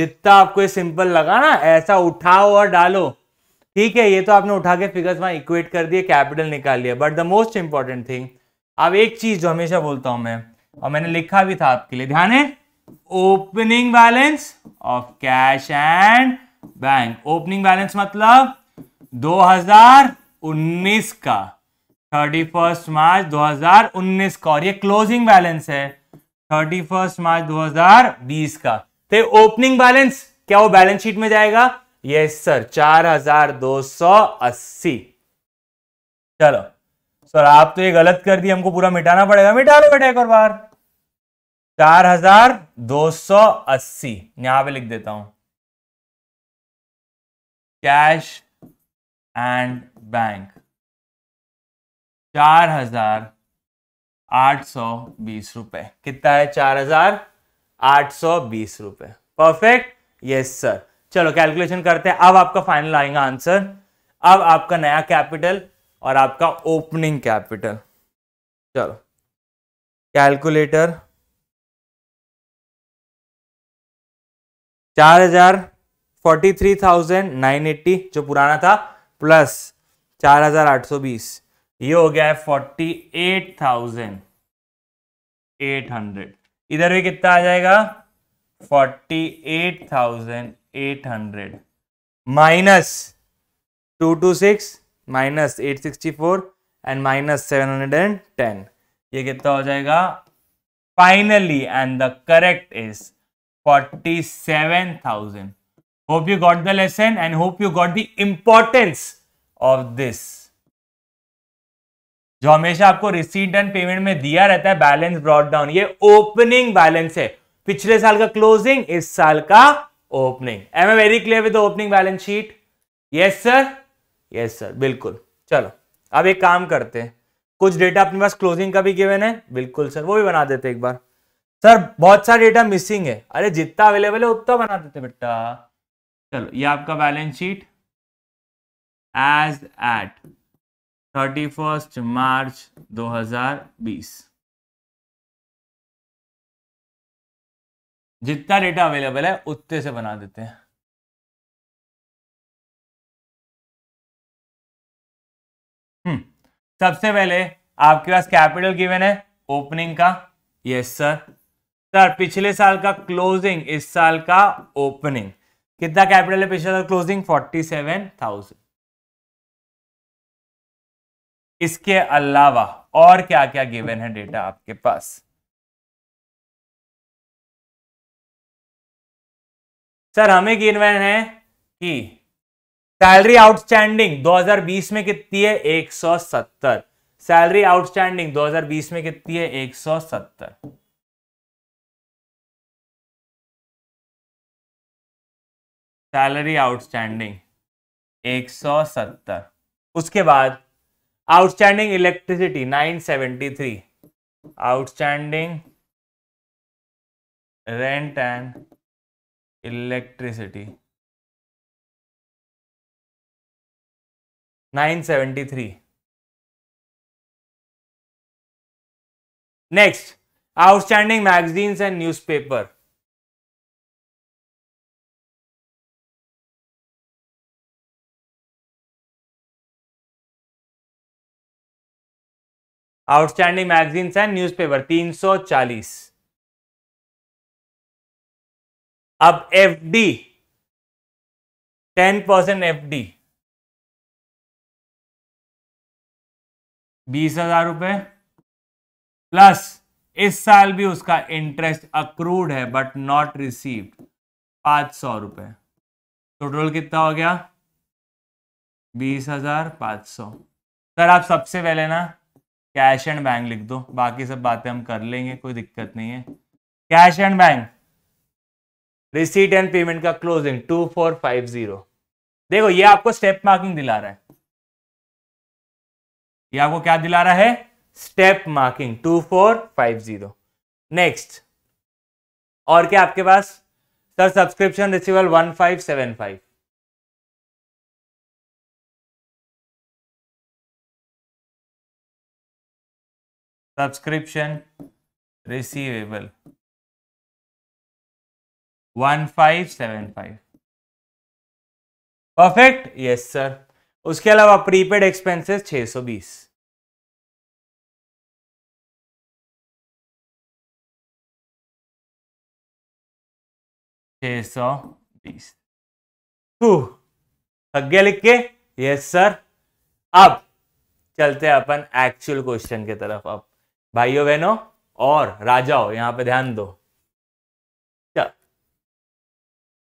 जितना आपको ये सिंपल लगा ना ऐसा उठाओ और डालो ठीक है ये तो आपने उठा के फिगर्स वहां इक्वेट कर दिए कैपिटल निकाल लिया but the most important thing अब एक चीज जो हमेशा बोलता हूं मैं और मैंने लिखा भी था आपके लिए ध्यान है opening balance of cash and bank opening balance मतलब 2019 का 31 मार्च 2019 का और ये क्लोजिंग बैलेंस है 31 मार्च 2020 का तो ओपनिंग बैलेंस क्या वो बैलेंस शीट में जाएगा यस सर 4280 चलो सर आप तो ये गलत कर दी हमको पूरा मिटाना पड़ेगा मिटा लो बेटा एक और बार चार हजार दो सौ अस्सी यहां पर लिख देता हूं कैश एंड बैंक चार हजार आठ सौ बीस रुपए कितना है चार हजार आठ सौ बीस रुपए परफेक्ट यस सर चलो कैलकुलेशन करते हैं अब आपका फाइनल आएगा आंसर अब आपका नया कैपिटल और आपका ओपनिंग कैपिटल चलो कैलकुलेटर चार हजार forty three thousand nine eighty जो पुराना था प्लस चार हजार आठ सौ बीस ये हो गया है forty eight thousand eight hundred इधर भी कितना आ जाएगा forty eight thousand eight hundred minus two two six minus eight sixty four and minus seven hundred and ten ये कितना हो जाएगा finally and the correct is forty seven thousand hope you got the lesson and hope you got the importance of this जो हमेशा आपको receipt and payment में दिया रहता है बैलेंस ब्रॉड डाउन ये ओपनिंग बैलेंस है पिछले साल का क्लोजिंग इस साल का opening am a very clear with opening balance sheet yes sir yes sir बिल्कुल चलो अब एक काम करते हैं कुछ डेटा अपने पास क्लोजिंग का भी गिवन है बिल्कुल सर वो भी बना देते एक बार सर बहुत सारा डेटा मिसिंग है अरे जितना अवेलेबल है उतना बना देते बेटा चलो ये आपका balance sheet as at thirty first March दो हजार बीस जितना डेटा अवेलेबल है उतने से बना देते हैं सबसे पहले आपके पास कैपिटल गिवन है ओपनिंग का यस सर सर पिछले साल का क्लोजिंग इस साल का ओपनिंग कितना कैपिटल है पिछले साल क्लोजिंग फोर्टी सेवन थाउजेंड इसके अलावा और क्या क्या गिवन है डेटा आपके पास सर हमें गिवन है कि सैलरी आउटस्टैंडिंग 2020 में कितनी है 170 सैलरी आउटस्टैंडिंग 2020 में कितनी है 170 सैलरी आउटस्टैंडिंग 170 उसके बाद outstanding electricity 973 outstanding rent and electricity 973 next outstanding magazines and newspaper outstanding magazines and newspaper 340 अब F D ten percent F D बीस हजार रुपये प्लस इस साल भी उसका इंटरेस्ट अक्रूड है बट नॉट रिसीव्ड पाँच सौ रुपए टोटल कितना हो गया बीस हजार पाँच सौ सर आप सबसे पहले ना कैश एंड बैंक लिख दो बाकी सब बातें हम कर लेंगे कोई दिक्कत नहीं है cash and bank receipt and payment का closing two four five zero देखो ये आपको स्टेप मार्किंग दिला रहा है ये आपको क्या दिला रहा है step marking two four five zero next और क्या आपके पास sir subscription receivable one five seven five subscription receivable one five seven five perfect yes sir उसके अलावा प्रीपेड एक्सपेंसेस 620 सौ बीस आगे लिख के यस सर अब चलते हैं अपन एक्चुअल क्वेश्चन की तरफ अब भाइयों बहनों और हो यहां पे ध्यान दो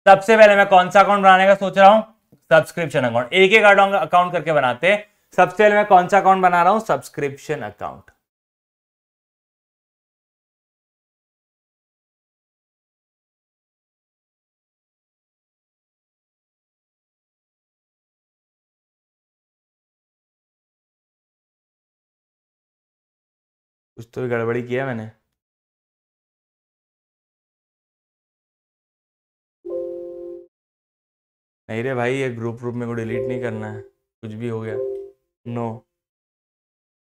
सबसे पहले मैं कौन सा अकाउंट बनाने का सोच रहा हूं सब्सक्रिप्शन अकाउंट एक एक अकाउंट करके बनाते हैं सबसे पहले मैं कौन सा अकाउंट बना रहा हूं सब्सक्रिप्शन अकाउंट कुछ तो गड़बड़ी किया मैंने नहीं रे भाई ये ग्रुप रूप मेरे को डिलीट नहीं करना है कुछ भी हो गया नो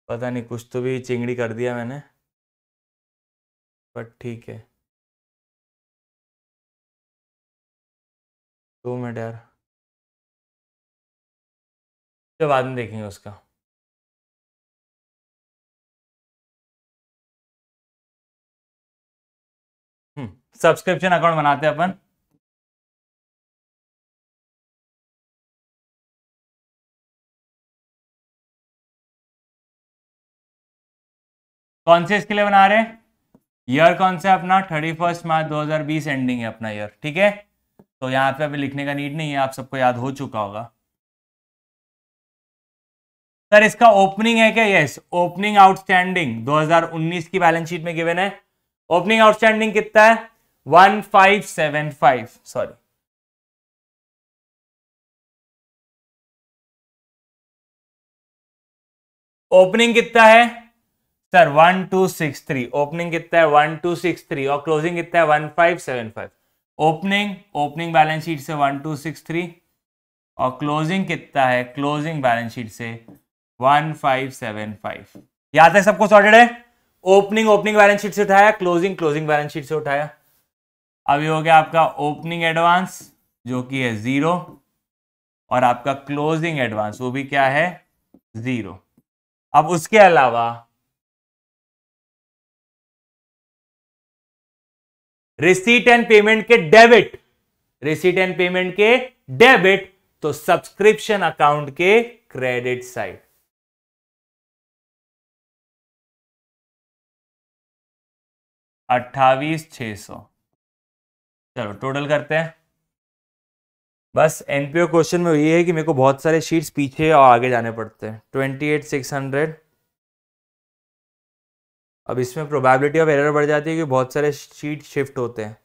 पता नहीं कुछ तो भी चिंगड़ी कर दिया मैंने बट ठीक है दो मिनट यार तो बाद में देखेंगे उसका सब्सक्रिप्शन हम्म, अकाउंट बनाते हैं अपन कौन से इसके लिए बना रहे हैं ईयर कौन सा अपना थर्टी फर्स्ट मार्च 2020 एंडिंग है अपना ईयर ठीक है तो यहाँ पे अभी लिखने का नीड नहीं है आप सबको याद हो चुका होगा सर इसका ओपनिंग है क्या यस ओपनिंग आउटस्टैंडिंग 2019 की बैलेंस शीट में गिवन है ओपनिंग आउटस्टैंडिंग कितना है 1575 सॉरी ओपनिंग कितना है sir one two six three opening कितना है वन टू सिक्स थ्री और क्लोजिंग कितना है one five seven five opening opening balance sheet से वन टू सिक्स थ्री और क्लोजिंग कितना है क्लोजिंग बैलेंस शीट से वन फाइव सेवन फाइव याद है सबको सॉर्टेड है ओपनिंग ओपनिंग बैलेंस शीट से उठाया क्लोजिंग क्लोजिंग बैलेंस शीट से उठाया अभी हो गया आपका ओपनिंग एडवांस जो कि है जीरो और आपका क्लोजिंग एडवांस वो भी क्या है जीरो अब उसके अलावा रिसीट एंड पेमेंट के डेबिट रिसीट एंड पेमेंट के डेबिट तो सब्सक्रिप्शन अकाउंट के क्रेडिट साइड अट्ठावीस छ सौ चलो टोटल करते हैं बस एनपीओ क्वेश्चन में ये है कि मेरे को बहुत सारे शीट्स पीछे और आगे जाने पड़ते हैं ट्वेंटी एट सिक्स हंड्रेड अब इसमें प्रोबेबिलिटी ऑफ एरर बढ़ जाती है कि बहुत सारे शीट शिफ्ट होते हैं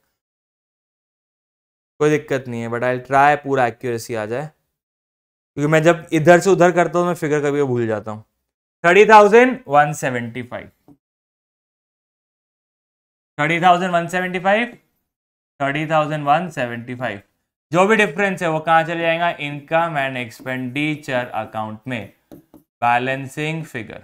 कोई दिक्कत नहीं है बट आई ट्राई पूरा एक्यूरेसी आ जाए क्योंकि मैं जब इधर से उधर करता हूँ मैं फिगर कभी भूल जाता हूँ thirty thousand one seventy five thirty thousand one seventy five thirty thousand one seventy five जो भी डिफरेंस है वो कहाँ चले जाएगा इनकम एंड एक्सपेंडिचर अकाउंट में बैलेंसिंग फिगर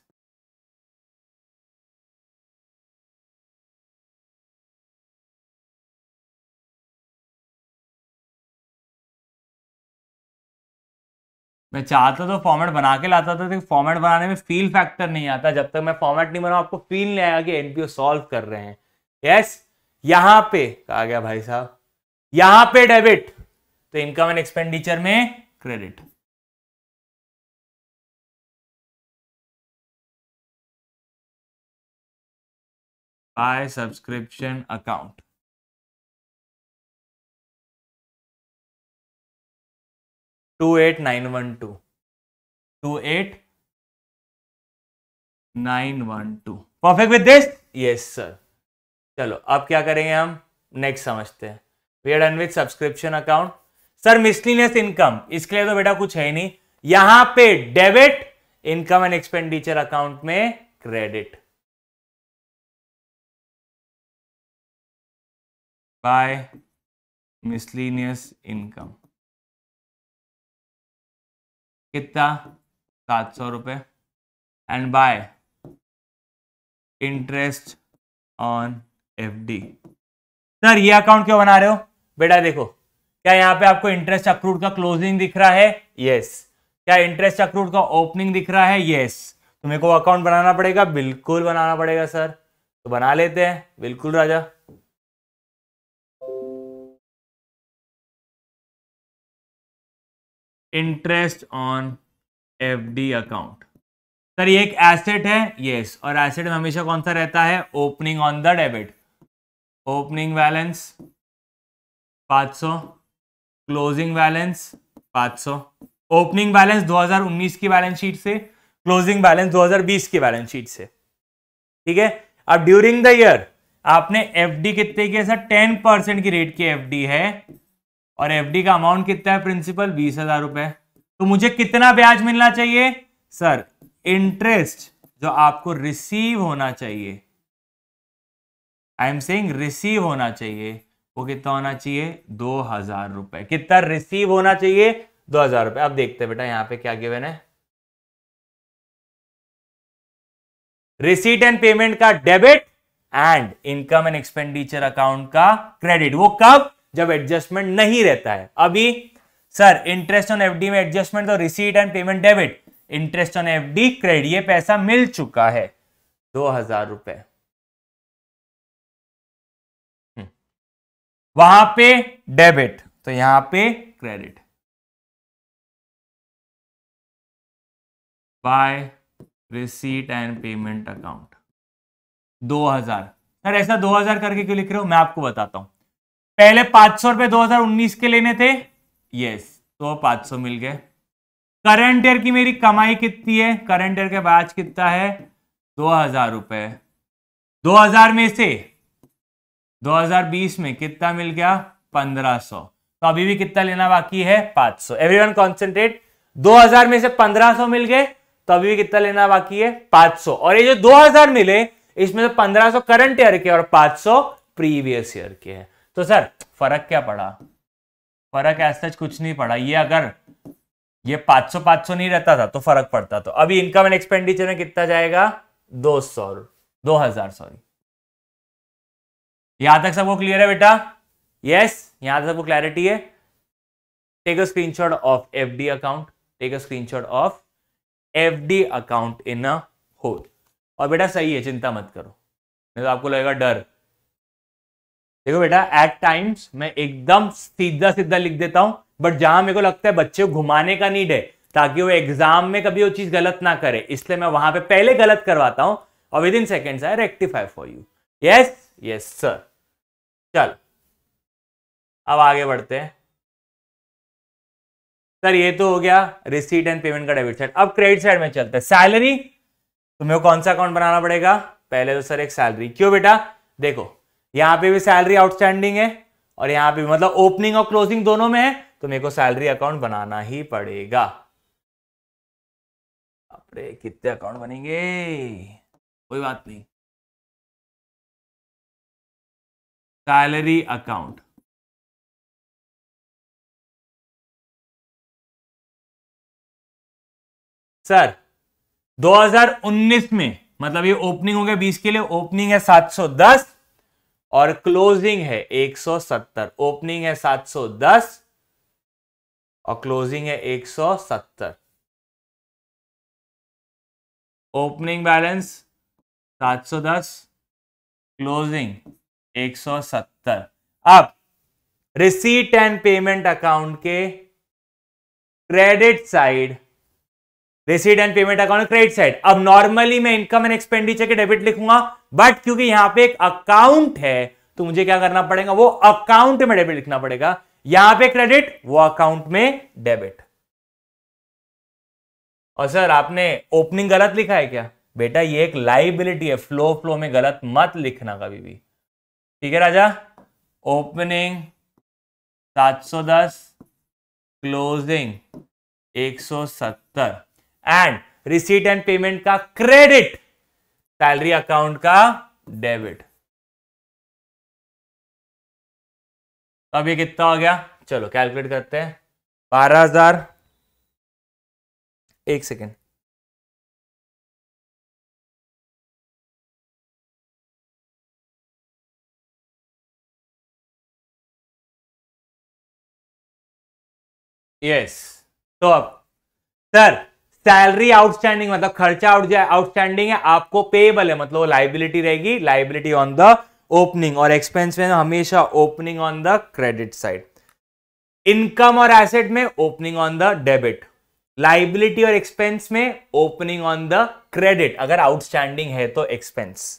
मैं चाहता तो फॉर्मेट बना के लाता था लेकिन फॉर्मेट बनाने में फील फैक्टर नहीं आता जब तक मैं फॉर्मेट नहीं बनाऊ आपको फील नहीं आएगा कि एनपीओ सॉल्व कर रहे हैं यस यहां पे कहा गया भाई साहब यहां पे डेबिट तो इनकम एंड एक्सपेंडिचर में credit by subscription account to eight nine one two two eight nine one two perfect with this yes sir चलो अब क्या करेंगे हम नेक्स्ट समझते हैं we are done with subscription account sir miscellaneous income इसके लिए तो बेटा कुछ है ही नहीं यहां पे debit income and expenditure account में क्रेडिट बाय मिसलिनियस इनकम कितना सात सौ रुपये and by interest on FD sir ये अकाउंट क्यों बना रहे हो बेटा देखो क्या यहाँ पे आपको इंटरेस्ट अक्रूड का क्लोजिंग दिख रहा है यस क्या इंटरेस्ट अक्रूड का ओपनिंग दिख रहा है यस तो मेरे को अकाउंट बनाना पड़ेगा बिल्कुल बनाना पड़ेगा सर तो बना लेते हैं बिल्कुल राजा interest on F D account sir ये एक एसेट है यस और एसेट में हमेशा कौन सा रहता है opening on the debit opening balance 500 closing balance 500 opening balance 2019 की बैलेंस शीट से क्लोजिंग बैलेंस 2020 की बैलेंस शीट से ठीक है अब ड्यूरिंग द ईयर आपने एफडी कितने की ऐसा सर 10 परसेंट की रेट की एफडी है और एफडी का अमाउंट कितना है प्रिंसिपल बीस हजार रुपए तो मुझे कितना ब्याज मिलना चाहिए सर इंटरेस्ट जो आपको रिसीव होना चाहिए आई एम सेइंग रिसीव होना चाहिए वो कितना होना चाहिए दो हजार रुपए कितना रिसीव होना चाहिए दो हजार रुपए अब देखते बेटा यहां पे क्या गिवन है रिसीट एंड पेमेंट का debit and income and expenditure account का क्रेडिट वो कब जब एडजस्टमेंट नहीं रहता है अभी सर इंटरेस्ट ऑन एफडी में एडजस्टमेंट तो receipt and payment debit interest on FD credit ये पैसा मिल चुका है दो हजार रुपए हम्म। वहां पे डेबिट तो यहां पे credit by receipt and payment account दो हजार सर ऐसा दो हजार करके क्यों लिख रहे हो मैं आपको बताता हूं पहले पांच सौ रुपए दो के लेने थे यस तो पांच सौ मिल गए करंट ईयर की मेरी कमाई कितनी है करंट ईयर के ब्याज कितना है दो हजार रुपए दो हजार में से 2020 में कितना मिल गया 1500 तो अभी भी कितना लेना बाकी है 500 सौ एवरी वन कॉन्सेंट्रेट दो में से 1500 मिल गए तो अभी भी कितना लेना बाकी है 500 और ये जो 2000 मिले इसमें से 1500 करंट ईयर के और 500 प्रीवियस ईयर के हैं तो सर फर्क क्या पड़ा फर्क ऐसा कुछ नहीं पड़ा ये अगर ये 500 500 नहीं रहता था तो फर्क पड़ता तो अभी इनकम एंड एक्सपेंडिचर में कितना जाएगा दो सौ दो हजार सॉरी यहां तक सबको क्लियर है बेटा यस यहां तक सबको क्लैरिटी है take a screenshot of FD account take a screenshot of FD account in a whole और बेटा सही है चिंता मत करो नहीं तो आपको लगेगा डर देखो बेटा एट टाइम्स मैं एकदम सीधा सीधा लिख देता हूं बट जहां मेरे को लगता है बच्चे को घुमाने का नीड है ताकि वो एग्जाम में कभी वो चीज गलत ना करे इसलिए मैं वहां पे पहले गलत करवाता हूं और within seconds I rectify for you yes yes sir चल अब आगे बढ़ते हैं सर ये तो हो गया रिसीट एंड पेमेंट का डेबिट साइड अब क्रेडिट साइड में चलते हैं सैलरी तुम्हें कौन सा अकाउंट बनाना पड़ेगा पहले तो सर एक सैलरी क्यों बेटा देखो यहां पे भी सैलरी आउटस्टैंडिंग है और यहां पे मतलब ओपनिंग और क्लोजिंग दोनों में है तो मेरे को सैलरी अकाउंट बनाना ही पड़ेगा अपने कितने अकाउंट बनेंगे कोई बात नहीं सैलरी अकाउंट सर 2019 में मतलब ये ओपनिंग हो गया 20 के लिए ओपनिंग है 710 और क्लोजिंग है 170 ओपनिंग है 710 और क्लोजिंग है 170 ओपनिंग बैलेंस 710 क्लोजिंग 170 अब रिसीट एंड पेमेंट अकाउंट के credit side receipt and payment account credit side अब नॉर्मली मैं इनकम एंड एक्सपेंडिचर के डेबिट लिखूंगा बट क्योंकि यहां पे एक अकाउंट है तो मुझे क्या करना पड़ेगा वो अकाउंट में डेबिट लिखना पड़ेगा यहां पे क्रेडिट वो अकाउंट में डेबिट और सर आपने ओपनिंग गलत लिखा है क्या बेटा ये एक लाइबिलिटी है फ्लो फ्लो में गलत मत लिखना कभी भी ठीक है राजा opening 710 closing 170 and receipt and payment का क्रेडिट सैलरी अकाउंट का डेबिट तो अब ये कितना हो गया चलो कैलकुलेट करते हैं बारह हजार एक सेकेंड यस yes. तो अब सर सैलरी आउटस्टैंडिंग मतलब खर्चा आउटस्टैंडिंग है आपको पेबल है मतलब लाइबिलिटी रहेगी लाइबिलिटी ऑन द ओपनिंग और एक्सपेंस में हमेशा opening on the credit side income और एसेट में opening on the debit liability और एक्सपेंस में ओपनिंग ऑन द क्रेडिट अगर आउटस्टैंडिंग है तो एक्सपेंस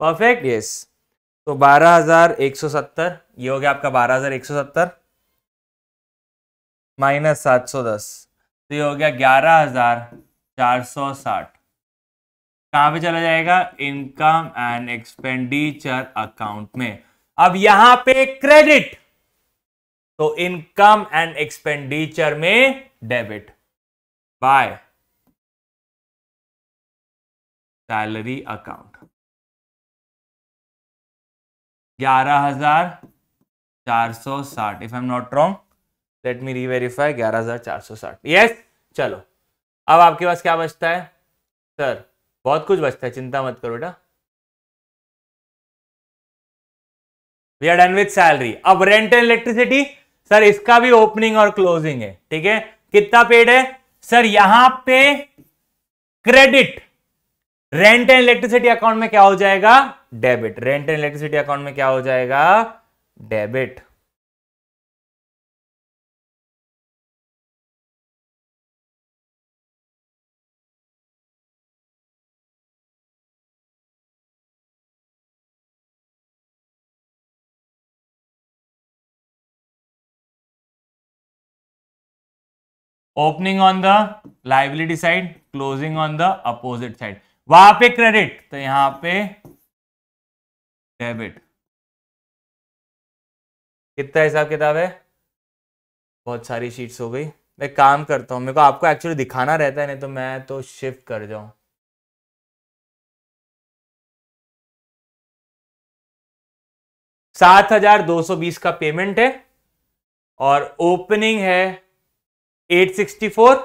परफेक्ट यस तो 12,170 ये हो गया आपका 12,170 माइनस सात सौ दस तो ये हो गया ग्यारह हजार चार सौ साठ कहाँ पे चला जाएगा इनकम एंड एक्सपेंडिचर अकाउंट में अब यहां पे क्रेडिट तो इनकम एंड एक्सपेंडिचर में डेबिट बाय सैलरी अकाउंट ग्यारह हजार चार सौ साठ if I am not wrong let me reverify ग्यारह हजार चार सौ साठ यस चलो अब आपके पास क्या बचता है सर बहुत कुछ बचता है चिंता मत करो बेटा we are done with salary अब रेंट एंड इलेक्ट्रिसिटी सर इसका भी ओपनिंग और क्लोजिंग है ठीक है कितना पेड है सर यहां पे credit rent and electricity account में क्या हो जाएगा debit rent and electricity account में क्या हो जाएगा debit opening on the liability side closing on the opposite side वहां पे क्रेडिट तो यहां पे डेबिट कितना हिसाब किताब है बहुत सारी शीट्स हो गई मैं काम करता हूं मेरे को आपको एक्चुअली दिखाना रहता है नहीं तो मैं तो शिफ्ट कर जाऊं सात हजार दो सौ बीस का पेमेंट है और ओपनिंग है एट सिक्सटी फोर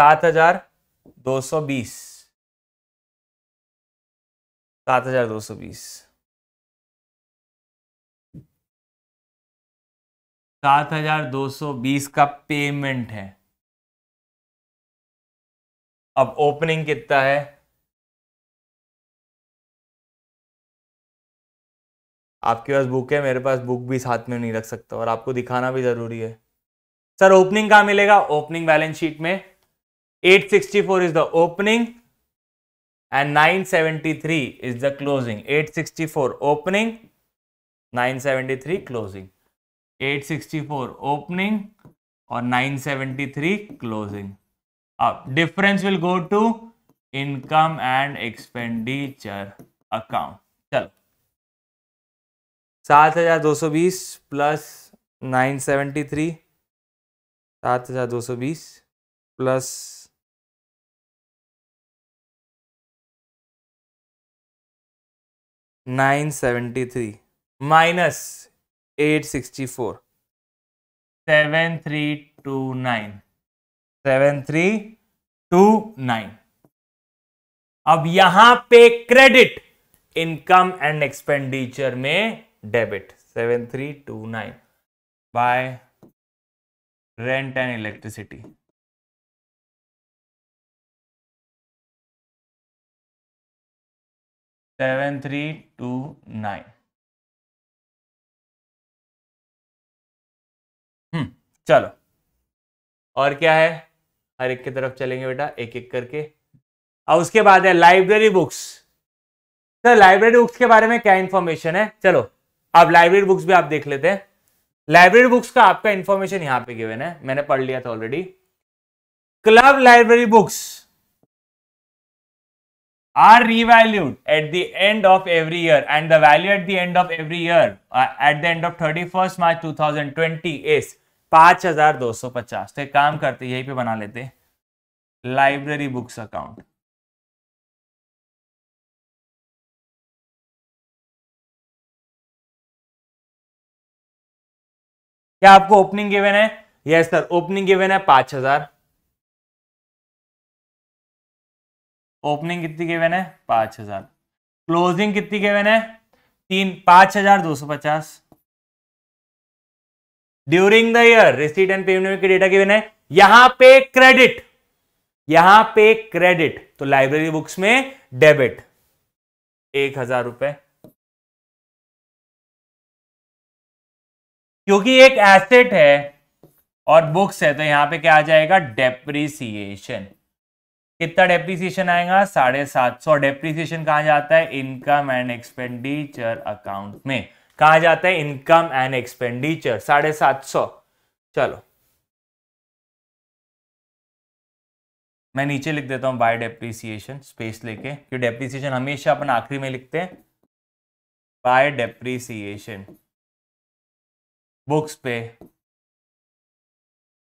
सात हजार दो सौ बीस सात हजार दो सौ बीस सात हजार दो सौ बीस का पेमेंट है अब ओपनिंग कितना है आपके पास बुक है मेरे पास बुक भी साथ में नहीं रख सकता और आपको दिखाना भी ज़रूरी है सर ओपनिंग कहां मिलेगा ओपनिंग बैलेंस शीट में 864 is the opening and 973 is the closing 864 opening 973 closing 864 opening और 973 क्लोजिंग अब difference will go to income and expenditure account चलो सात हजार दो सौ बीस प्लस नाइन सेवेंटी थ्री सात हज़ार दो सौ बीस plus nine seventy three minus eight sixty four seven three two nine seven three two nine अब यहां पे क्रेडिट इनकम एंड एक्सपेंडिचर में debit seven three two nine by rent and electricity seven three two nine चलो और क्या है हर एक की तरफ चलेंगे बेटा एक एक करके अब उसके बाद है library books sir library books के बारे में क्या इंफॉर्मेशन है चलो अब लाइब्रेरी बुक्स भी आप देख लेते हैं लाइब्रेरी बुक्स का आपका इंफॉर्मेशन यहां पे गिवन है मैंने पढ़ लिया था already club library books are revalued at the end of every year and the value at the end of every year at the end of thirty first March two thousand twenty एस पांच हजार दो सौ पचास तो एक काम करते यही पे बना लेते लाइब्रेरी बुक्स अकाउंट क्या आपको ओपनिंग गिवन है यस सर ओपनिंग गिवन है पांच हजार ओपनिंग कितनी गिवन है पांच हजार क्लोजिंग कितनी गिवन है तीन पांच हजार दो सौ पचास during the year receipt and payment की डेटा गिवन है यहां पे क्रेडिट यहां पे क्रेडिट तो लाइब्रेरी बुक्स में डेबिट एक हजार रुपए क्योंकि एक एसेट है और बुक्स है तो यहां पे क्या आ जाएगा डेप्रिसिएशन कितना डेप्रिसिएशन आएगा साढ़े सात सौ डेप्रिसिएशन कहा जाता है इनकम एंड एक्सपेंडिचर अकाउंट में कहा जाता है इनकम एंड एक्सपेंडिचर साढ़े सात सौ चलो मैं नीचे लिख देता हूं बाय डेप्रिसिएशन स्पेस लेके क्योंकि डेप्रिसिएशन हमेशा अपन आखिरी में लिखते हैं बाय डेप्रिसिएशन बुक्स पे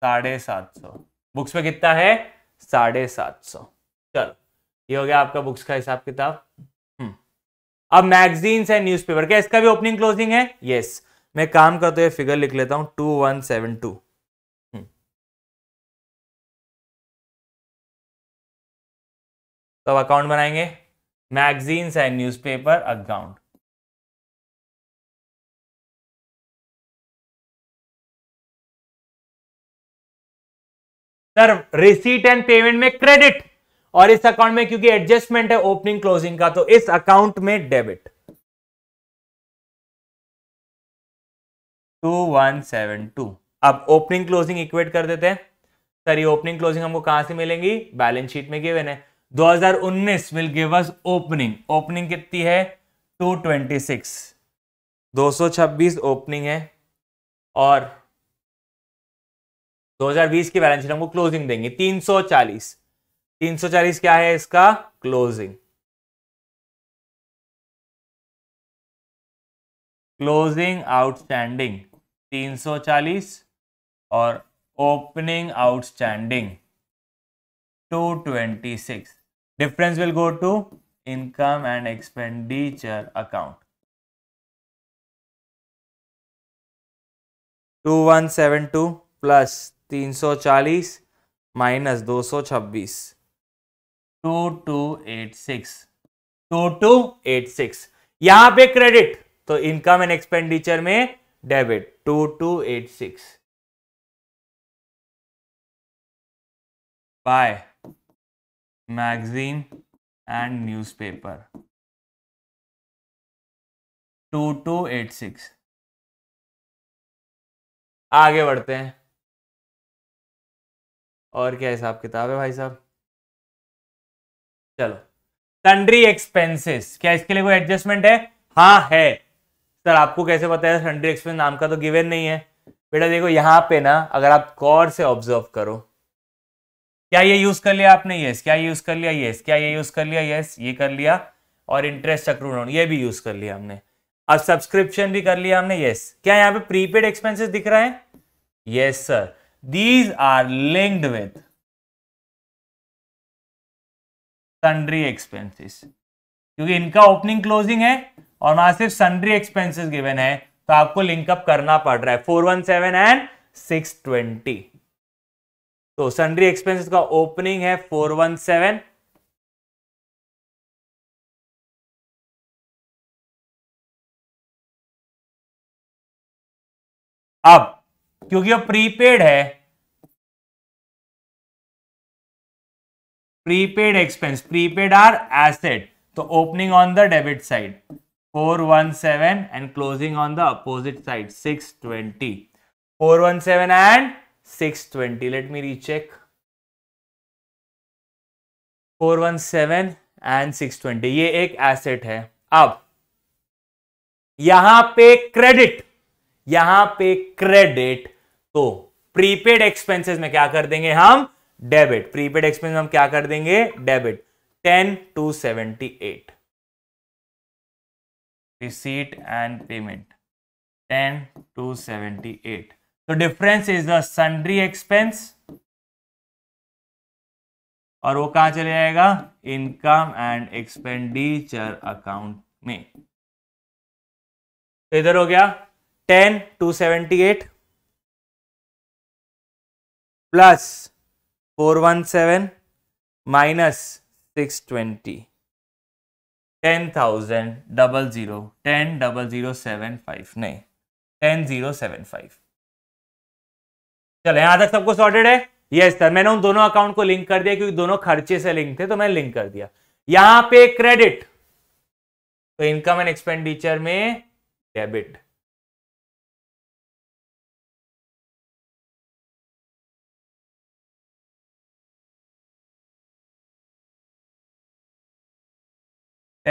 साढ़े सात सौ बुक्स पे कितना है साढ़े सात सौ चलो ये हो गया आपका बुक्स का हिसाब किताब हम्म। अब मैगजीन्स है न्यूज़पेपर क्या इसका भी ओपनिंग क्लोजिंग है यस yes. मैं काम करते हुए फिगर लिख लेता हूं टू वन सेवन टू तो अकाउंट बनाएंगे magazines and newspaper account sir receipt and payment में क्रेडिट और इस अकाउंट में क्योंकि एडजस्टमेंट है ओपनिंग क्लोजिंग का तो इस अकाउंट में debit two one seven two अब ओपनिंग क्लोजिंग इक्वेट कर देते हैं सर ये ओपनिंग क्लोजिंग हमको कहां से मिलेंगी बैलेंस शीट में गिवन है 2019 will give us opening opening कितनी है 226 226 ओपनिंग है और 2020 की बैलेंस शीट हमको क्लोजिंग देंगे 340 340 क्या है इसका क्लोजिंग क्लोजिंग आउटस्टैंडिंग 340 और opening outstanding 226 difference will go to income and expenditure account 2172 plus तीन सौ चालीस माइनस दो सौ छब्बीस two two eight six two two eight six यहां पे क्रेडिट तो इनकम एंड एक्सपेंडिचर में debit two two eight six by magazine and newspaper two two eight six आगे बढ़ते हैं और क्या हिसाब किताब है भाई साहब चलो सन्ड्री एक्सपेंसेस क्या इसके लिए कोई एडजस्टमेंट है हाँ है सर आपको कैसे पता है सन्ड्री एक्सपेंस नाम का तो गिवेन नहीं है बेटा देखो यहाँ पे ना अगर आप गौर से ऑब्जर्व करो क्या ये यूज कर लिया आपने यस क्या यूज कर लिया यस क्या ये यूज कर लिया यस ये कर लिया और इंटरेस्ट अक्रूड ये भी यूज कर लिया हमने अब सब्सक्रिप्शन भी कर लिया हमने यस क्या यहाँ पे प्रीपेड एक्सपेंसेस दिख रहा है yes sir these are linked with sundry expenses क्योंकि इनका ओपनिंग क्लोजिंग है और वहां सिर्फ सन्ड्री एक्सपेंसिस गिवन है तो आपको लिंकअप करना पड़ रहा है four one seven and six twenty तो सन्ड्री एक्सपेंसिस का ओपनिंग है फोर वन सेवन अब क्योंकि वो प्रीपेड है prepaid expense prepaid are asset तो opening on the debit side four one seven and closing on the opposite side six twenty four one seven and six 620 let me one seven and six twenty ये एक asset है अब यहां पे credit यहां पे credit तो prepaid expenses में क्या कर देंगे हम डेबिट प्रीपेड एक्सपेंस हम क्या कर देंगे debit ten two seventy eight receipt and payment ten two seventy eight तो difference is the sundry expense और वो कहां चले जाएगा इनकम एंड एक्सपेंडिचर अकाउंट में तो इधर हो गया ten two seventy eight plus four one seven minus six twenty ten thousand double zero ten double zero seven five नहीं टेन ज़ीरो सेवन फाइव चलो यहां तक सबको सॉर्टेड है यस सर मैंने उन दोनों अकाउंट को लिंक कर दिया क्योंकि दोनों खर्चे से लिंक थे तो मैंने लिंक कर दिया यहां पे क्रेडिट तो इनकम एंड एक्सपेंडिचर में debit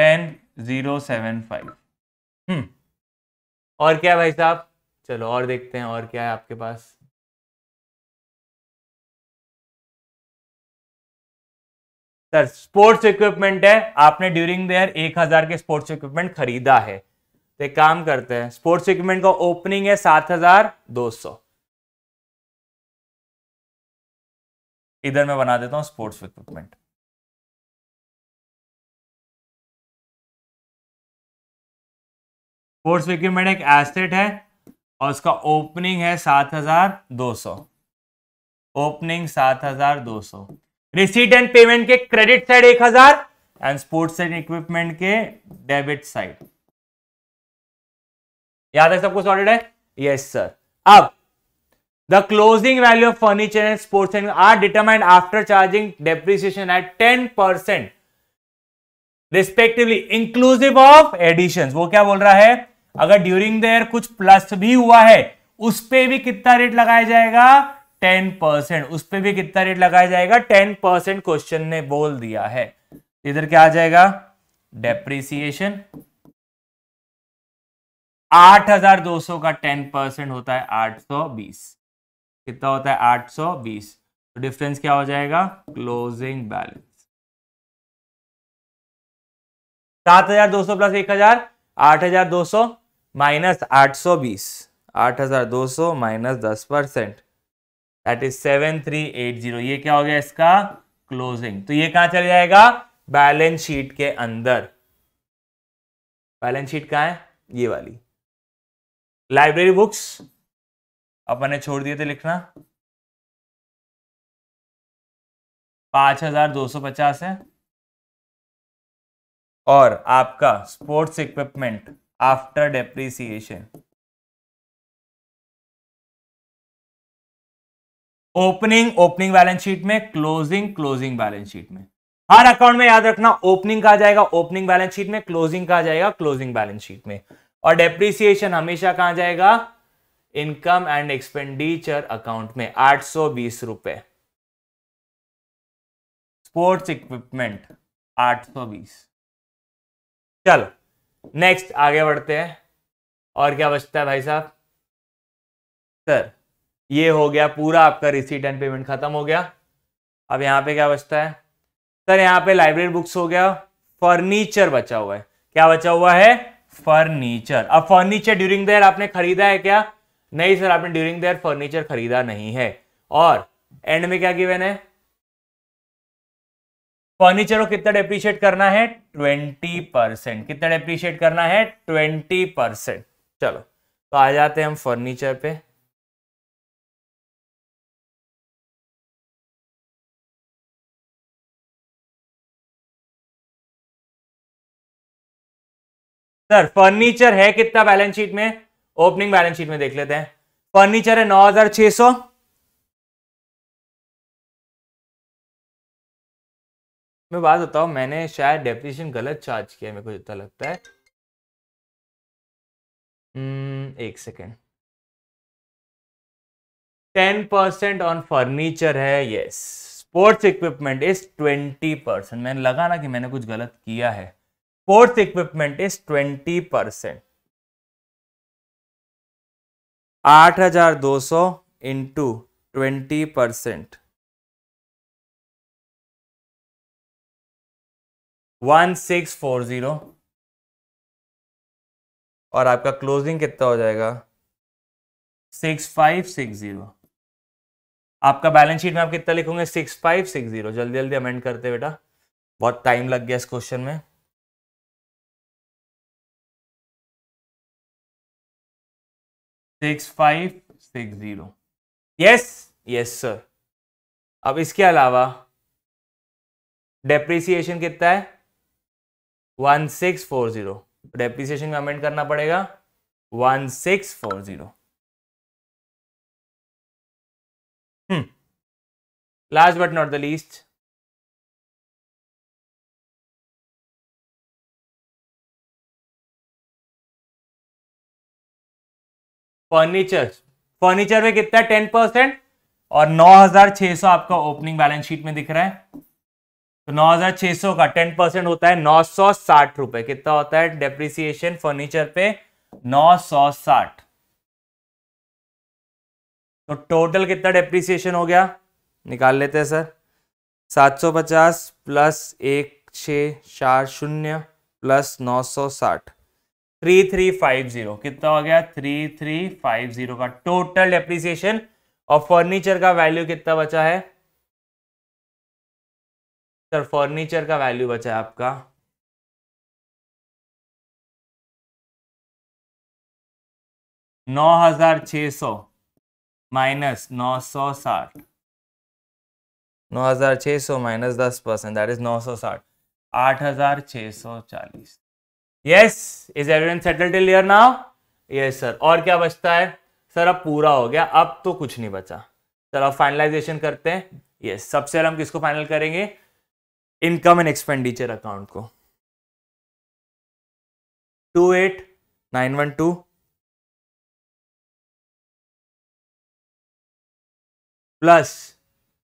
ten zero seven five hmm. और क्या भाई साहब चलो और देखते हैं और क्या है आपके पास सर स्पोर्ट्स इक्विपमेंट है आपने ड्यूरिंग दर एक हजार के स्पोर्ट्स इक्विपमेंट खरीदा है तो एक काम करते हैं स्पोर्ट्स इक्विपमेंट का ओपनिंग है सात हजार दो सौ इधर मैं बना देता हूं स्पोर्ट्स इक्विपमेंट फोर्स विक्यूमेटा एक एसेट है और उसका ओपनिंग है सात हजार दो सौ ओपनिंग सात हजार दो सौ रिसीट एंड पेमेंट के क्रेडिट साइड एक हजार एंड स्पोर्ट्स एंड इक्विपमेंट के डेबिट साइड याद है सब कुछ ऑर्डर है यस सर अब the closing value of furniture and sports and are determined after charging depreciation at ten percent respectively inclusive of addition वो क्या बोल रहा है अगर ड्यूरिंग देयर कुछ प्लस भी हुआ है उस पर भी कितना रेट लगाया जाएगा टेन परसेंट उस पर भी कितना रेट लगाया जाएगा टेन परसेंट क्वेश्चन ने बोल दिया है इधर क्या आ जाएगा डेप्रिसिएशन आठ हजार दो सौ का टेन परसेंट होता है आठ सौ बीस कितना होता है आठ सौ बीस तो डिफरेंस क्या हो जाएगा क्लोजिंग बैलेंस सात हजार दो सौ प्लस एक हजार आठ हजार दो सौ माइनस आठ सौ बीस आठ हज़ार दो सौ माइनस दस percent that is seven three eight zero ये क्या हो गया इसका क्लोजिंग तो ये कहाँ चल जाएगा बैलेंस शीट के अंदर बैलेंस शीट कहाँ है ये वाली लाइब्रेरी बुक्स अपन ने छोड़ दिए थे लिखना पाँच हजार दो सौ पचास है और आपका sports equipment after depreciation opening opening balance sheet में क्लोजिंग क्लोजिंग बैलेंस शीट में हर अकाउंट में याद रखना ओपनिंग कहा जाएगा ओपनिंग बैलेंस शीट में क्लोजिंग कहा जाएगा क्लोजिंग बैलेंस शीट में और डेप्रिसिएशन हमेशा कहा जाएगा इनकम एंड एक्सपेंडिचर अकाउंट में आठ सौ बीस रुपए स्पोर्ट्स इक्विपमेंट आठ सौ बीस चलो नेक्स्ट आगे बढ़ते हैं और क्या बचता है भाई साहब सर ये हो गया पूरा आपका रिसीट एंड पेमेंट खत्म हो गया अब यहाँ पे क्या बचता है सर यहाँ पे लाइब्रेरी बुक्स हो गया फर्नीचर बचा हुआ है क्या बचा हुआ है फर्नीचर अब फर्नीचर ड्यूरिंग दर आपने खरीदा है क्या नहीं सर आपने ड्यूरिंग दर फर्नीचर खरीदा नहीं है और एंड में क्या गिवेन है फर्नीचर को कितना डेप्रीशिएट करना है ट्वेंटी परसेंट कितना डेप्रीशिएट करना है ट्वेंटी परसेंट चलो तो आ जाते हैं हम फर्नीचर पे सर फर्नीचर है कितना बैलेंस शीट में ओपनिंग बैलेंस शीट में देख लेते हैं फर्नीचर है नौ हजार छह सौ मैं बात बताऊ मैंने शायद डेफिनेशन गलत चार्ज किया मेरे को जितना लगता है हम्म, एक second ten percent on furniture है yes sports equipment is twenty percent मैंने लगा ना कि मैंने कुछ गलत किया है sports equipment is twenty percent आठ हजार दो सौ into twenty percent one six four zero और आपका क्लोजिंग कितना हो जाएगा सिक्स फाइव सिक्स ज़ीरो आपका बैलेंस शीट में आप कितना लिखोगे सिक्स फाइव सिक्स ज़ीरो जल्दी जल्दी अमेंड करते बेटा बहुत टाइम लग गया इस क्वेश्चन में six five six zero yes yes sir अब इसके अलावा डेप्रिसिएशन कितना है one six four zero depreciation में अमेंड करना पड़ेगा one six four zero last but not the least furniture furniture में कितना टेन परसेंट और नौ हजार छह सौ आपका ओपनिंग बैलेंस शीट में दिख रहा है तो नौ हजार छह सौ का टेन परसेंट होता है नौ सौ साठ रुपए कितना होता है डेप्रिसिएशन फर्नीचर पे नौ सौ साठ तो टोटल कितना डेप्रिसिएशन हो गया निकाल लेते हैं सर सात सौ पचास प्लस एक छ चार शून्य प्लस नौ सौ साठ थ्री थ्री फाइव जीरो कितना हो गया थ्री थ्री फाइव जीरो का टोटल डेप्रिसिएशन और फर्नीचर का वैल्यू कितना बचा है सर फर्नीचर का वैल्यू बचा है आपका नौ हजार छ सौ माइनस नौ सौ साठ नौ हजार छ सौ माइनस दस परसेंट दैट इज नौ सौ साठ आठ हजार छ सौ चालीस yes is everyone settle till year now yes sir और क्या बचता है सर अब पूरा हो गया अब तो कुछ नहीं बचा सर अब फाइनलाइजेशन करते हैं यस yes, सबसे हम किसको फाइनल करेंगे इनकम एंड एक्सपेंडिचर अकाउंट को two eight nine one two plus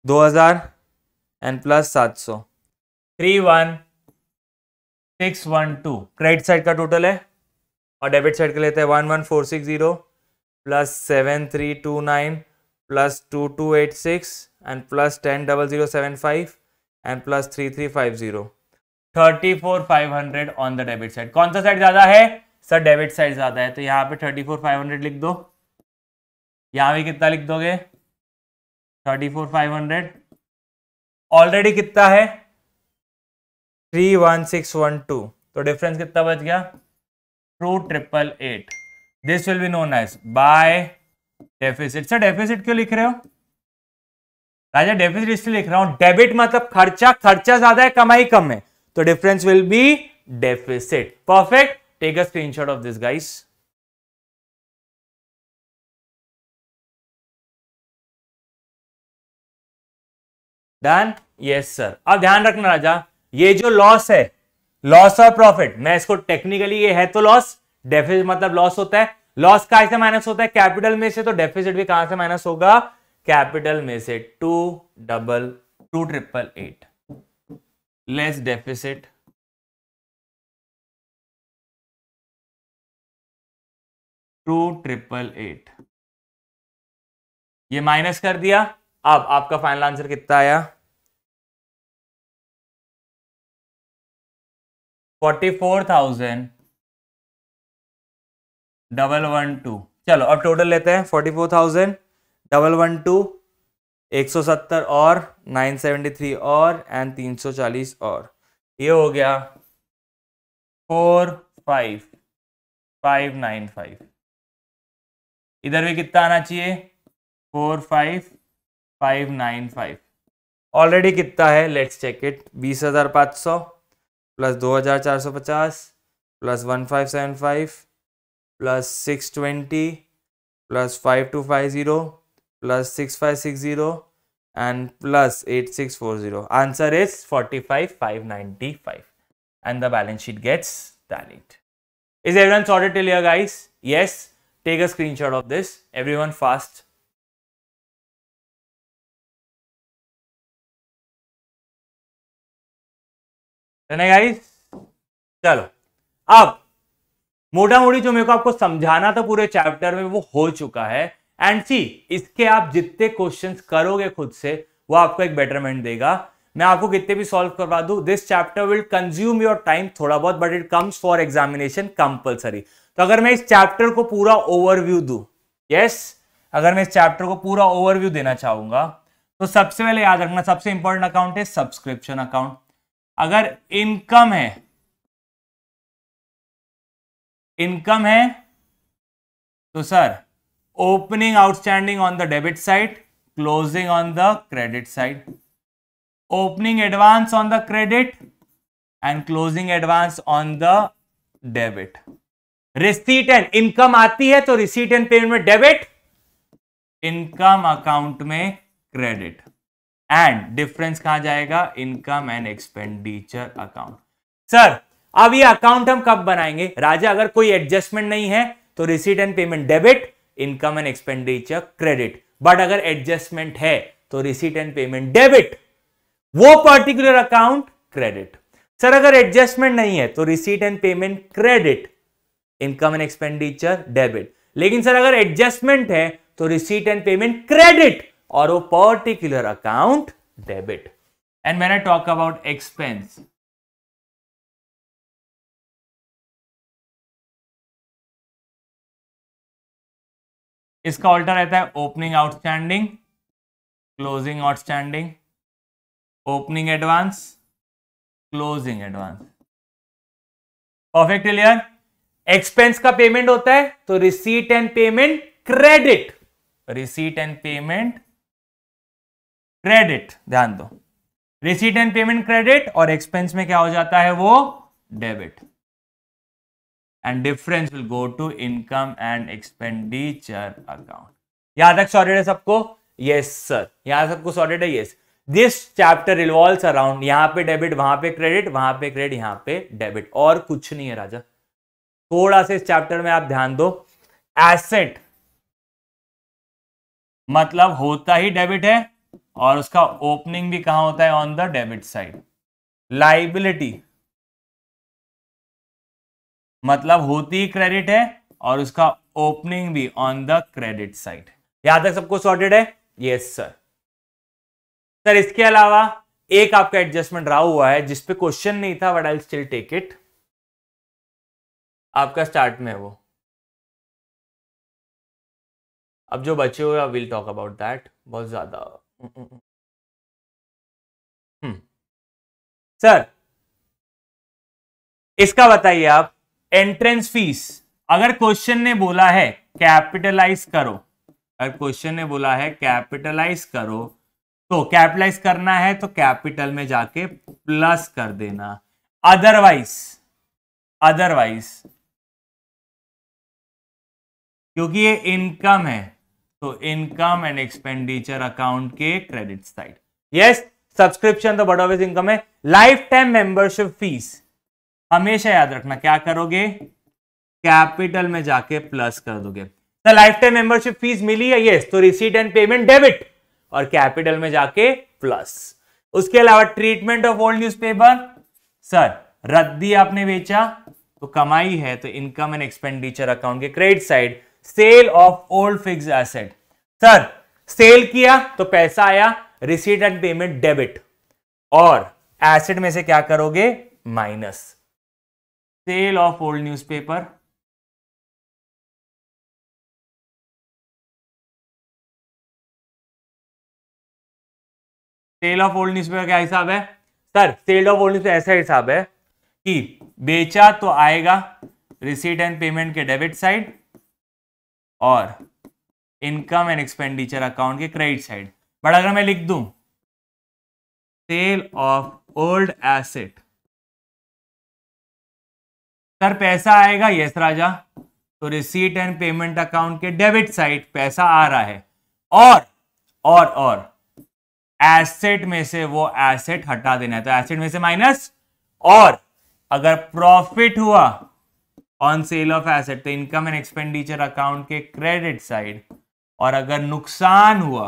दो हजार एंड प्लस सात सौ three one six one two credit side का टोटल है और डेबिट साइड का लेते हैं one one four six zero plus seven three two nine plus two two eight six and plus ten double zero seven five and plus three three five zero thirty four five hundred on the debit side कौन सा side ज्यादा है sir debit side ज्यादा है तो यहाँ पे thirty four five hundred लिख दो यहाँ भी कितना लिख दोगे thirty four five hundred already कितना है three one six one two तो डिफरेंस कितना बच गया two triple eight this will be known as by deficit sir deficit क्यों लिख रहे हो राजा डेफिसिट इसलिए लिख रहा हूं डेबिट मतलब खर्चा खर्चा ज्यादा है कमाई कम है तो difference will be deficit perfect take a screenshot of this guys done yes sir अब ध्यान रखना राजा ये जो लॉस है लॉस और प्रॉफिट मैं इसको टेक्निकली ये है तो लॉस डेफिसिट मतलब लॉस होता है लॉस कहा से माइनस होता है कैपिटल में से तो डेफिसिट भी कहां से माइनस होगा कैपिटल में से two double two triple eight less deficit two triple eight ये माइनस कर दिया अब आपका फाइनल आंसर कितना आया forty four thousand double one two चलो अब टोटल लेते हैं forty four thousand double one two एक सौ सत्तर और नाइन सेवेंटी थ्री और एंड तीन सौ चालीस और ये हो गया four five five nine five इधर भी कितना आना चाहिए four five five nine five already कितना है लेट्स चेक इट बीस हज़ार पाँच सौ प्लस दो हज़ार चार सौ पचास plus one five seven five plus six twenty plus five two five zero plus 6560 and plus 8640. Answer is 45595 and the balance sheet gets tallied. Is everyone sorted till here guys? Yes. Take a screenshot of this. Everyone fast. Guys चलो अब मोटा मोटी जो मेरे को आपको समझाना था पूरे चैप्टर में वो हो चुका है एंड सी इसके आप जितने क्वेश्चंस करोगे खुद से वो आपको एक बेटरमेंट देगा मैं आपको कितने भी सॉल्व करवा दू this chapter will consume your time थोड़ा बहुत but it comes for examination compulsory तो अगर मैं इस चैप्टर को पूरा ओवरव्यू दू यस अगर मैं इस चैप्टर को पूरा ओवरव्यू देना चाहूंगा तो सबसे पहले याद रखना सबसे इंपॉर्टेंट अकाउंट है सब्सक्रिप्शन अकाउंट अगर इनकम है इनकम है तो sir opening outstanding on the debit side closing on the credit side opening advance on the credit and closing advance on the debit receipt and income आती है तो receipt and payment में debit income account में credit and difference कहा जाएगा income and expenditure account sir अब ये account हम कब बनाएंगे राजा अगर कोई एडजस्टमेंट नहीं है तो receipt and payment debit income and expenditure credit but अगर एडजस्टमेंट है तो रिसीट एंड पेमेंट डेबिट वो पर्टिकुलर अकाउंट क्रेडिट सर अगर एडजस्टमेंट नहीं है तो receipt and payment credit income and expenditure debit लेकिन सर अगर एडजस्टमेंट है तो रिसीट एंड पेमेंट क्रेडिट और वो particular account debit and man I talk about expense इसका ऑल्टर रहता है opening outstanding closing outstanding opening advance closing advance perfect clear expense का पेमेंट होता है तो receipt and payment credit receipt and payment credit ध्यान दो रिसीट एंड पेमेंट क्रेडिट और एक्सपेंस में क्या हो जाता है वो debit and difference will go to income and expenditure account yahan tak sorted hai sabko yes sir yahan sabko sorted hai yes this chapter revolve around यहाँ पे debit वहां पे क्रेडिट वहां पे क्रेडिट यहाँ पे डेबिट और कुछ नहीं है राजा थोड़ा सा इस चैप्टर में आप ध्यान दो एसेट मतलब होता ही डेबिट है और उसका ओपनिंग भी कहा होता है on the debit side liability मतलब होती क्रेडिट है और उसका ओपनिंग भी ऑन द क्रेडिट साइड यहां तक सबको सॉर्टेड है यस सर सर इसके अलावा एक आपका एडजस्टमेंट रहा हुआ है जिसपे क्वेश्चन नहीं था but I still take it आपका स्टार्ट में है वो अब जो बचे हुए विल टॉक अबाउट दैट बहुत ज्यादा सर हम्म. इसका बताइए आप एंट्रेंस फीस अगर क्वेश्चन ने बोला है कैपिटलाइज करो अगर क्वेश्चन ने बोला है कैपिटलाइज करो तो कैपिटलाइज करना है तो कैपिटल में जाके प्लस कर देना अदरवाइज अदरवाइज क्योंकि ये इनकम है तो इनकम एंड एक्सपेंडिचर अकाउंट के क्रेडिट साइड यस सब्सक्रिप्शन तो बड़ा इनकम है लाइफ टाइम मेंबरशिप फीस हमेशा याद रखना क्या करोगे कैपिटल में जाके प्लस कर दोगे तो लाइफ टाइम मेंबरशिप फीस मिली है ये तो रिसीट एंड पेमेंट डेबिट और कैपिटल में जाके प्लस उसके अलावा treatment of old newspaper sir रद्दी आपने बेचा तो कमाई है तो इनकम एंड एक्सपेंडिचर अकाउंट के credit side sale of old fix asset sir sale किया तो पैसा आया रिसीट एंड पेमेंट डेबिट और एसेट में से क्या करोगे minus of old newspaper sale of old newspaper क्या हिसाब है sir sale of old newspaper ऐसा हिसाब है कि बेचा तो आएगा रिसीट एंड पेमेंट के डेबिट साइड और इनकम एंड एक्सपेंडिचर अकाउंट के क्रेडिट साइड बट अगर मैं लिख दूं sale of old asset sir पैसा आएगा यस राजा तो रिसीट एंड पेमेंट अकाउंट के डेबिट साइड पैसा आ रहा है और और और एसेट में से वो एसेट हटा देना है तो एसेट में से माइनस और अगर प्रॉफिट हुआ ऑन सेल ऑफ एसेट तो इनकम एंड एक्सपेंडिचर अकाउंट के क्रेडिट साइड और अगर नुकसान हुआ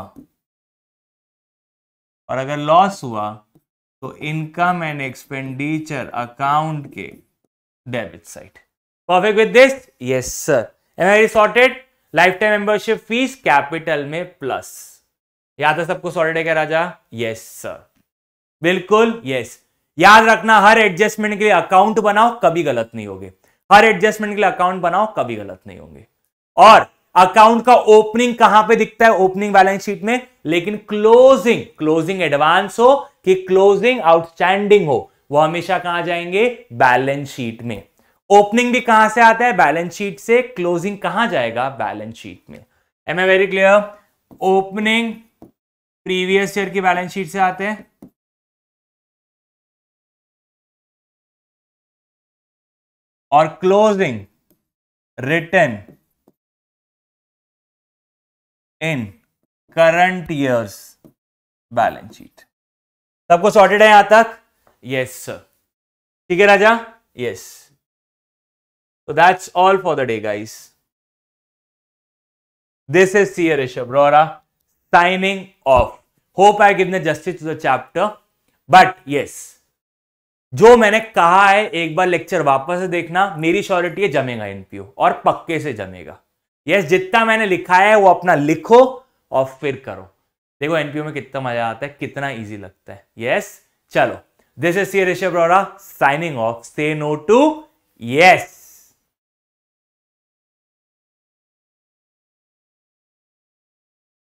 और अगर लॉस हुआ तो इनकम एंड एक्सपेंडिचर अकाउंट के debit side. Perfect with this? Yes, sir. Am I sorted? Lifetime membership fees capital में plus. याद है सबको सॉर्टेड है क्या राजा यस सर बिल्कुल यस याद रखना हर एडजस्टमेंट के लिए अकाउंट बनाओ कभी गलत नहीं होगे हर एडजस्टमेंट के लिए अकाउंट बनाओ कभी गलत नहीं होंगे और अकाउंट का ओपनिंग कहां पे दिखता है ओपनिंग बैलेंस शीट में लेकिन क्लोजिंग क्लोजिंग एडवांस हो कि क्लोजिंग आउटस्टैंडिंग हो वो हमेशा कहां जाएंगे बैलेंस शीट में ओपनिंग भी कहां से आता है बैलेंस शीट से क्लोजिंग कहां जाएगा बैलेंस शीट में am a very clear opening previous year की बैलेंस शीट से आते हैं और closing return in current years balance sheet सबको सॉर्टेड है यहां तक सर ठीक है राजा यस तो that's all for the day guys this is C Rishabh Rora signing off hope I give the justice to the chapter but yes जो मैंने कहा है एक बार लेक्चर वापस से देखना मेरी श्योरिटी है जमेगा एनपीओ और पक्के से जमेगा यस जितना मैंने लिखा है वो अपना लिखो और फिर करो देखो एनपीओ में कितना मजा आता है कितना इजी लगता है यस चलो This is C. Rishabh Rora signing off. Say no to yes.